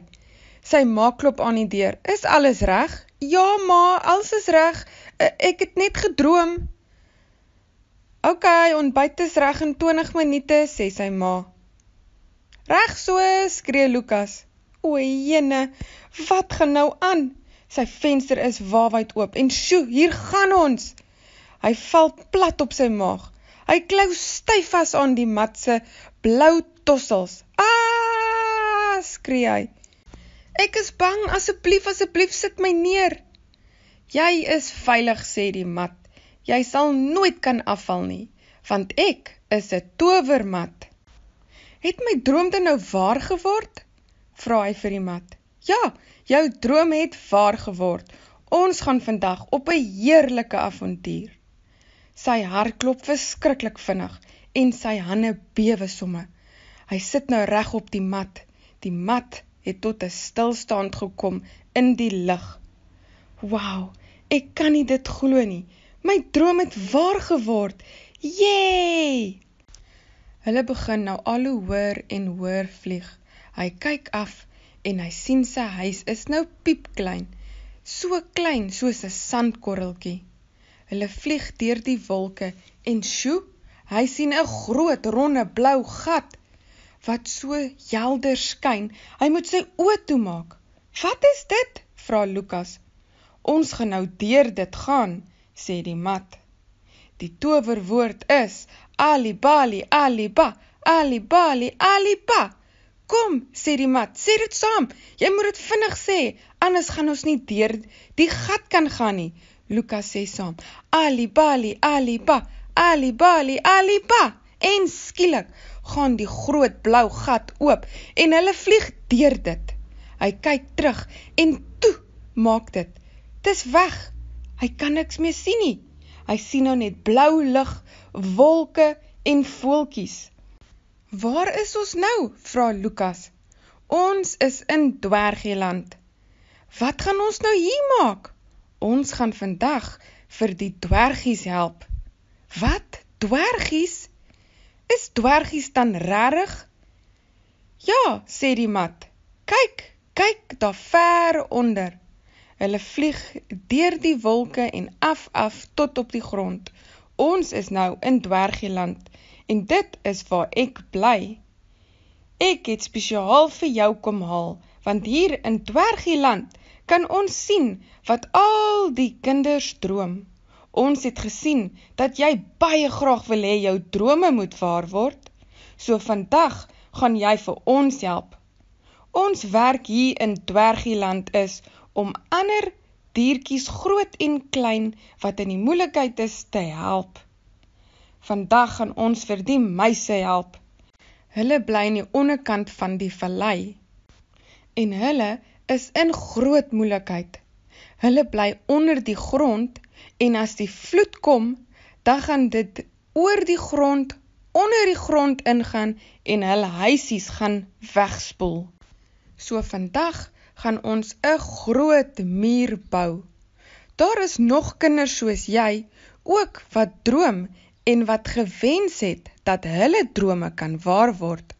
Sy ma klop aan die deur. Is alles reg? Ja ma, alles is reg. Eh, ek het net gedroom. OK, ontbyt is reg in 20 minute, sê sy ma. Reg so, skree Lukas. O, jene, wat gaan nou aan? Sy venster is waawyd oop en sjoe, hier gaan ons. Hy val plat op sy maag. Hy klou styf vas aan die matse blou tossels. Aa! Ah! skree hy. Ek is bang, asseblief, asseblief, sit my neer. Jy is veilig, sê die mat. Jy sal nooit kan afval nie, want ek is 'n towermat. Het my droom dan nou waar geword? vra hy vir die mat. Ja, jou droom het waar geword. Ons gaan vandag op 'n heerlike avontuur. Sy hart klop verskriklik vinnig en sy hande bewe somme. Hy sit nou reg op die mat, die mat het tot 'n stilstand gekom in die lig. Wow, ek kan nie dit glo nie. My droom het waar geword. Yay! Hulle begin nou al hoe hoër en hoër vlieg. Hy kyk af en hy sien sy huis is nou piepklein. So klein soos 'n sandkorreltjie. Hulle vlieg deur die wolke en sjo, hy sien 'n groot ronde blou gat wat so helder skyn. Hy moet sy oë toemaak. Wat is dit? vra Lukas. Ons gaan nou deur dit gaan, sê die mat. Die towerwoord is Alibali Aliba, Alibali Aliba. Kom, sê die mat, sê dit saam. Jy moet dit vinnig sê, anders gaan ons nie deur die gat kan gaan nie. Lukas sê saam: Alibali Aliba, Alibali Aliba. En skielik gaan die groot blou gat oop en hulle vlieg deur dit. Hy kyk terug en toe maak dit. Dis weg. Hy kan niks meer sien nie. Hy sien nou net blou lig, wolke en voeltjies. Waar is ons nou? vra Lukas. Ons is in Dwergieland. Wat gaan ons nou hier maak? Ons gaan vandag vir die dwergies help. Wat? Dwergies? is dwergies dan rarig? Ja, sê die mat, kyk, kyk daar ver onder. Hulle vlieg deur die wolke en af af tot op die grond. Ons is nou in dwergieland en dit is waar ek bly. Ek het spesiaal vir jou kom haal, want hier in dwergieland kan ons sien wat al die kinders droom. Ons het gesien dat jy baie graag wil hê jou drome moet waar word. So vandag gaan jy vir ons help. Ons werk hier in Dwergieland is om ander diertjies groot en klein wat in die moeilikheid is te help. Vandag gaan ons vir die muise help. Hulle bly aan die onderkant van die vallei en hulle is in groot moeilikheid. Hulle bly onder die grond En as die vloed kom, dan gaan dit oor die grond, onder die grond ingaan en hulle huisies gaan wegspoel. So vandag gaan ons 'n groot muur bou. Daar is nog kinders soos jy ook wat droom en wat gewens het dat hulle drome kan waar word.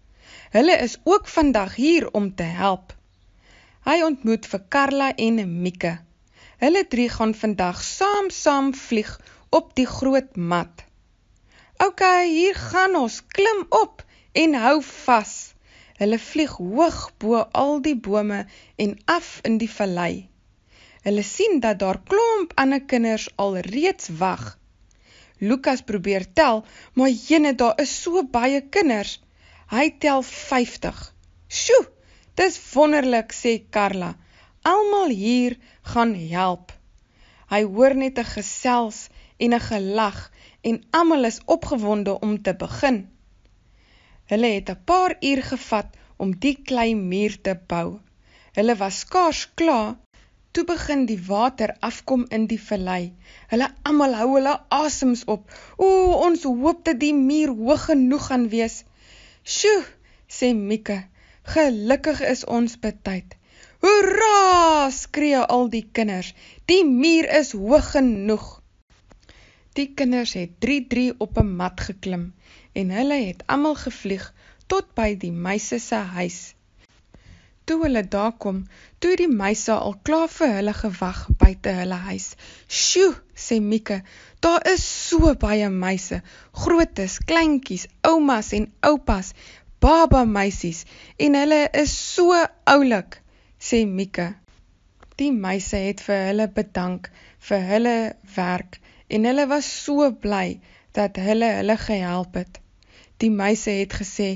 Hulle is ook vandag hier om te help. Hy ontmoet vir Karla en Mieke. Hulle drie gaan vandag saam saam vlieg op die groot mat. OK, hier gaan ons klim op en hou vas. Hulle vlieg hoog bo al die bome en af in die vallei. Hulle sien dat daar klomp ander kinders al reeds wag. Lukas probeer tel, maar jene daar is so baie kinders. Hy tel 50. Sjoe, dis wonderlik sê Karla almal hier gaan help. Hy hoor net 'n gesels en 'n gelag en almal is opgewonde om te begin. Hulle het 'n paar uur gevat om die klei muur te bou. Hulle was skaars klaar toe begin die water afkom in die vallei. Hulle almal hou hulle asems op. O, ons hoop dat die muur hoog genoeg gaan wees. Sjoe, sê Mieke, gelukkig is ons betyd. Hoera! skree al die kinders. Die muur is hoog genoeg. Die kinders het 3-3 op 'n mat geklim en hulle het almal gevlieg tot by die meisie se huis. Toe hulle daar kom, toe die meisie al klaar vir hulle gewag buite hulle huis. "Sjoe," sê Mieke, "daar is so baie meise, grootes, kleintjies, oumas en oupas, baba meisies en hulle is so oulik." sê Mieke. Die meise het vir hulle bedank vir hulle werk en hulle was so bly dat hulle hulle gehelp het. Die meise het gesê,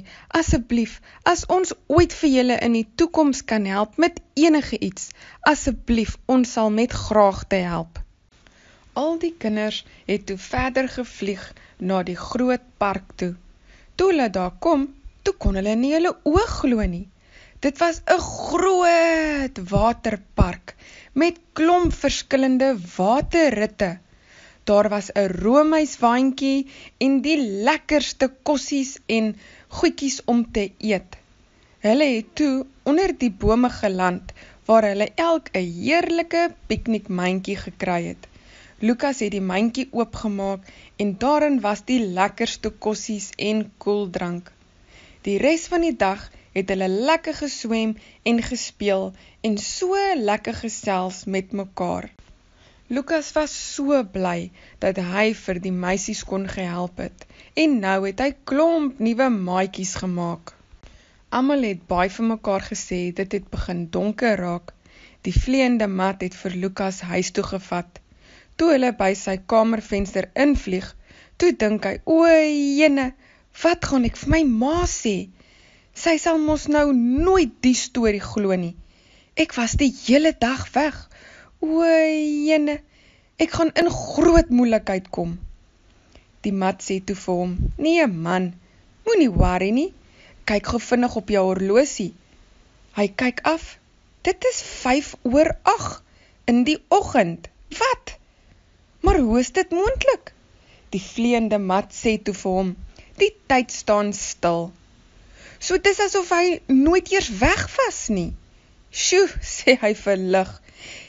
asseblief, as ons ooit vir julle in die toekoms kan help met enige iets, asseblief, ons sal met graag te help. Al die kinders het toe verder gevlieg na die groot park toe. Toe hulle daar kom, toe kon hulle nie hulle oog glo nie. Dit was 'n groot waterpark met klomp verskillende waterritte. Daar was 'n roomhuiswaandjie en die lekkerste kossies en goedjies om te eet. Hulle het toe onder die bome geland waar hulle elk 'n heerlike piknikmandjie gekry het. Lukas het die mandjie oopgemaak en daarin was die lekkerste kossies en koeldrank. Die res van die dag het hulle lekker geswem en gespeel en so lekker gesels met mekaar. Lukas was so bly dat hy vir die meisies kon gehelp het en nou het hy klomp nuwe maatjies gemaak. Almal het baie vir mekaar gesê dit het begin donker raak. Die vleiende mat het vir Lukas huis toe gevat. Toe hulle by sy kamervenster invlieg, toe dink hy: "O, jene, wat gaan ek vir my ma sê?" Sy sal mos nou nooit die storie glo nie. Ek was die hele dag weg. O, jene. Ek gaan in groot moeilikheid kom. Die mat sê toe vir hom: "Nee, man. Moenie worry nie. Kyk gou vinnig op jou horlosie." Hy kyk af. Dit is 5 oor 8 in die oggend. Wat? Maar hoe is dit moontlik? Die vleiende mat sê toe vir hom: "Die tyd staan stil." So dit is asof hy nooit eers wegvas nie. Sjoe, sê hy verlig.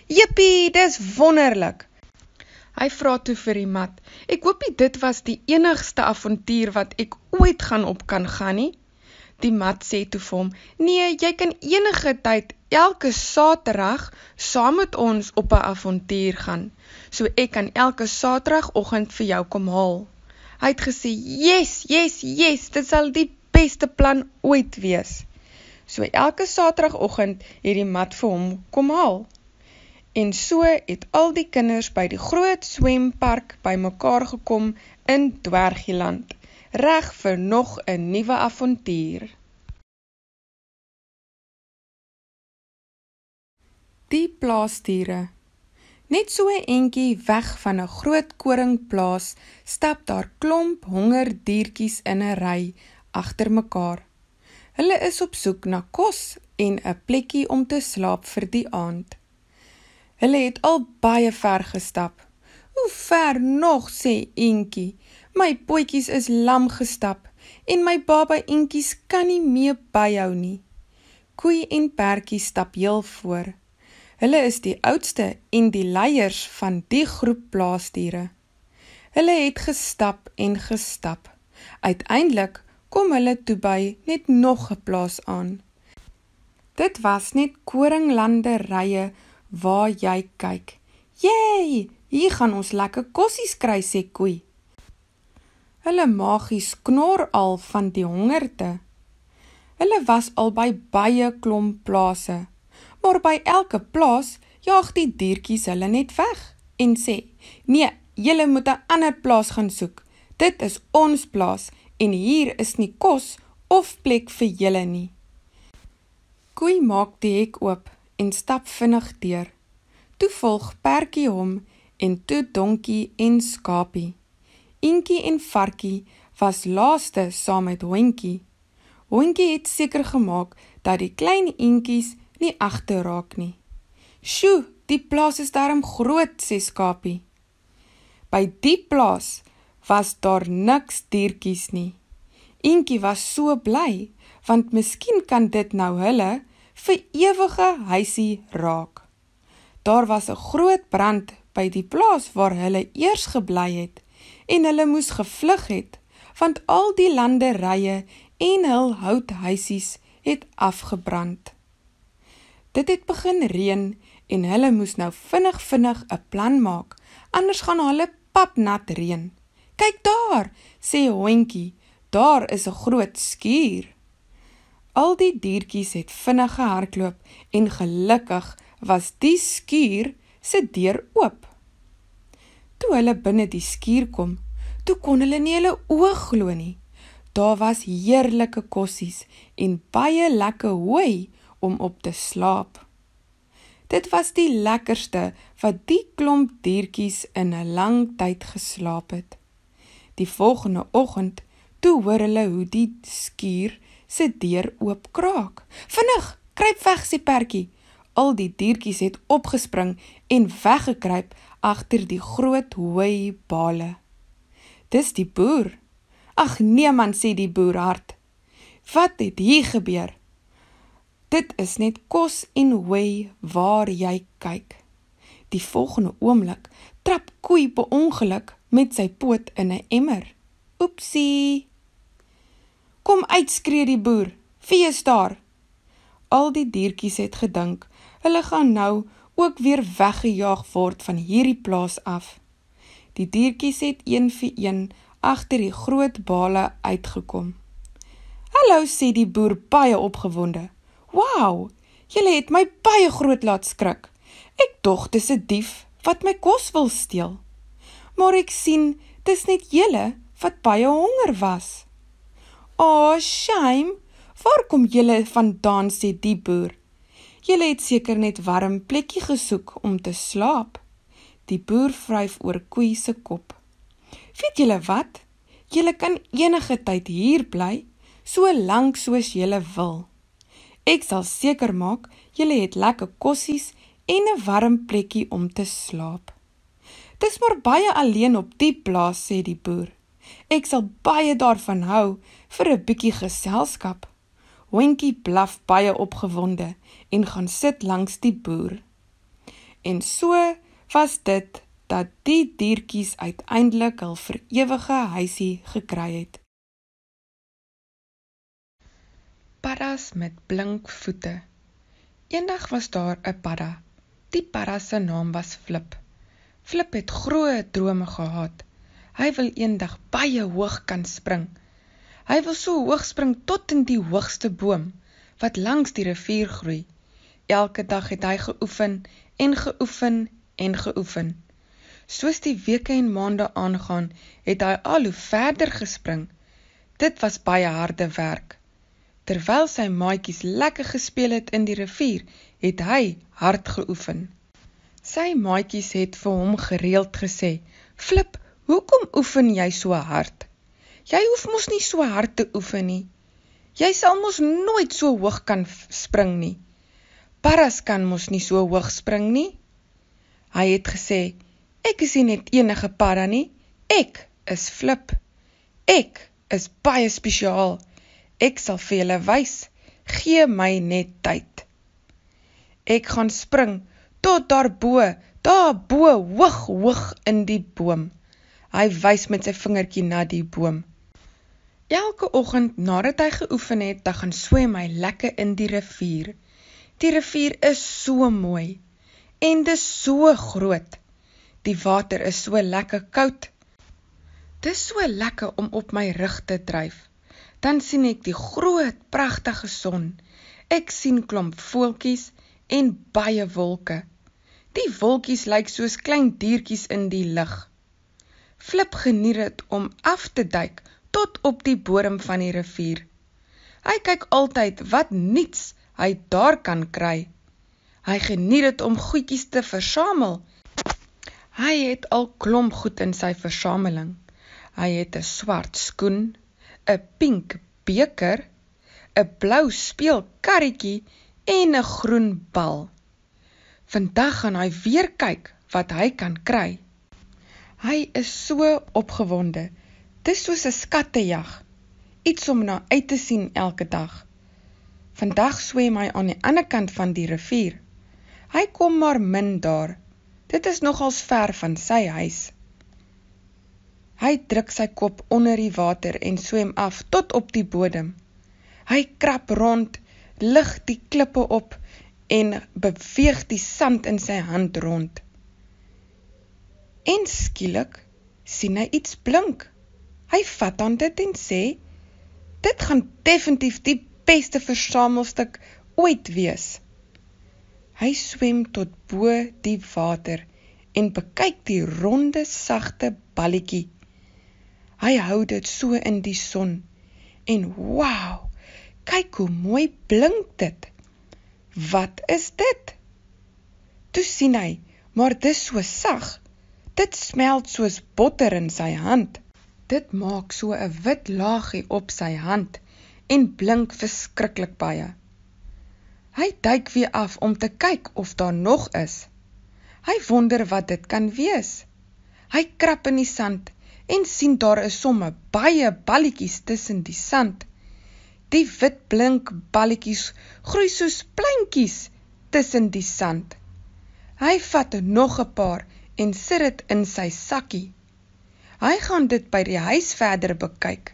Jepie, dis wonderlik. Hy vra toe vir die mat: "Ek hoop dit was die enigste avontuur wat ek ooit gaan op kan gaan nie." Die mat sê toe vir hom: "Nee, jy kan enige tyd, elke Saterdag saam met ons op 'n avontuur gaan. So ek kan elke Saterdagoggend vir jou kom haal." Hy het gesê: "Yes, yes, yes, dit sal die beste plan ooit wees. So elke Saterdagoggend het die mat vir hom kom haal. En so het al die kinders by die groot swempark bymekaar gekom in Dwergieland, reg vir nog 'n nuwe avontuur. Die plaasdiere. Net so 'n entjie weg van 'n groot koringplaas, stap daar klomp hongerdiertjies in 'n ry agter mekaar. Hulle is op soek na kos en 'n plekkie om te slaap vir die aand. Hulle het al baie ver gestap. Hoe ver nog sê Entjie? My potjies is lam gestap en my baba Entjies kan nie mee byhou nie. Koei en perdjie stap heel voor. Hulle is die oudste en die leiers van die groep plaasdiere. Hulle het gestap en gestap. Uiteindelik kom hulle toe by net nog 'n plaas aan. Dit was net koringlanderye waar jy kyk. Jee, hier gaan ons lekker kossies kry sê koei. Hulle magies knor al van die hongerte. Hulle was al by baie klomp plase, maar by elke plaas jaag die diertjies hulle net weg en sê: "Nee, julle moet 'n ander plaas gaan soek. Dit is ons plaas en hier is nie kos of plek vir julle nie. Koei maak die hek oop en stap vinnig deur. Toe volg Perkie hom en toe Donkie en Skapie. Inkie en Varkie was laaste saam met Hondjie. Hondjie het seker gemaak dat die klein eentjies nie agterraak nie. Sjoe, die plaas is darm groot, sê Skapie. By die plaas was daar niks diertjies nie. Eentjie was so bly, want miskien kan dit nou hulle vir ewige huisie raak. Daar was 'n groot brand by die plaas waar hulle eers gebly het en hulle moes gevlug het, want al die landerye en hul houthuisies het afgebrand. Dit het begin reën en hulle moes nou vinnig vinnig 'n plan maak, anders gaan hulle papnat reën. Kyk daar, sê hondjie. Daar is 'n groot skuur. Al die diertjies het vinnig gehardloop en gelukkig was die skuur se deur oop. Toe hulle binne die skuur kom, toe kon hulle nie hulle oë glo nie. Daar was heerlike kossies en baie lekker hooi om op te slaap. Dit was die lekkerste wat die klomp diertjies in 'n lang tyd geslaap het. Die volgende oggend toe hoor hulle hoe die skuur se deur oopkraak. Vinnig, kruip weg sê Pertjie. Al die diertjies het opgespring en weggekruip agter die groot hooi bale. Dis die boer. Ag nee man sê die boer hard. Wat het hier gebeur? Dit is net kos en hooi waar jy kyk. Die volgende oomblik trap koei per ongeluk met sy poot in 'n emmer. Oepsie! Kom uit skree die boer. Fees daar. Al die diertjies het gedink hulle gaan nou ook weer weggejaag word van hierdie plaas af. Die diertjies het een vir een agter die groot bale uitgekom. Hallo sê die boer baie opgewonde. Wow! Julle het my baie groot laat skrik. Ek dog dis 'n dief wat my kos wil steel maar ek sien dis net julle wat baie honger was. O, oh, shame! Waar kom julle vandaan sê die boer? Julle het seker net warm plekkie gesoek om te slaap. Die boer vryf oor koei se kop. Weet julle wat? Julle kan enige tyd hier bly, so lank soos julle wil. Ek sal seker maak julle het lekker kossies en 'n warm plekkie om te slaap. Dis maar baie alleen op die plaas, sê die boer. Ek sal baie daarvan hou vir 'n bietjie geselskap. Hondjie blaf baie opgewonde en gaan sit langs die boer. En so was dit dat die diertjies uiteindelik hul vir ewige huisie gekry het. Paddas met blink voete. Eendag was daar 'n padda. Die padda se naam was Flip. Flip het groe drome gehad. Hy wil eendag baie hoog kan spring. Hy wil so hoog spring tot in die hoogste boom, wat langs die rivier groei. Elke dag het hy geoefen en geoefen en geoefen. Soos die weke en maande aangaan, het hy al hoe verder gespring. Dit was baie harde werk. Terwyl sy maaikies lekker gespeel het in die rivier, het hy hard geoefen. Sy maatjies het vir hom gereeld gesê: "Flip, hoekom oefen jy so hard? Jy hoef mos nie so hard te oefen nie. Jy sal mos nooit so hoog kan spring nie. Paras kan mos nie so hoog spring nie." Hy het gesê: "Ek is nie net enige para nie. Ek is Flip. Ek is baie spesiaal. Ek sal vir julle wys. Gee my net tyd. Ek gaan spring." tot daarbo, daarbo hoog hoog in die boom. Hy wys met sy vingertjie na die boom. Elke oggend nadat hy geoefen het, dan gaan swem hy lekker in die rivier. Die rivier is so mooi en dis so groot. Die water is so lekker koud. Dis so lekker om op my rug te dryf. Dan sien ek die groot pragtige son. Ek sien klomp voeltjies en baie wolke. Die wolkies lyk soos klein diertjies in die lug. Flip geniet dit om af te duik tot op die bodem van die rivier. Hy kyk altyd wat niets hy daar kan kry. Hy geniet dit om goedjies te versamel. Hy het al klomp goed in sy versameling. Hy het 'n swart skoen, 'n pink beker, 'n blou speelkarretjie en 'n groen bal. Vandag gaan hy weer kyk wat hy kan kry. Hy is so opgewonde. Dis soos 'n skattejag, iets om na uit te sien elke dag. Vandag swem hy aan die ander kant van die rivier. Hy kom maar min daar. Dit is nogals ver van sy huis. Hy druk sy kop onder die water en swem af tot op die bodem. Hy krap rond lig die klippe op en beweeg die sand in sy hand rond. En skielik sien hy iets blink. Hy vat aan dit en sê: "Dit gaan definitief die beste versamelstuk ooit wees." Hy swem tot bo die water en bekyk die ronde, sagte balletjie. Hy hou dit so in die son en wow! Kyk hoe mooi blink dit. Wat is dit? Toe sien hy, maar dit is so sag. Dit smelt soos botter in sy hand. Dit maak so 'n wit laagie op sy hand en blink verskriklik baie. Hy duik weer af om te kyk of daar nog is. Hy wonder wat dit kan wees. Hy krap in die sand en sien daar is somme baie balletjies tussen die sand. Die wit blink balletjies groei soos pleintjies tussen die sand. Hy vat nog 'n paar en sit dit in sy sakkie. Hy gaan dit by die huis verder bekyk.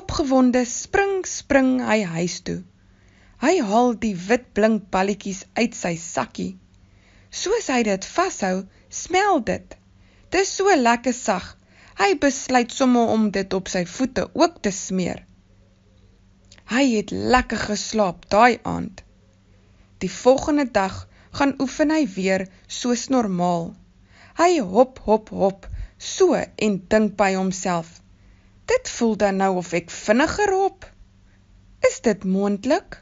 Opgewonde spring spring hy huis toe. Hy haal die wit blink balletjies uit sy sakkie. Soos hy dit vashou, smel dit. Dit is so lekker sag. Hy besluit sommer om dit op sy voete ook te smeer. Hy het lekker geslaap daai aand. Die volgende dag gaan oefen hy weer soos normaal. Hy hop hop hop so en dink by homself. Dit voel dan nou of ek vinniger hop. Is dit moontlik?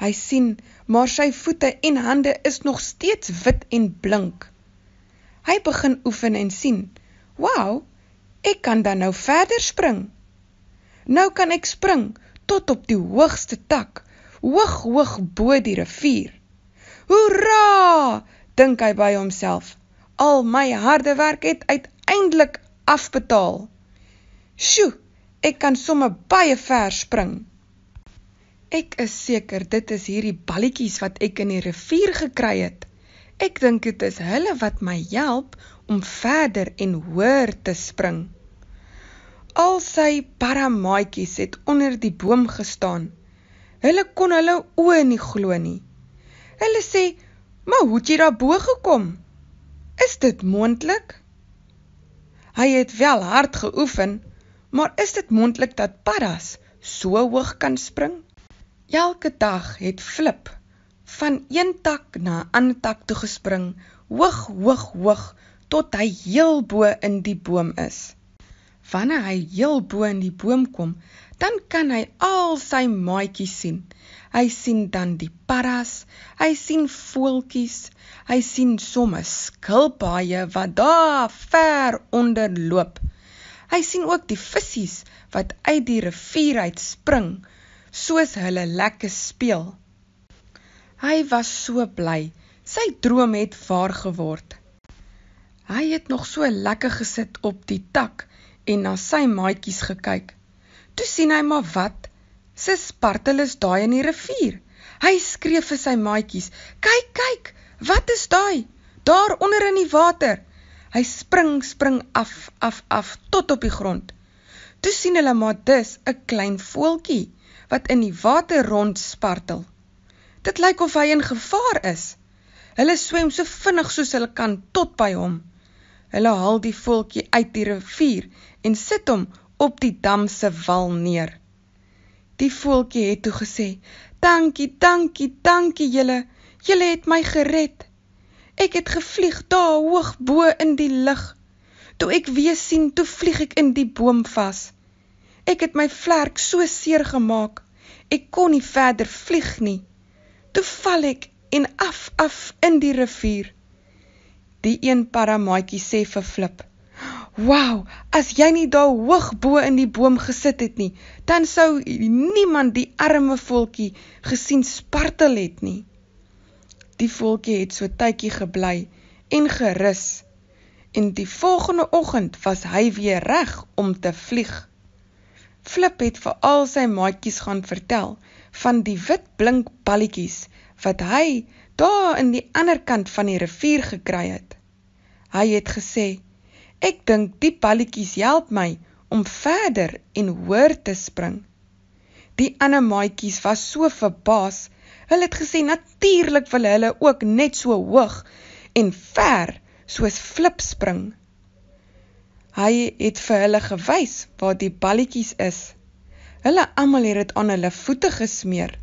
Hy sien, maar sy voete en hande is nog steeds wit en blink. Hy begin oefen en sien, "Wow, ek kan dan nou verder spring. Nou kan ek spring tot op die hoogste tak, hoog hoog bo die rivier. Hoera! dink hy by homself. Al my harde werk het uiteindelik afbetaal. Sjoe, ek kan somme baie ver spring. Ek is seker dit is hierdie balletjies wat ek in die rivier gekry het. Ek dink dit is hulle wat my help om verder en hoër te spring al sy paramaatjies het onder die boom gestaan. Hulle kon hulle oë nie glo nie. Hulle sê: "Maar hoe het jy daar bo gekom? Is dit moontlik?" Hy het wel hard geoefen, maar is dit moontlik dat paddas so hoog kan spring? Elke dag het Flip van een tak na 'n ander tak toe gespring, hoog, hoog, hoog tot hy heel bo in die boom is. Wanneer hy heel bo in die boom kom, dan kan hy al sy maatjies sien. Hy sien dan die parras, hy sien voeltjies, hy sien somme skilpaaie wat daar ver onder loop. Hy sien ook die vissies wat uit die rivier uit spring, soos hulle lekker speel. Hy was so bly. Sy droom het waar geword. Hy het nog so lekker gesit op die tak en na sy maatjies gekyk. Toe sien hy maar wat se spartel is daai in die rivier. Hy skree vir sy maatjies: "Kyk, kyk, wat is daai? Daar onder in die water." Hy spring, spring af, af, af tot op die grond. Toe sien hulle maar dis 'n klein voeltjie wat in die water rond spartel. Dit lyk of hy in gevaar is. Hulle swem so vinnig soos hulle kan tot by hom. Hulle haal die voeltjie uit die rivier en sit hom op die dam se wal neer. Die voeltjie het toe gesê: "Dankie, dankie, dankie julle. Julle het my gered. Ek het gevlieg daar hoog bo in die lug. Toe ek weer sien, toe vlieg ek in die boom vas. Ek het my vlerk so seer gemaak. Ek kon nie verder vlieg nie. Toe val ek en af af in die rivier." Die een paramaatjie sê vir Flip: "Wow, as jy nie daar hoog bo in die boom gesit het nie, dan sou niemand die arme voeltjie gesien spartel het nie." Die voeltjie het so tydjie gebly en gerus. En die volgende oggend was hy weer reg om te vlieg. Flip het vir al sy maatjies gaan vertel van die wit blink balletjies wat hy daar in die ander kant van die rivier gekry het. Hy het gesê: "Ek dink die balletjies help my om verder en hoër te spring." Die ander maatjies was so verbaas. Hulle het gesê natuurlik wil hulle ook net so hoog en ver soos flip spring. Hy het vir hulle gewys waar die balletjies is. Hulle almal het dit aan hulle voete gesmeer.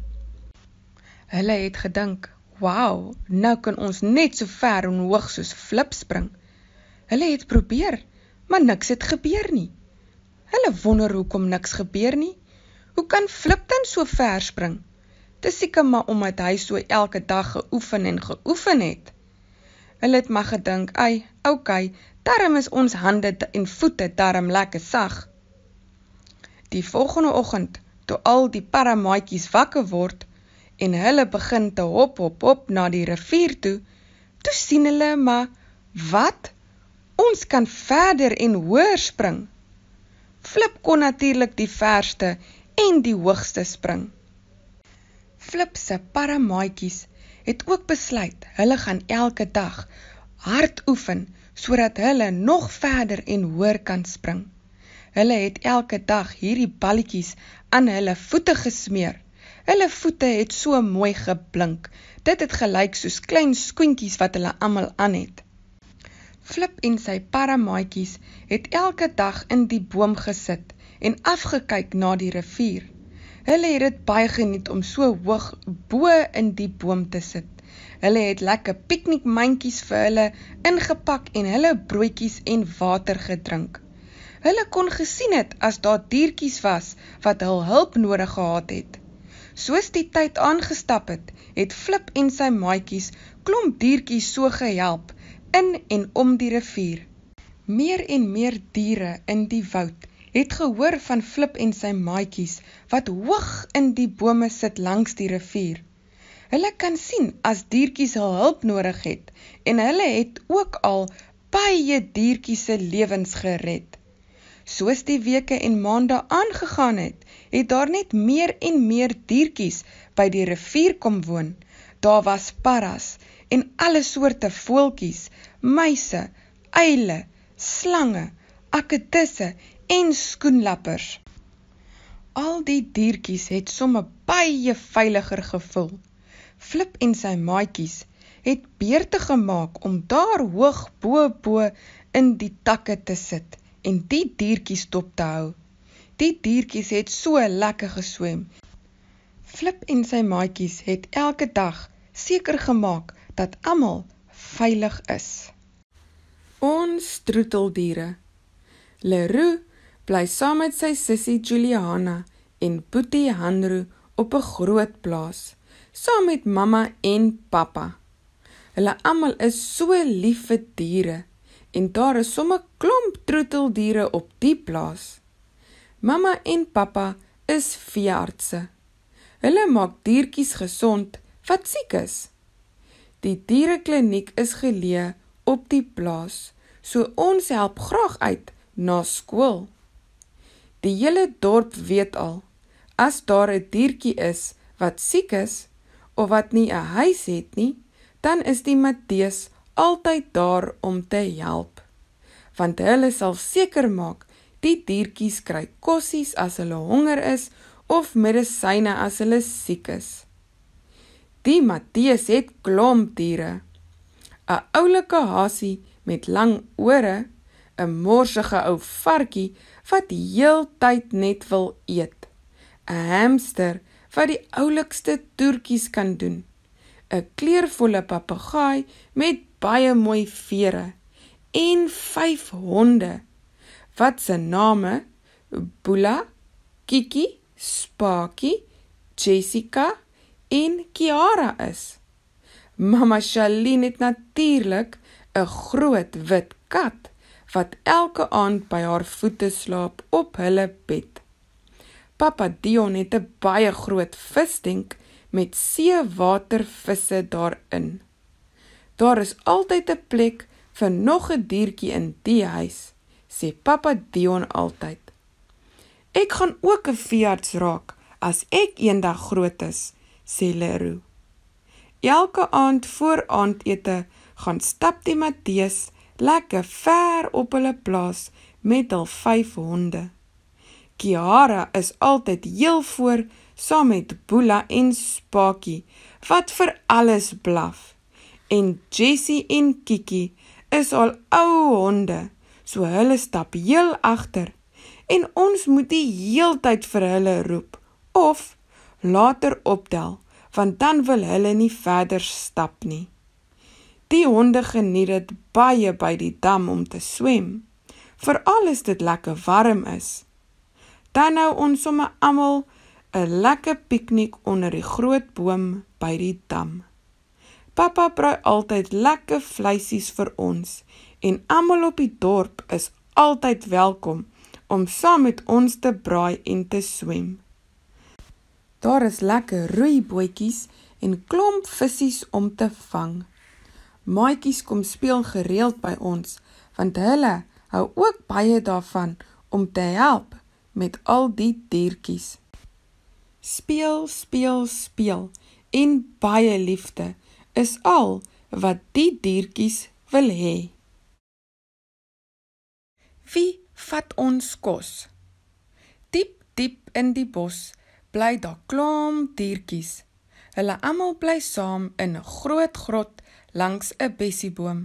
Hulle het gedink, "Wow, nou kan ons net so ver en hoog soos flip spring." Hulle het probeer, maar niks het gebeur nie. Hulle wonder hoekom niks gebeur nie. Hoe kan Flip dan so ver spring? Dis seker maar omdat hy so elke dag geoefen en geoefen het. Hulle het maar gedink, "Ai, okay, darm is ons hande en voete darm lekker sag." Die volgende oggend, toe al die paramaatjies wakker word, en hulle begin te hop hop hop na die rivier toe, toe sien hulle maar wat ons kan verder en hoër spring. Flip kon natuurlik die verste en die hoogste spring. Flip se paramaatjies het ook besluit hulle gaan elke dag hard oefen sodat hulle nog verder en hoër kan spring. Hulle het elke dag hierdie balletjies aan hulle voete gesmeer Hulle voete het so mooi geblink. Dit het gelyk soos klein skoentjies wat hulle almal aan het. Flip en sy paramaatjies het elke dag in die boom gesit en afgekyk na die rivier. Hulle het dit baie geniet om so hoog bo in die boom te sit. Hulle het lekker piknikmandjies vir hulle ingepak en hulle broodjies en water gedrink. Hulle kon gesien het as daar diertjies was wat hul hulp nodig gehad het. Soos die tyd aangestap het, het Flip en sy maatjies klomp diertjies so gehelp in en om die rivier. Meer en meer diere in die woud het gehoor van Flip en sy maatjies wat hoog in die bome sit langs die rivier. Hulle kan sien as diertjies hulp nodig het en hulle het ook al baie diertjies se lewens gered. Soos die weke en maande aangegaan het, het daar net meer en meer diertjies by die rivier kom woon. Daar was parras en alle soorte voeltjies, muise, uile, slange, akkatisse en skoenlappers. Al die diertjies het sommer baie veiliger gevoel. Flip en sy maatjies het beurte gemaak om daar hoog bo bo in die takke te sit en die diertjies dop te hou. Die diertjies het so lekker geswem. Flip en sy maatjies het elke dag seker gemaak dat almal veilig is. Ons troeteldiere. Leroux bly saam met sy sussie Juliana en Boetie Hanro op 'n groot plaas, saam met mamma en pappa. Hulle almal is so lief vir diere en daar is somme klomp troeteldiere op die plaas. Mamma en pappa is veeartse. Hulle maak diertjies gesond wat siek is. Die dierekliniek is geleë op die plaas, so ons help graag uit na skool. Die hele dorp weet al as daar 'n diertjie is wat siek is of wat nie 'n huis het nie, dan is die Matteus altyd daar om te help, want hulle sal seker maak die diertjies kry kossies as hulle honger is of medisyne as hulle siek is. Die Matteus het klomp diere. 'n Oulike hasie met lang ore, 'n morsige ou varkie wat heeltyd net wil eet, 'n hamster wat die oulikste toertjies kan doen, 'n kleurvolle papegaai met baie mooi vere en 5 honde wat se name Bula, Kiki, Spaki, Jessica en Kiara is. Mama Shalin het natuurlik 'n groot wit kat wat elke aand by haar voete slaap op hulle bed. Papa Dion het 'n baie groot visdenk met seewatervisse daarin. Daar is altyd 'n plek vir nog 'n diertjie in die huis, sê pappa Dion altyd. Ek gaan ook 'n veearts raak as ek eendag groot is, sê Leru. Elke aand voor aandete gaan stap die Matteus lekker ver op hulle plaas met al 5 honde. Kiara is altyd heel voor saam met Bula en Spakie wat vir alles blaf en Jessie en Kiki is al ou honde, so hulle stap heel agter en ons moet die heeltyd vir hulle roep of later optel want dan wil hulle nie verder stap nie. Die honde geniet dit baie by die dam om te swem, veral as dit lekker warm is. Dan nou ons sommer almal 'n lekker piknik onder die groot boom by die dam. Pappa braai altyd lekker vleisies vir ons en almal op die dorp is altyd welkom om saam met ons te braai en te swem. Daar is lekker roeibootjies en klomp visies om te vang. Maatjies kom speel gereeld by ons want hulle hou ook baie daarvan om te help met al die diertjies. Speel, speel, speel en baie liefde is al wat die diertjies wil hê. Wie vat ons kos? Diep, diep in die bos bly daar klomp diertjies. Hulle almal bly saam in 'n groot grot langs 'n bessieboom.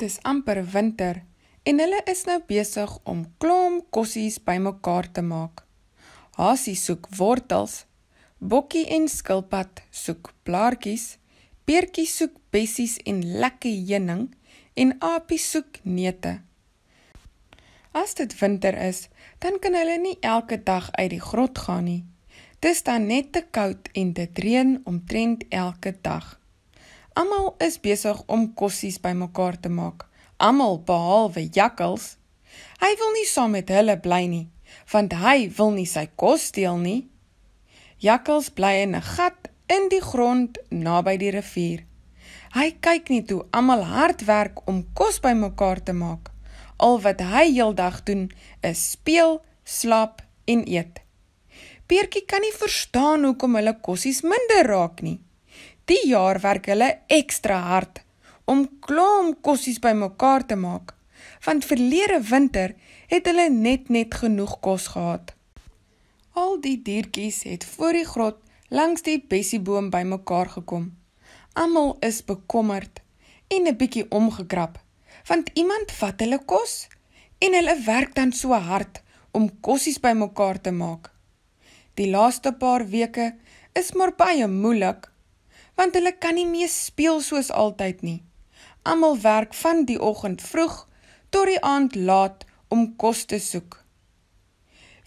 Dis amper winter en hulle is nou besig om klomp kossies bymekaar te maak. Hasie soek wortels, Bokkie en Skilpad soek blaartjies. Beertjie soek bessies en lekker heuning en aapie soek neute. As dit winter is, dan kan hulle nie elke dag uit die grot gaan nie. Dis dan net te koud en dit reën omtrent elke dag. Almal is besig om kossies bymekaar te maak, almal behalwe jakkals. Hy wil nie saam met hulle bly nie, want hy wil nie sy kos deel nie. Jakkals bly in 'n gat in die grond naby die rivier. Hy kyk nie toe almal hard werk om kos bymekaar te maak. Al wat hy heeldag doen is speel, slaap en eet. Peertjie kan nie verstaan hoekom hulle kossies minder raak nie. Die jaar werk hulle ekstra hard om klomp kossies bymekaar te maak, want verlede winter het hulle net net genoeg kos gehad. Al die diertjies het voor die grot langs die bessieboom bymekaar gekom. Almal is bekommerd en 'n bietjie omgekrap, want iemand vat hulle kos en hulle werk dan so hard om kossies bymekaar te maak. Die laaste paar weke is maar baie moeilik want hulle kan nie meer speel soos altyd nie. Almal werk van die oggend vroeg tot die aand laat om kos te soek.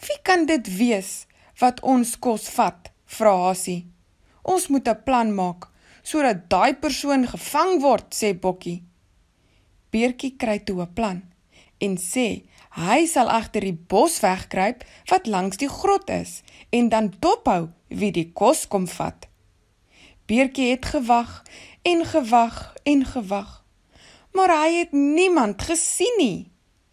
Wie kan dit wees wat ons kos vat? vra Hasie. Ons moet 'n plan maak sodat daai persoon gevang word, sê Bokkie. Beertjie kry toe 'n plan en sê hy sal agter die bos wegkruip wat langs die grot is en dan dophou wie die kos kom vat. Beertjie het gewag en gewag en gewag. Maar hy het niemand gesien nie.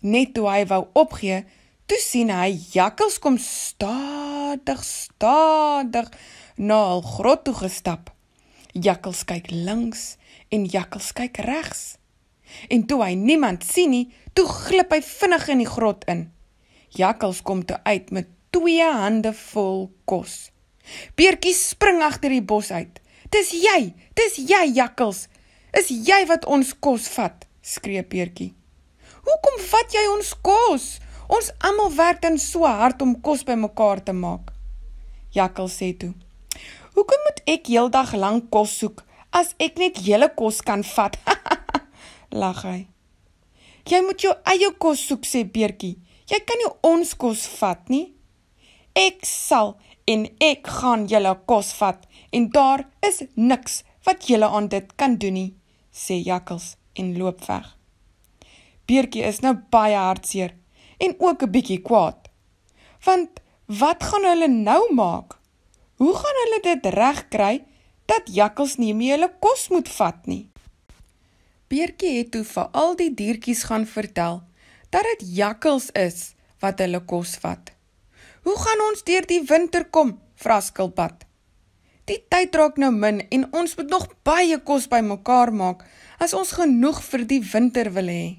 Net toe hy wou opgee, Toe sien hy jakkals kom stadig stadig na hul grot toe gestap. Jakkals kyk links en jakkals kyk regs. En toe hy niemand sien nie, toe glip hy vinnig in die grot in. Jakkals kom toe uit met twee hande vol kos. Peertjie spring agter die bos uit. "Dis jy, dis jy jakkals. Is jy wat ons kos vat?" skree Peertjie. "Hoekom vat jy ons kos?" Ons almal werk dan so hard om kos bymekaar te maak. Jakkal sê toe. Hoekom moet ek heeldag lank kos soek as ek net hele kos kan vat? Lag hy. Jy moet jou eie kos soek sê Beertjie. Jy kan nie ons kos vat nie. Ek sal en ek gaan julle kos vat en daar is niks wat julle aan dit kan doen nie sê Jakkals en loop weg. Beertjie is nou baie hartseer en ook 'n bietjie kwaad. Want wat gaan hulle nou maak? Hoe gaan hulle dit regkry dat jakkals nie meer hulle kos moet vat nie? Peertjie het toe vir al die diertjies gaan vertel dat dit jakkals is wat hulle kos vat. Hoe gaan ons deur die winter kom? vra skilpad. Die tyd raak nou min en ons moet nog baie kos bymekaar maak as ons genoeg vir die winter wil hê.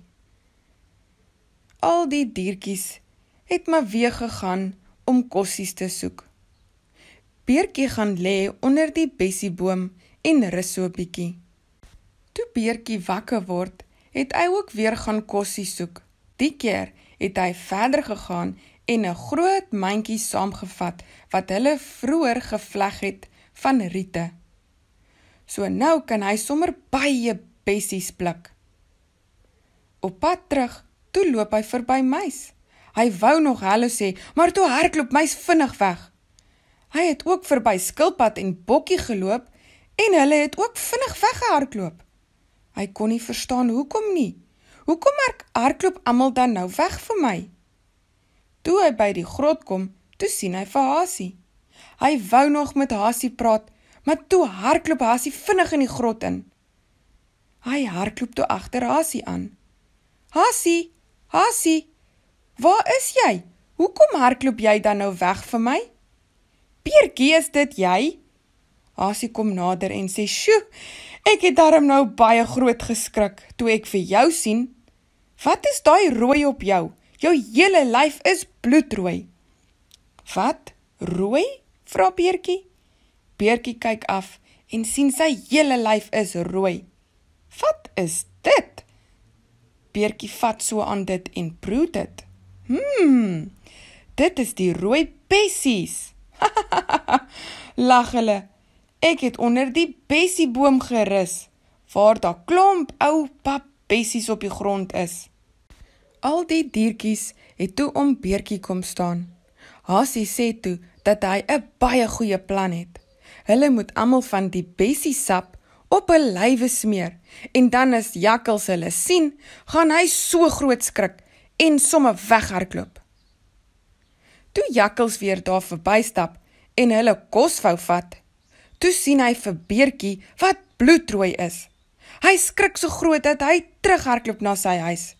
Al die diertjies het maar weer gegaan om kossies te soek. Beertjie gaan lê onder die bessieboom en rus so 'n bietjie. Toe Beertjie wakker word, het hy ook weer gaan kossies soek. Die keer het hy verder gegaan en 'n groot mandjie saamgevat wat hulle vroeër gevleg het van riete. So nou kan hy sommer baie bessies pluk. Op pad terug Toe loop hy verby Muis. Hy wou nog hallo sê, maar toe hardloop Muis vinnig weg. Hy het ook verby Skilpad en Bokkie geloop en hulle het ook vinnig weggehardloop. Hy kon nie verstaan hoekom nie. Hoekom maak hardloop almal dan nou weg vir my? Toe hy by die grot kom, toe sien hy vir Hasie. Hy wou nog met Hasie praat, maar toe hardloop Hasie vinnig in die grot in. Hy hardloop toe agter Hasie aan. Hasie, Hassie, waar is jy? Hoekom hardloop jy dan nou weg van my? Peertjie, is dit jy? Hassie kom nader en sê: "Sjoe, ek het darm nou baie groot geskrik toe ek vir jou sien. Wat is daai rooi op jou? Jou hele lyf is bloedrooi." "Wat? Rooi?" vra Peertjie. Peertjie kyk af en sien sy hele lyf is rooi. "Wat is dit?" beertjie vat so aan dit en proe dit. Hmm. Dit is die rooi bessies. Lag hulle. Ek het onder die bessieboom gerus waar daar klomp ou pap bessies op die grond is. Al die diertjies het toe om beertjie kom staan. Hasie sê toe dat hy 'n baie goeie plan het. Hulle moet almal van die bessie sap op 'n lywe smeer en dan as jakkals hulle sien, gaan hy so groot skrik en somme weghardloop. Toe jakkals weer daar verbystap en hulle kos wou vat, toe sien hy vir beertjie wat bloedrooi is. Hy skrik so groot dat hy terughardloop na sy huis.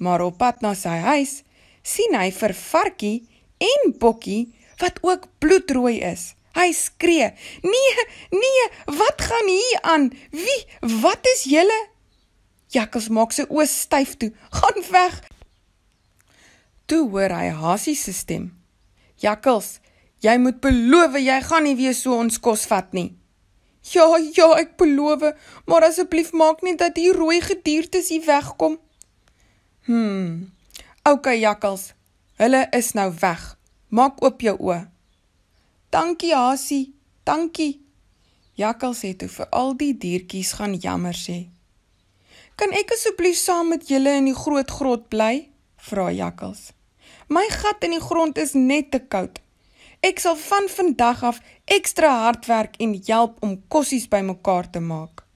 Maar op pad na sy huis sien hy vir varkie en bokkie wat ook bloedrooi is. Hy skree: "Nee, nee, wat gaan hier aan? Wie? Wat is julle?" Jakkals maak sy oë styf toe. "Gaan weg." Toe hoor hy Hasie se stem. "Jakkals, jy moet beloof jy gaan nie weer so ons kos vat nie." "Ja, ja, ek beloof, maar asseblief maak net dat hier rooi gediertes hier wegkom." "Hm. Okay, Jakkals. Hulle is nou weg. Maak oop jou oë." Dankie Hasie, dankie. Jakkals het toe vir al die diertjies gaan jammer sê. Kan ek asseblief saam met julle in die groot grot bly? vra Jakkals. My gat in die grond is net te koud. Ek sal van vandag af ekstra hard werk en help om kossies bymekaar te maak.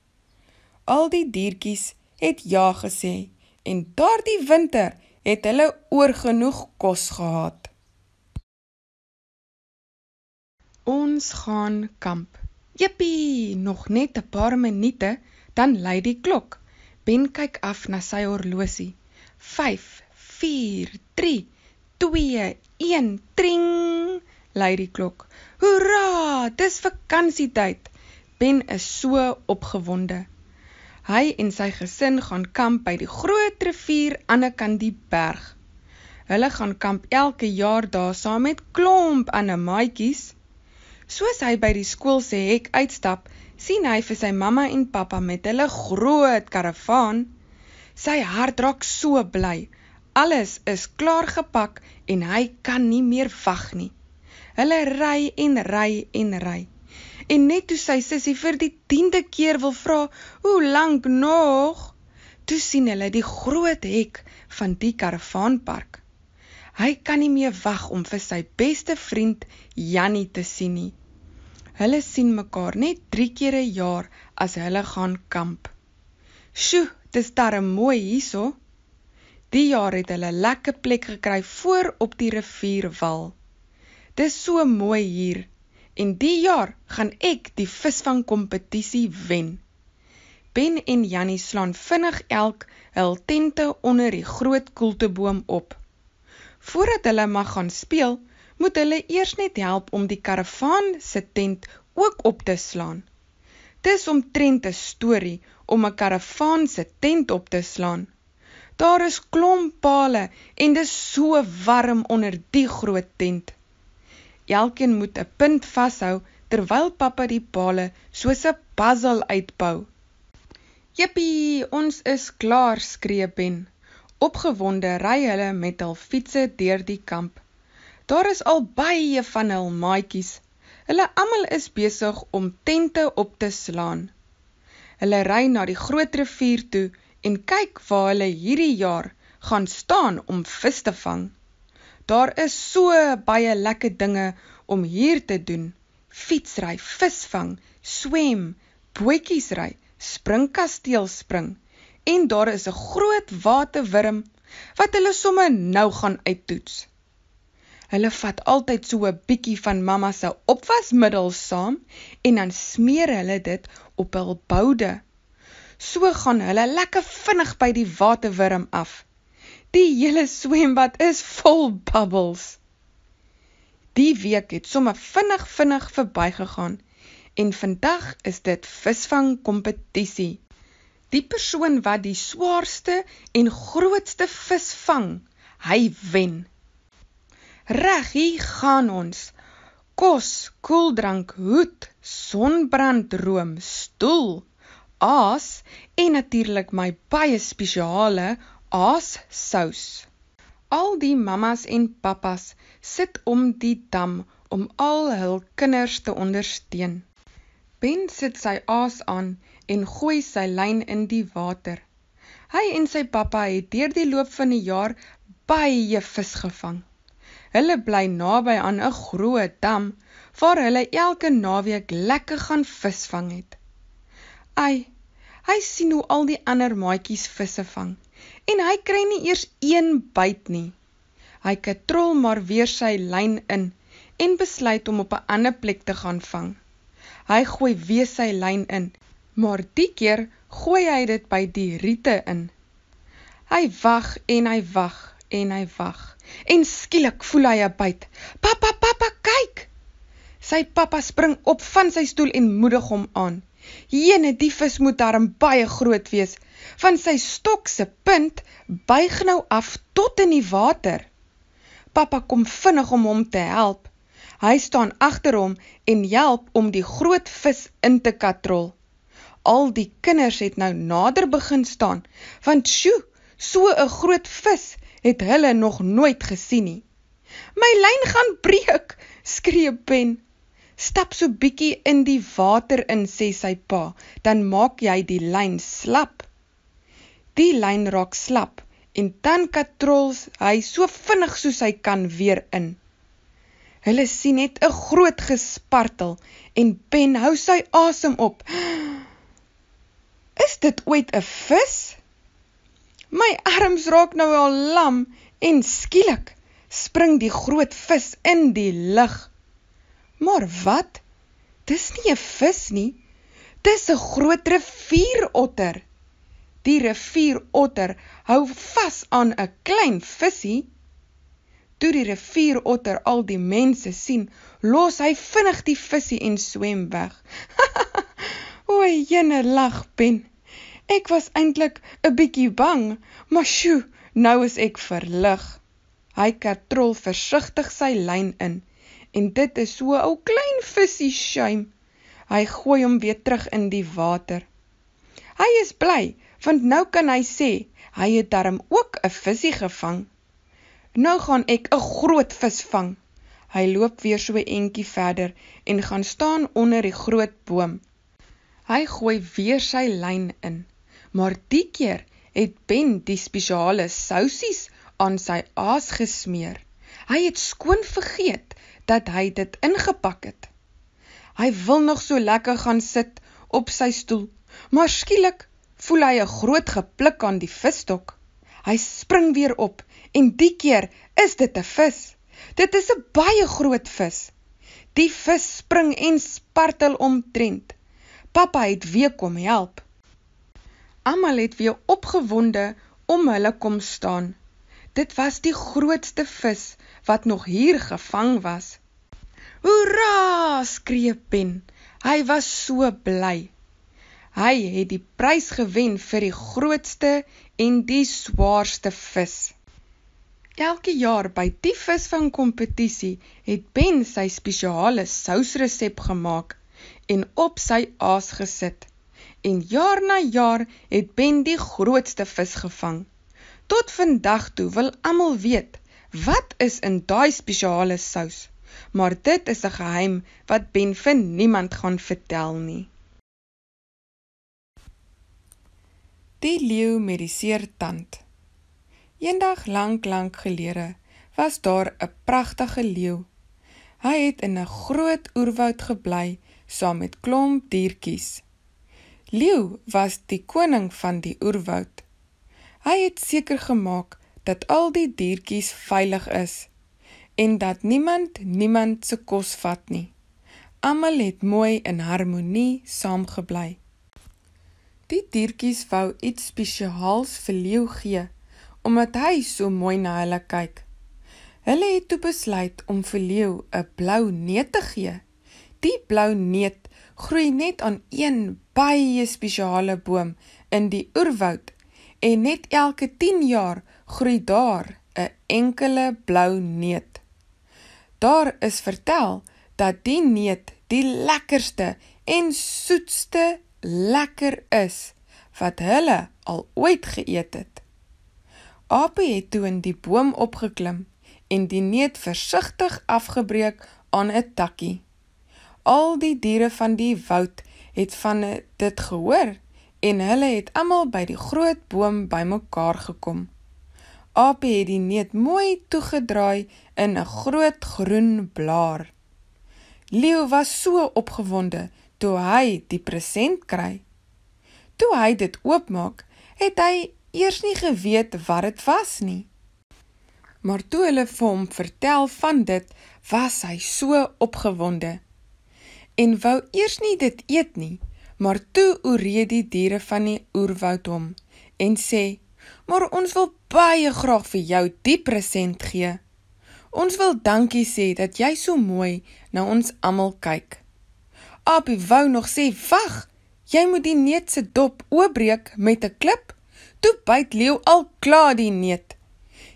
Al die diertjies het ja gesê en daardie winter het hulle oorgenoeg kos gehad. Ons gaan kamp. Jippie, nog net 'n paar minute, dan lui die klok. Ben kyk af na sy horlosie. 5, 4, 3, 2, 1, tring, lui die klok. Hoera, dis vakansietyd. Ben is so opgewonde. Hy en sy gesin gaan kamp by die groot rivier aan die kant die berg. Hulle gaan kamp elke jaar daar saam met klomp ander maatjies. Soos hy by die skool se hek uitstap, sien hy vir sy mamma en pappa met hulle groot karavaan. Sy hart raak so bly. Alles is klaar gepak en hy kan nie meer wag nie. Hulle ry en ry en ry. En net toe sy sussie vir die 10de keer wil vra, "Hoe lank nog?" toe sien hulle die groot hek van die karavaanpark. Hy kan nie meer wag om vir sy beste vriend Jannie te sien nie. Hulle sien mekaar net 3 keer 'n jaar as hulle gaan kamp. Sjoe, dis darm mooi hierso. Die jaar het hulle lekker plek gekry voor op die rivierwal. Dis so mooi hier en die jaar gaan ek die visvang kompetisie wen. Ben en Jannie slaan vinnig elk hul tente onder die groot koelteboom op. Voordat hulle mag gaan speel, moet hulle eers net help om die karavaan se tent ook op te slaan. Dis omtrent 'n storie om 'n karavaan se tent op te slaan. Daar is klomp palle en dis so warm onder die groot tent. Elkeen moet 'n punt vashou terwyl pappa die palle soos 'n puzzle uitbou. "Jippie, ons is klaar," skree Ben. Opgewonde ry hulle met hul fietsse deur die kamp. Daar is al baie van hul maatjies. Hulle almal is besig om tente op te slaan. Hulle ry na die groot rivier toe en kyk waar hulle hierdie jaar gaan staan om vis te vang. Daar is so baie lekker dinge om hier te doen: fietsry, visvang, swem, bootjies ry, springkasteel spring. Springkasteels spring en daar is 'n groot waterwurm wat hulle somme nou gaan uittoets. Hulle vat altyd so 'n bietjie van mamma se opwasmiddel saam en dan smeer hulle dit op hul boude. So gaan hulle lekker vinnig by die waterwurm af. Die hele swembad is vol bubbels. Die week het sommer vinnig vinnig verbygegaan en vandag is dit visvang kompetisie die persoon wat die swaarste en grootste vis vang, hy wen. Reg hier gaan ons. Kos, koeldrank, hoed, sonbrand, room, stoel, aas en natuurlik my baie spesiale aas sous. Al die mammas en pappas sit om die dam om al hul kinders te ondersteun. Ben sit sy aas aan en gooi sy lyn in die water. Hy en sy pappa het deur die loop van die jaar baie vis gevang. Hulle bly naby aan 'n groot dam waar hulle elke naweek lekker gaan visvang het. Ai, hy sien hoe al die ander maatjies visse vang en hy kry nie eers een byt nie. Hy katrol maar weer sy lyn in en besluit om op 'n ander plek te gaan vang. Hy gooi weer sy lyn in maar die keer gooi hy dit by die riete in. Hy wag en hy wag en hy wag en skielik voel hy 'n byt. Pappa, pappa, kyk! Sy pappa spring op van sy stoel en moedig hom aan. Jene die vis moet darm baie groot wees. Van sy stok se punt buig nou af tot in die water. Pappa kom vinnig om hom te help. Hy staan agter hom en help om die groot vis in te katrol al die kinders het nou nader begin staan, want sjoe, so 'n groot vis het hulle nog nooit gesien nie. My lyn gaan breek, skree Ben. Stap so bietjie in die water in, sê sy pa, dan maak jy die lyn slap. Die lyn raak slap en dan katrols hy so vinnig soos hy kan weer in. Hulle sien net 'n groot gespartel en Ben hou sy asem op. Is dit ooit 'n vis? My arms raak nou al lam en skielik spring die groot vis in die lug. Maar wat? Dis nie 'n vis nie. Dis 'n groot rivierotter. Die rivierotter hou vas aan 'n klein visie. Toe die rivierotter al die mense sien, los hy vinnig die visie en swem weg. O, jene lag, Ben. Ek was eintlik 'n bietjie bang, maar sjoe, nou is ek verlig. Hy katrol versigtig sy lyn in en dit is so 'n ou klein visie skuim. Hy gooi hom weer terug in die water. Hy is bly, want nou kan hy sê hy het darm ook 'n visie gevang. Nou gaan ek 'n groot vis vang. Hy loop weer so 'n entjie verder en gaan staan onder die groot boom. Hy gooi weer sy lyn in, maar die keer het Ben die spesiale sousies aan sy aas gesmeer. Hy het skoon vergeet dat hy dit ingepak het. Hy wil nog so lekker gaan sit op sy stoel, maar skielik voel hy 'n groot gepluk aan die visstok. Hy spring weer op en die keer is dit 'n vis. Dit is 'n baie groot vis. Die vis spring en spartel omtrent. Pappa het weer kom help. Almal het weer opgewonde om hulle kom staan. Dit was die grootste vis wat nog hier gevang was. "Hoera!" skree Pen. Hy was so bly. Hy het die prys gewen vir die grootste en die swaarste vis. Elke jaar by die visvangkompetisie het Ben sy spesiale sousresep gemaak en op sy aas gesit. En jaar na jaar het Ben die grootste vis gevang. Tot vandag toe wil almal weet wat is in daai spesiale sous. Maar dit is 'n geheim wat Ben vir niemand gaan vertel nie. Die leeu met die seer tand. Eendag lank lank gelede was daar 'n pragtige leeu. Hy het in 'n groot oerwoud gebly saam met klomp diertjies. Leeu was die koning van die oerwoud. Hy het seker gemaak dat al die diertjies veilig is en dat niemand niemand se kos vat nie. Almal het mooi in harmonie saamgebly. Die diertjies wou iets spesiaals vir Leeu gee omdat hy so mooi na hulle kyk. Hulle het toe besluit om vir Leeu 'n blou neet te gee Die blou neet groei net aan een baie spesiale boom in die oerwoud en net elke 10 jaar groei daar 'n enkele blou neet. Daar is vertel dat die neet die lekkerste en soetste lekker is wat hulle al ooit geëet het. Ape het toe in die boom opgeklim en die neet versigtig afgebreek aan 'n takkie. Al die diere van die woud het van dit gehoor en hulle het almal by die groot boom bymekaar gekom. Ape het die neet mooi toegedraai in 'n groot groen blaar. Leo was so opgewonde toe hy die present kry. Toe hy dit oopmaak, het hy eers nie geweet wat dit was nie. Maar toe hulle vir hom vertel van dit, was hy so opgewonde en wou eers nie dit eet nie, maar toe oree die diere van die oerwoud hom en sê: "Maar ons wil baie graag vir jou die present gee. Ons wil dankie sê dat jy so mooi na ons almal kyk." Abi wou nog sê: "Wag, jy moet die neet se dop oopbreek met 'n klip." Toe byt leeu al klaar die neet.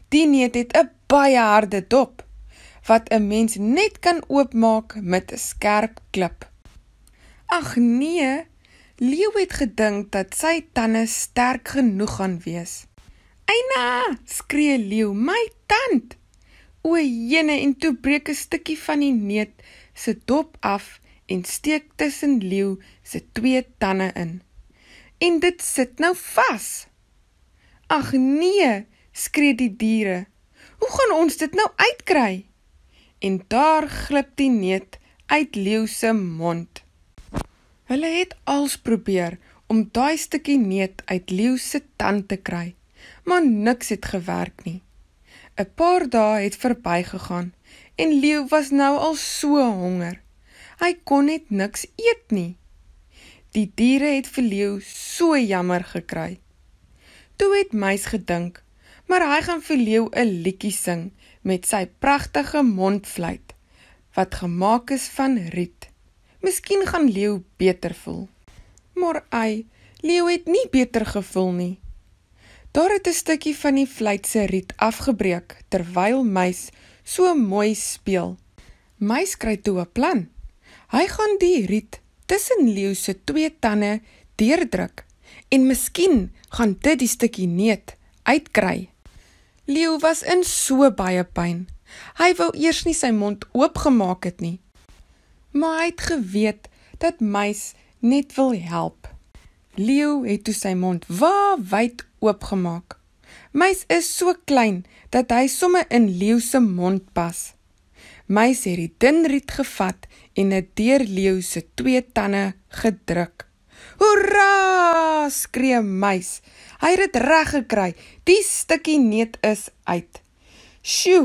Die neet het 'n baie harde dop wat 'n mens net kan oopmaak met 'n skerp klip. Ag nee, Leo het gedink dat sy tande sterk genoeg gaan wees. "Eina!" skree Leo, "my tand!" O, jene en toe breek 'n stukkie van die neet se dop af en steek tussen Leo se twee tande in. En dit sit nou vas. "Ag nee!" skree die diere. "Hoe gaan ons dit nou uitkry?" en daar glip die neet uit leeu se mond. Hulle het als probeer om daai stukkie neet uit leeu se tand te kry, maar niks het gewerk nie. 'n Paar dae het verbygegaan en leeu was nou al so honger. Hy kon net niks eet nie. Die diere het vir leeu so jammer gekry. Toe het muis gedink, maar hy gaan vir leeu 'n liedjie sing met sy pragtige mondfluit wat gemaak is van riet. Miskien gaan leeu beter voel. Maar ai, leeu het nie beter gevoel nie. Daar het 'n stukkie van die fluit se riet afgebreek terwyl muis so mooi speel. Muis kry toe 'n plan. Hy gaan die riet tussen leeu se twee tande deurdruk en miskien gaan dit die stukkie neut uitkry. Leo was in so baie pyn. Hy wou eers nie sy mond oopgemaak het nie. Maar hy het geweet dat Meis net wil help. Leo het toe sy mond wawyd oopgemaak. Meis is so klein dat hy sommer in Leo se mond pas. Meis het die dun riet gevat en dit deur Leo se twee tande gedruk. "Hoera!" skree muis. Hy het dit reg gekry. Die stukkie neet is uit. Sjoe,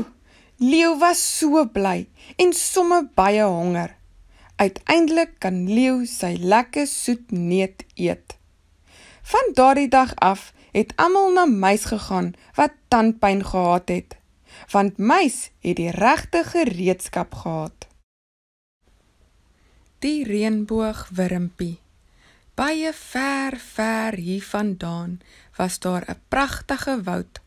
leeu was so bly en somme baie honger. Uiteindelik kan leeu sy lekker soet neet eet. Van daardie dag af het almal na muis gegaan wat tandpyn gehad het, want muis het die regte gereedskap gehad. Die reënboogwurmpie Baie ver, ver hiervandaan was daar 'n pragtige woud,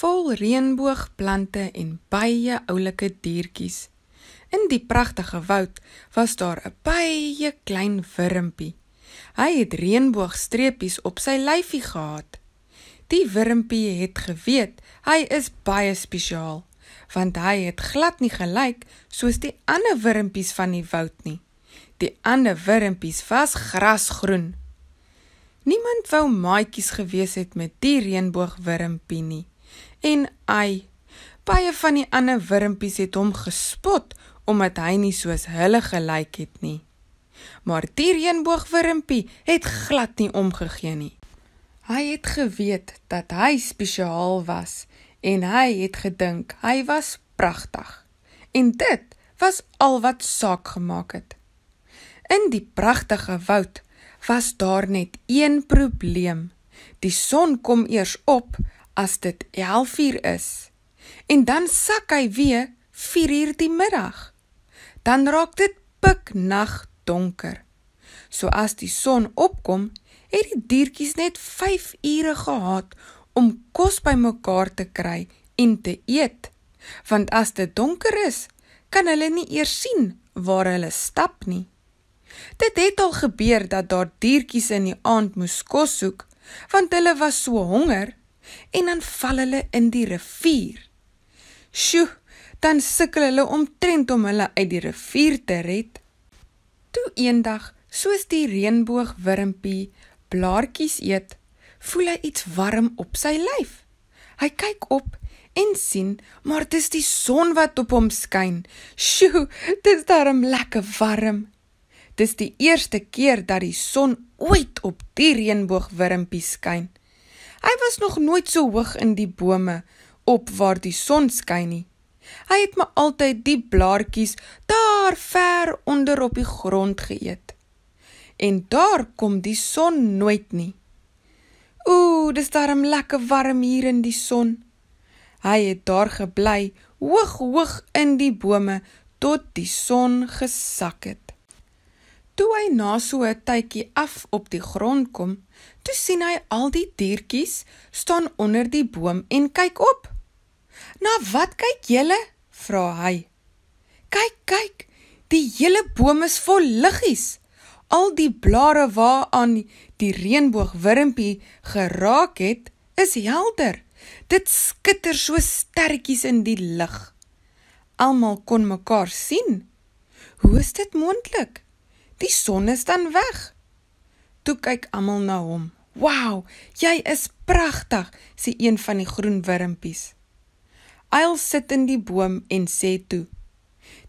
vol reënboogplante en baie oulike diertjies. In die pragtige woud was daar 'n baie klein wurmpie. Hy het reënboogstreepies op sy lyfie gehad. Die wurmpie het geweet hy is baie spesiaal, want hy het glad nie gelyk soos die ander wurmpies van die woud nie. Die ander wurmpies was grasgroen. Niemand wou maatjies gewees het met die reënboogwurmpie nie. En ai, baie van die ander wurmpies het hom gespot omdat hy nie soos hulle gelyk het nie. Maar die reënboogwurmpie het glad nie omgegee nie. Hy het geweet dat hy spesiaal was en hy het gedink hy was pragtig. En dit was al wat saak gemaak het. In die pragtige woud was daar net een probleem. Die son kom eers op as dit 11:00 is en dan sak hy weer 4:00 die middag. Dan raak dit piknag donker. So as die son opkom, het die diertjies net 5 ure gehad om kos bymekaar te kry en te eet. Want as dit donker is, kan hulle nie eers sien waar hulle stap nie. Dit het al gebeur dat daar diertjies in die aand moes kos soek, want hulle was so honger en dan val hulle in die rivier. Sjoe, dan sukkel hulle omtrent om hulle uit die rivier te red. Toe eendag, soos die reënboogwurmpie blaartjies eet, voel hy iets warm op sy lyf. Hy kyk op en sien, maar dis die son wat op hom skyn. Sjoe, dit is darm lekker warm. Dis die eerste keer dat die son ooit op die reënboogwurmpie skyn. Hy was nog nooit so hoog in die bome op waar die son skyn nie. Hy het maar altyd die blaartjies daar ver onder op die grond geëet. En daar kom die son nooit nie. Ooh, dis darm lekker warm hier in die son. Hy het daar gebly, hoog hoog in die bome tot die son gesak het. Toe hy na so 'n tydjie af op die grond kom, toe sien hy al die diertjies staan onder die boom en kyk op. "Na wat kyk julle?" vra hy. "Kyk, kyk, die hele boom is vol liggies. Al die blare waaraan die reënboogwurmpie geraak het, is helder. Dit skitter so sterretjies in die lig." Almal kon mekaar sien. "Hoe is dit moontlik?" Die son is dan weg. Toe kyk almal na hom. "Wow, jy is pragtig," sê een van die groen wurmpies. Hy sit in die boom en sê toe: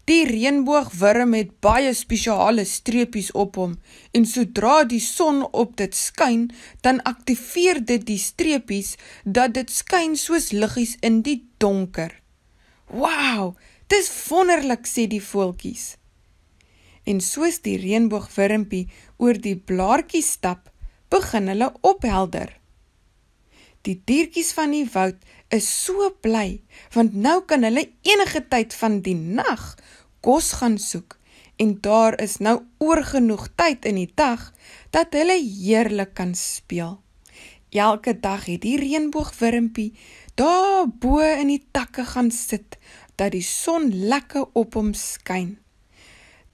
"Die reënboogwurm het baie spesiale streepies op hom en sodra die son op dit skyn, dan aktiveer dit die streepies dat dit skyn soos liggies in die donker." "Wow, dis wonderlik," sê die voeltjies en soos die reënboogwurmpie oor die blaartjie stap, begin hulle ophelder. Die diertjies van die woud is so bly, want nou kan hulle enige tyd van die nag kos gaan soek en daar is nou oorgenoeg tyd in die dag dat hulle heerlik kan speel. Elke dag het die reënboogwurmpie daar bo in die takke gaan sit dat die son lekker op hom skyn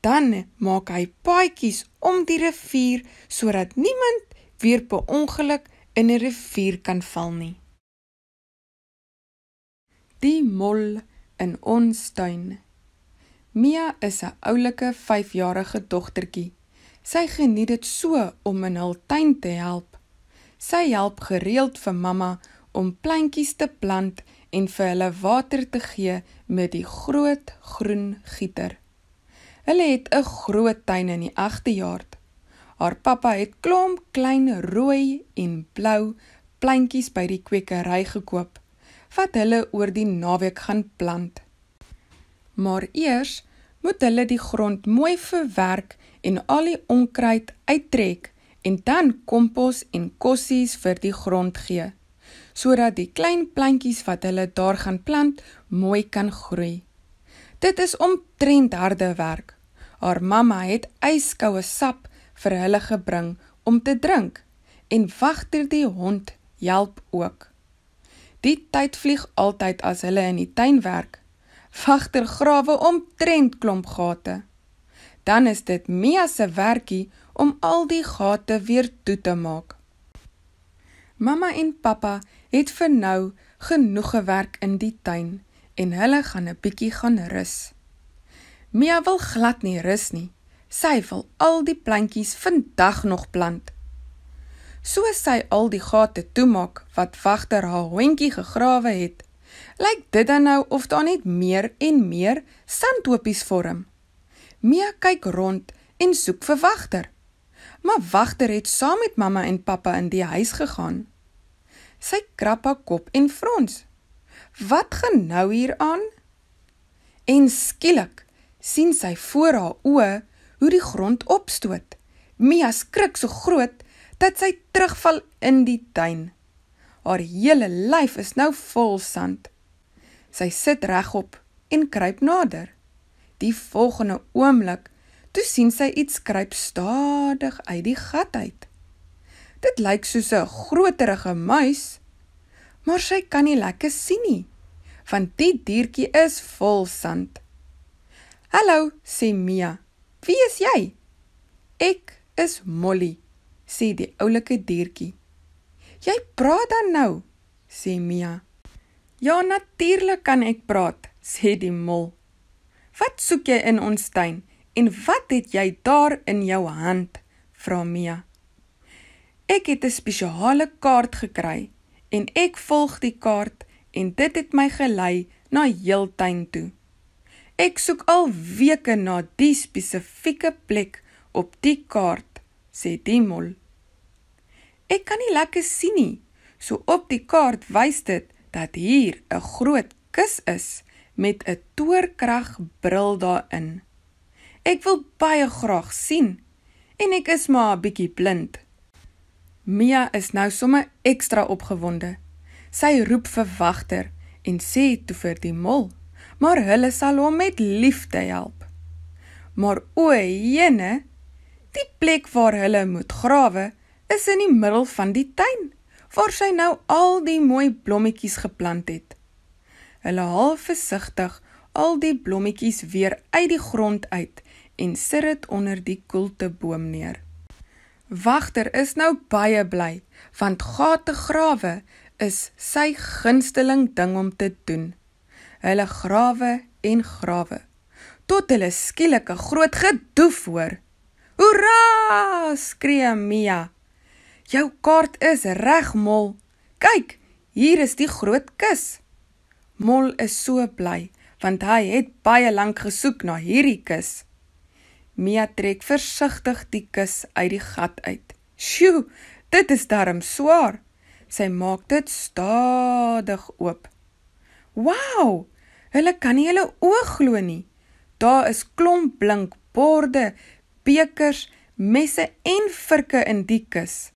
dan maak hy paadjies om die rivier sodat niemand weer per ongeluk in 'n rivier kan val nie. Die mol in ons tuin. Mia is 'n oulike 5-jarige dogtertjie. Sy geniet dit so om in hul tuin te help. Sy help gereeld vir mamma om plantjies te plant en vir hulle water te gee met die groot groen gieter. Hulle het 'n groot tuin in die agterjaard. Haar pappa het klomp klein rooi en blou plantjies by die kwekery gekoop wat hulle oor die naweek gaan plant. Maar eers moet hulle die grond mooi verwerk en al die onkruid uittrek en dan kompos en kossies vir die grond gee sodat die klein plantjies wat hulle daar gaan plant mooi kan groei. Dit is omtrent harde werk, haar mamma het yskoue sap vir hulle gebring om te drink en wagter die hond help ook. Die tyd vlieg altyd as hulle in die tuin werk. Wagter grawe omtrent klomp gate. Dan is dit Mia se werkie om al die gate weer toe te maak. Mamma en pappa het vir nou genoeg gewerk in die tuin en hulle gaan 'n bietjie gaan rus. Mia wil glad nie rus nie. Sy wil al die plantjies vandag nog plant. So sy al die gate toemaak wat wagter haar hondjie gegrawe het, lyk dit dan nou of daar net meer en meer sandhopies vorm. Mia kyk rond en soek vir wagter. Maar wagter het saam met mamma en pappa in die huis gegaan. Sy krap haar kop en frons. Wat gaan nou hier aan? En skielik sien sy voor haar oë hoe die grond opstoot. Mia skrik so groot dat sy terugval in die tuin. Haar hele lyf is nou vol sand. Sy sit regop en kruip nader. Die volgende oomblik, toe sien sy iets kruip stadig uit die gat uit. Dit lyk soos 'n groterige muis, maar sy kan nie lekker sien nie, want die diertjie is vol sand. Hallo, sê Mia. Wie is jy? Ek is Molly, sê die oulike diertjie. Jy praat dan nou, sê Mia. Ja, natuurlik kan ek praat, sê die mol. Wat soek jy in ons tuin en wat het jy daar in jou hand? vra Mia. Ek het 'n spesiale kaart gekry en ek volg die kaart en dit het my gelei na heeltuin toe. Ek soek al weke na die spesifieke plek op die kaart, sê die mol. Ek kan nie lekker sien nie. So op die kaart wys dit dat hier 'n groot kus is met 'n toorkrag bril daarin. Ek wil baie graag sien en ek is maar 'n bietjie blind. Mia is nou sommer ekstra opgewonde. Sy roep vir wagter en sê toe vir die mol: maar hulle sal hom met liefde help. Maar o, jene, die plek waar hulle moet grawe, is in die middel van die tuin waar sy nou al die mooi blommetjies geplant het. Hulle haal versigtig al die blommetjies weer uit die grond uit en sit dit onder die koelteboom neer. Wagter is nou baie bly, want gate grawe is sy gunsteling ding om te doen hulle grawe en grawe tot hulle skielik 'n groot gedoef hoor. "Hoera!" skree Mia. "Jou kaart is reg, Mol. Kyk, hier is die groot kus." Mol is so bly want hy het baie lank gesoek na hierdie kus. Mia trek versigtig die kus uit die gat uit. "Sjoe, dit is darm swaar." Sy maak dit stadig oop. "Wow!" Hulle kan nie hulle oë glo nie. Daar is klomp blink borde, bekers, messe en virke in die kus.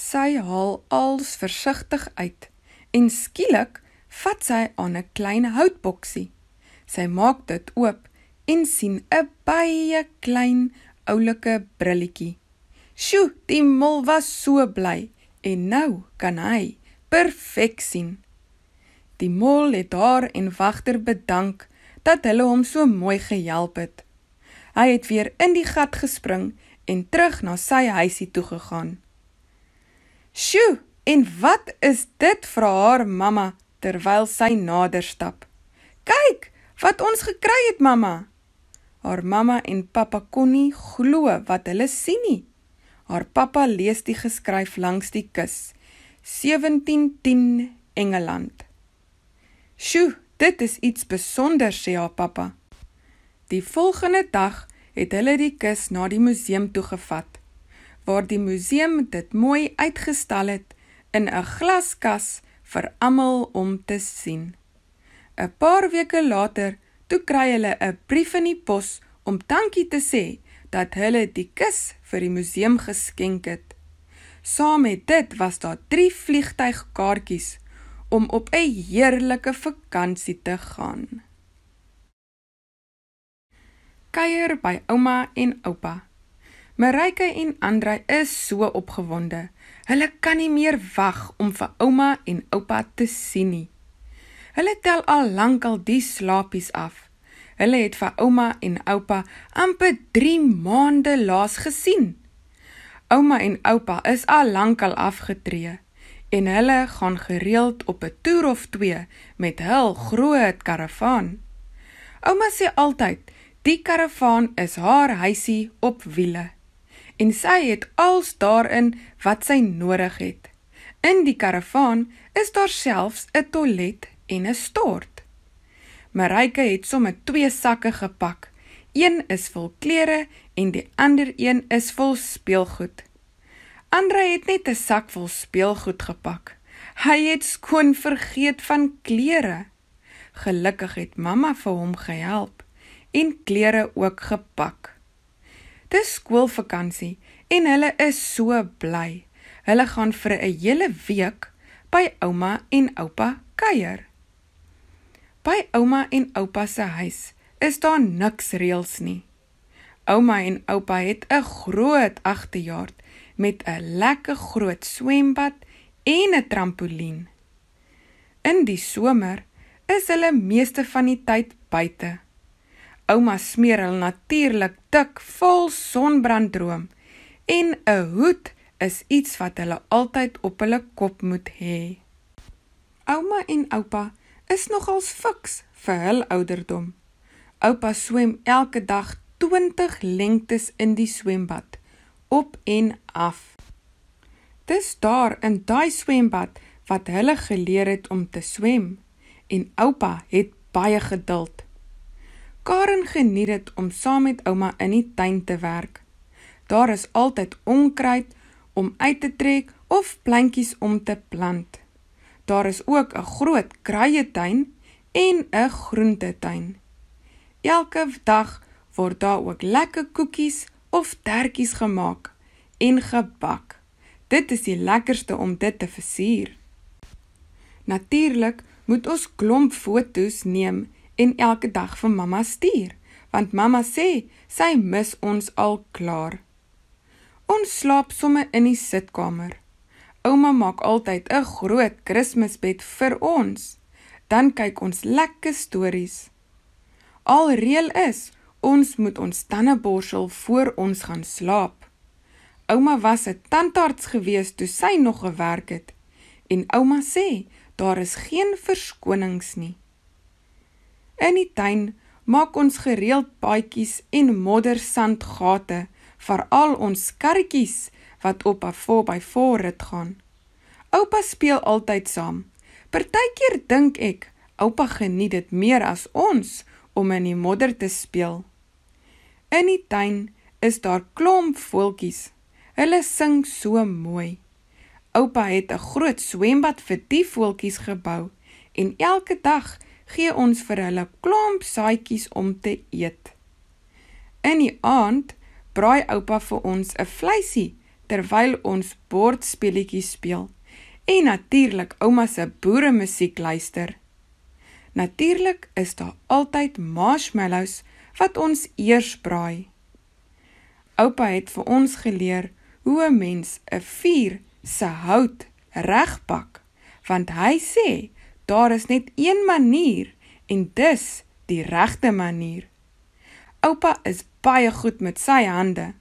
Sy haal alles versigtig uit en skielik vat sy aan 'n klein houtboksie. Sy maak dit oop en sien 'n baie klein oulike brilletjie. Sjoe, die mol was so bly en nou kan hy perfek sien. Die mol het haar en wagter bedank dat hulle hom so mooi gehelp het. Hy het weer in die gat gespring en terug na sy huisie toe gegaan. "Sjoe, en wat is dit?" vra haar mamma terwyl sy nader stap. "Kyk wat ons gekry het, mamma." Haar mamma en pappa kon nie glo wat hulle sien nie. Haar pappa lees die geskryf langs die kus: 1710 Engeland. 1711 "Sjoe, dit is iets spesonder," sê haar ja, pappa. Die volgende dag het hulle die kus na die museum toe gevat, waar die museum dit mooi uitgestal het in 'n glaskas vir almal om te sien. 'n Paar weke later, toe kry hulle 'n brief in die pos om dankie te sê dat hulle die kus vir die museum geskenk het. Saam met dit was daar 3 vliegtygkaartjies om op 'n heerlike vakansie te gaan. Kuier by ouma en oupa. Marike en Andre is so opgewonde. Hulle kan nie meer wag om vir ouma en oupa te sien nie. Hulle tel al lank al die slapies af. Hulle het vir ouma en oupa amper 3 maande laas gesien. Ouma en oupa is al lank al afgetree en hulle gaan gereeld op 'n toer of twee met hul groot karavaan. Ouma sê altyd, die karavaan is haar huisie op wiele en sy het als daarin wat sy nodig het. In die karavaan is daar selfs 'n toilet en 'n stort. Marike het sommer twee sakke gepak. Een is vol klere en die ander een is vol speelgoed. Andre het net 'n sak vol speelgoed gepak. Hy het skoon vergeet van klere. Gelukkig het mamma vir hom gehelp en klere ook gepak. Dis skoolvakansie en hulle is so bly. Hulle gaan vir 'n hele week by ouma en oupa kuier. By ouma en oupa se huis is daar niks reëls nie. Ouma en oupa het 'n groot agterjaar met 'n lekker groot swembad en 'n trampolien. In die somer is hulle meeste van die tyd buite. Ouma smeer hulle natuurlik dik vol sonbrandroom en 'n hoed is iets wat hulle altyd op hulle kop moet hê. Ouma en oupa is nogals fiks vir hul ouderdom. Oupa swem elke dag 20 lengtes in die swembad op en af. Dis daar in daai swembad wat hulle geleer het om te swem en oupa het baie geduld. Karen geniet dit om saam met ouma in die tuin te werk. Daar is altyd onkruid om uit te trek of plantjies om te plant. Daar is ook 'n groot kruietuin en 'n groentetuin. Elke dag word daar ook lekker koekies of tertjies gemaak en gebak. Dit is die lekkerste om dit te versier. Natuurlik moet ons klomp fotos neem en elke dag vir mamma stuur, want mamma sê sy mis ons al klaar. Ons slaap somme in die sitkamer. Ouma maak altyd 'n groot Kersbed vir ons. Dan kyk ons lekker stories. Al reël is Ons moet ons tande borsel voor ons gaan slaap. Ouma was 'n tandarts gewees toe sy nog gewerk het en ouma sê daar is geen verskonings nie. In die tuin maak ons gereeld paadjies en moddersandgate vir al ons karretjies wat op 'n voorby voor rit gaan. Oupa speel altyd saam. Partykeer dink ek oupa geniet dit meer as ons om in die modder te speel. In die tuin is daar klomp voeltjies. Hulle sing so mooi. Oupa het 'n groot swembad vir die voeltjies gebou en elke dag gee ons vir hulle klomp saaitjies om te eet. In die aand braai oupa vir ons 'n vleisie terwyl ons bordspelletjies speel en natuurlik ouma se boeremusiek luister. Natuurlik is daar altyd marshmallows wat ons eers braai. Oupa het vir ons geleer hoe 'n mens 'n vuur se hout regpak, want hy sê daar is net een manier en dis die regte manier. Oupa is baie goed met sy hande.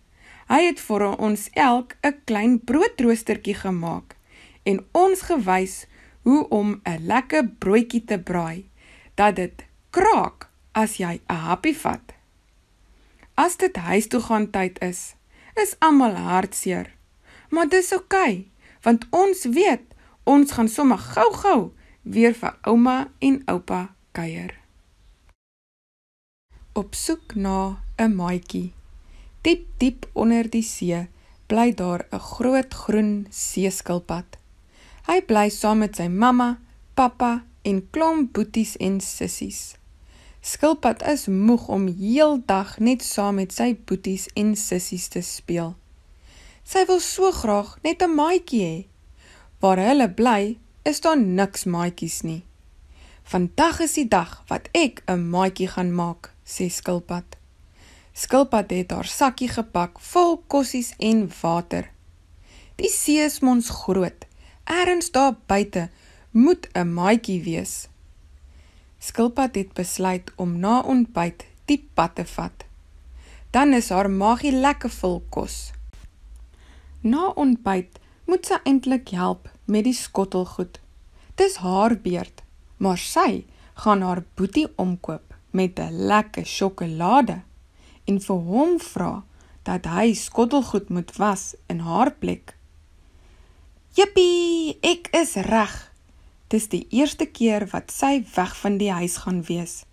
Hy het vir ons elk 'n klein broodroostertjie gemaak en ons gewys hoe om 'n lekker broodjie te braai dat dit kraak as jy 'n happie vat. As dit huis toe gaan tyd is, is almal hartseer. Maar dis oukei, okay, want ons weet ons gaan sommer gou-gou weer vir ouma en oupa kuier. Op soek na 'n maatjie. Diep diep onder die see bly daar 'n groot groen seeskilpad. Hy bly saam met sy mamma, pappa en klomp boeties en sissies. Skilpad is moeg om heeldag net saam met sy boeties en sissies te speel. Sy wil so graag net 'n maatjie hê. Waar hulle bly, is daar niks maatjies nie. Vandag is die dag wat ek 'n maatjie gaan maak, sê Skilpad. Skilpad het haar sakkie gepak vol kossies en water. Die see is mos groot. Ergens daar buite moet 'n maatjie wees. Skilpad het besluit om na ontbyt diep pad te vat. Dan is haar maagie lekker vol kos. Na ontbyt moet sy eintlik help met die skottelgoed. Dis haar beurt, maar sy gaan haar boetie omkoop met 'n lekker sjokolade en vir hom vra dat hy skottelgoed moet was in haar plek. Jippie, ek is reg. Dis die eerste keer wat sy weg van die huis gaan wees.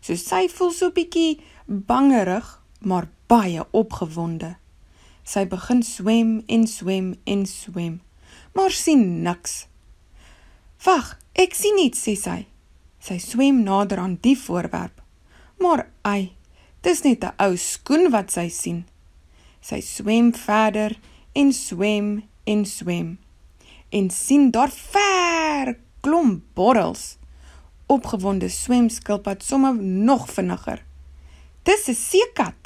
So sy voel so bietjie bangerig, maar baie opgewonde. Sy begin swem en swem en swem, maar sien niks. "Wag, ek sien iets," sê sy. Sy swem nader aan die voorwerp. Maar ai, dis net 'n ou skoen wat sy sien. Sy swem verder en swem en swem. En sien daar ver klomp borrels. Opgewonde swemskilpad somme nog vinniger. Dis 'n seekat.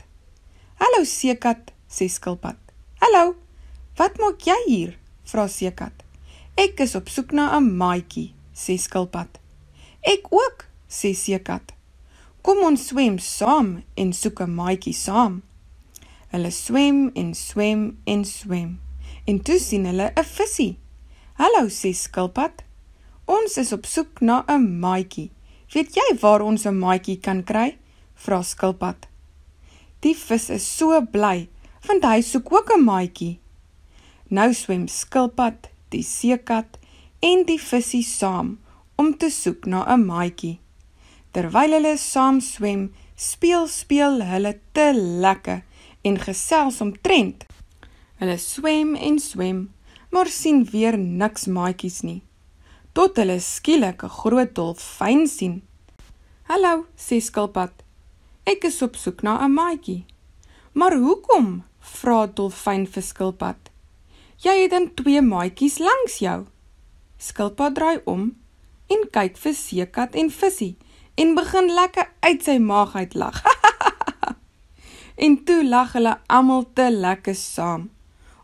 Hallo seekat, sê skilpad. Hallo. Wat maak jy hier? vra seekat. Ek is op soek na 'n maatjie, sê skilpad. Ek ook, sê seekat. Kom ons swem saam en soek 'n maatjie saam. Hulle swem en swem en swem. En toe sien hulle 'n visie. Hallo sê skilpad. Ons is op soek na 'n maatjie. Weet jy waar ons 'n maatjie kan kry? vra skilpad. Die vis is so bly, want hy soek ook 'n maatjie. Nou swem skilpad, die seekat en die visie saam om te soek na 'n maatjie. Terwyl hulle saam swem, speel speel hulle te lekker en gesels omtrent. Hulle swem en swem, maar sien weer niks maatjies nie tot hulle skielik 'n groot dolfyn sien. "Hallo," sê skilpad. "Ek is op soek na 'n maatjie." "Maar hoekom?" vra dolfyn vir skilpad. "Jy het dan twee maatjies langs jou." Skilpad draai om en kyk vir seekat en visie en begin lekker uit sy maag uit lag. en toe lag hulle almal te lekker saam.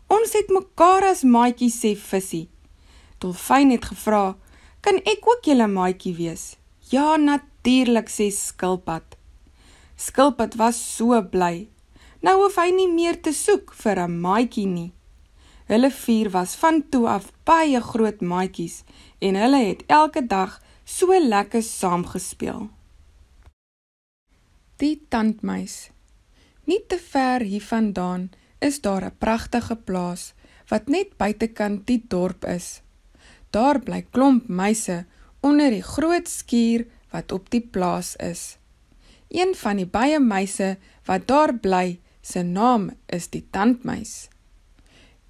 "Ons het mekaar as maatjies," sê visie. Dolfyn het gevra, "Kan ek ook julle maatjie wees?" "Ja, natuurlik," sê skilpad. Skilpad was so bly. Nou hoef hy nie meer te soek vir 'n maatjie nie. Hulle vier was van toe af baie groot maatjies en hulle het elke dag so lekker saam gespeel. Die tandmuis. Nie te ver hiervandaan is daar 'n pragtige plaas wat net buitekant die dorp is daar bly klomp muise onder die groot skuur wat op die plaas is. Een van die baie muise wat daar bly, se naam is die tandmuis.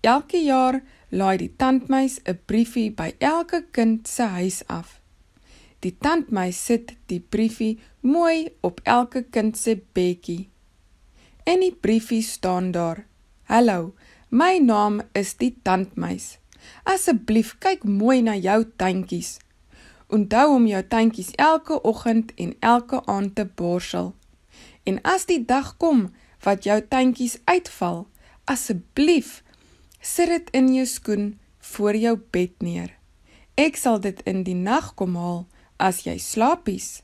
Elke jaar laai die tandmuis 'n briefie by elke kind se huis af. Die tandmuis sit die briefie mooi op elke kind se bedjie. In die briefie staan daar: "Hallo, my naam is die tandmuis." Asseblief kyk mooi na jou tuintjies. Onthou om jou tuintjies elke oggend en elke aand te borsel. En as die dag kom wat jou tuintjies uitval, asseblief sit dit in jou skoen voor jou bed neer. Ek sal dit in die nag kom haal as jy slaapies.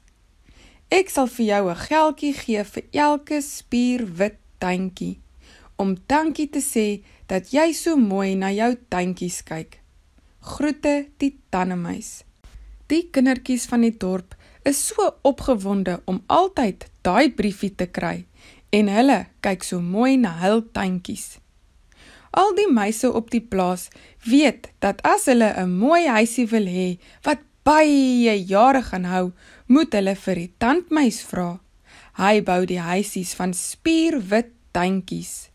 Ek sal vir jou 'n geldjie gee vir elke spierwit tuintjie om dankie te sê dat jy so mooi na jou tuintjies kyk. Groete die tannemuis. Die kindertjies van die dorp is so opgewonde om altyd daai briefie te kry en hulle kyk so mooi na hul tuintjies. Al die muise op die plaas weet dat as hulle 'n mooi huisie wil hê wat baie jare gaan hou, moet hulle vir die tandmuis vra. Hy bou die huisies van spierwit tuintjies.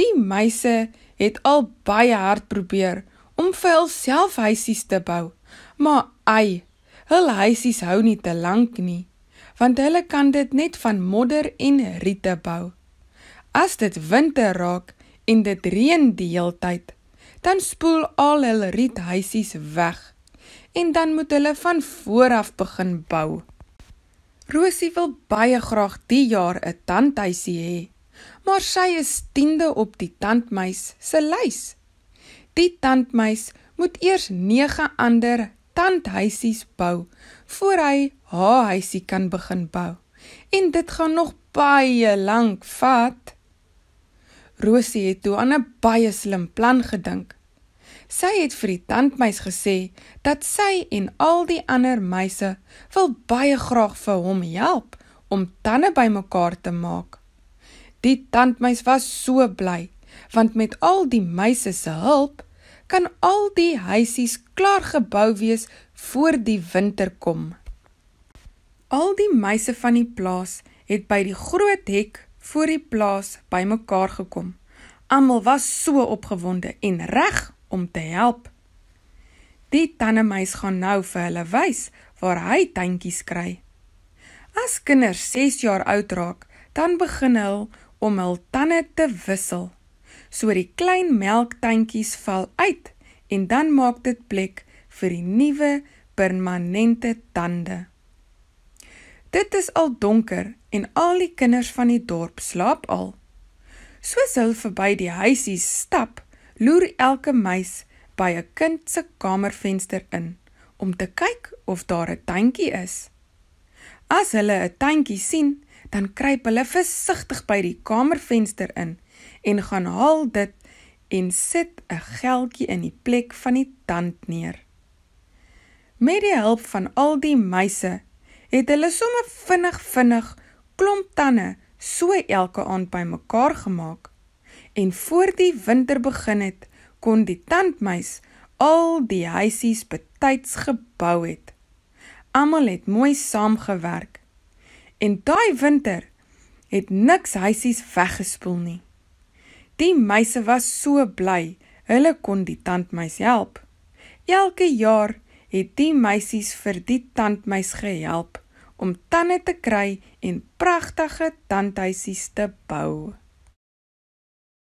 Die meise het al baie hard probeer om vir hulself huisies te bou, maar ai, hulle huisies hou nie te lank nie, want hulle kan dit net van modder en riete bou. As dit winter raak en dit reën die heeltyd, dan spoel al hulle riethuisies weg en dan moet hulle van voor af begin bou. Rosie wil baie graag die jaar 'n tandhuisie hê maar sy is tiende op die tandmeis se lys. Die tandmeis moet eers 9 ander tandhuisies bou voor hy haar huisie kan begin bou. En dit gaan nog baie lank vat. Rosie het toe aan 'n baie slim plan gedink. Sy het vir die tandmeis gesê dat sy en al die ander meise wil baie graag vir hom help om tande bymekaar te maak. Die tandmeis was so bly, want met al die meisies se hulp kan al die huisies klaar gebou wees voor die winter kom. Al die meisies van die plaas het by die groot hek voor die plaas bymekaar gekom. Almal was so opgewonde en reg om te help. Die tannemeis gaan nou vir hulle wys waar hy tandjies kry. As kinders 6 jaar oud raak, dan begin hulle om hul tande te wissel. So die klein melktuintjies val uit en dan maak dit plek vir die nuwe permanente tande. Dit is al donker en al die kinders van die dorp slaap al. Soos hulle verby die huisie stap, loer elke meis by 'n kind se kamervenster in om te kyk of daar 'n tuintjie is. As hulle 'n tuintjie sien, dan kruip hulle versigtig by die kamervenster in en gaan haal dit en sit 'n geldjie in die plek van die tand neer. Met die hulp van al die muise het hulle sommer vinnig vinnig klomp tande so elke aand bymekaar gemaak en voor die winter begin het kon die tandmuis al die huisies betyds gebou het. Almal het mooi saamgewerk en daai winter het niks huisies weggespoel nie. Die meise was so bly. Hulle kon die tandmeis help. Elke jaar het die meisies vir die tandmeis gehelp om tande te kry en pragtige tandhuisies te bou.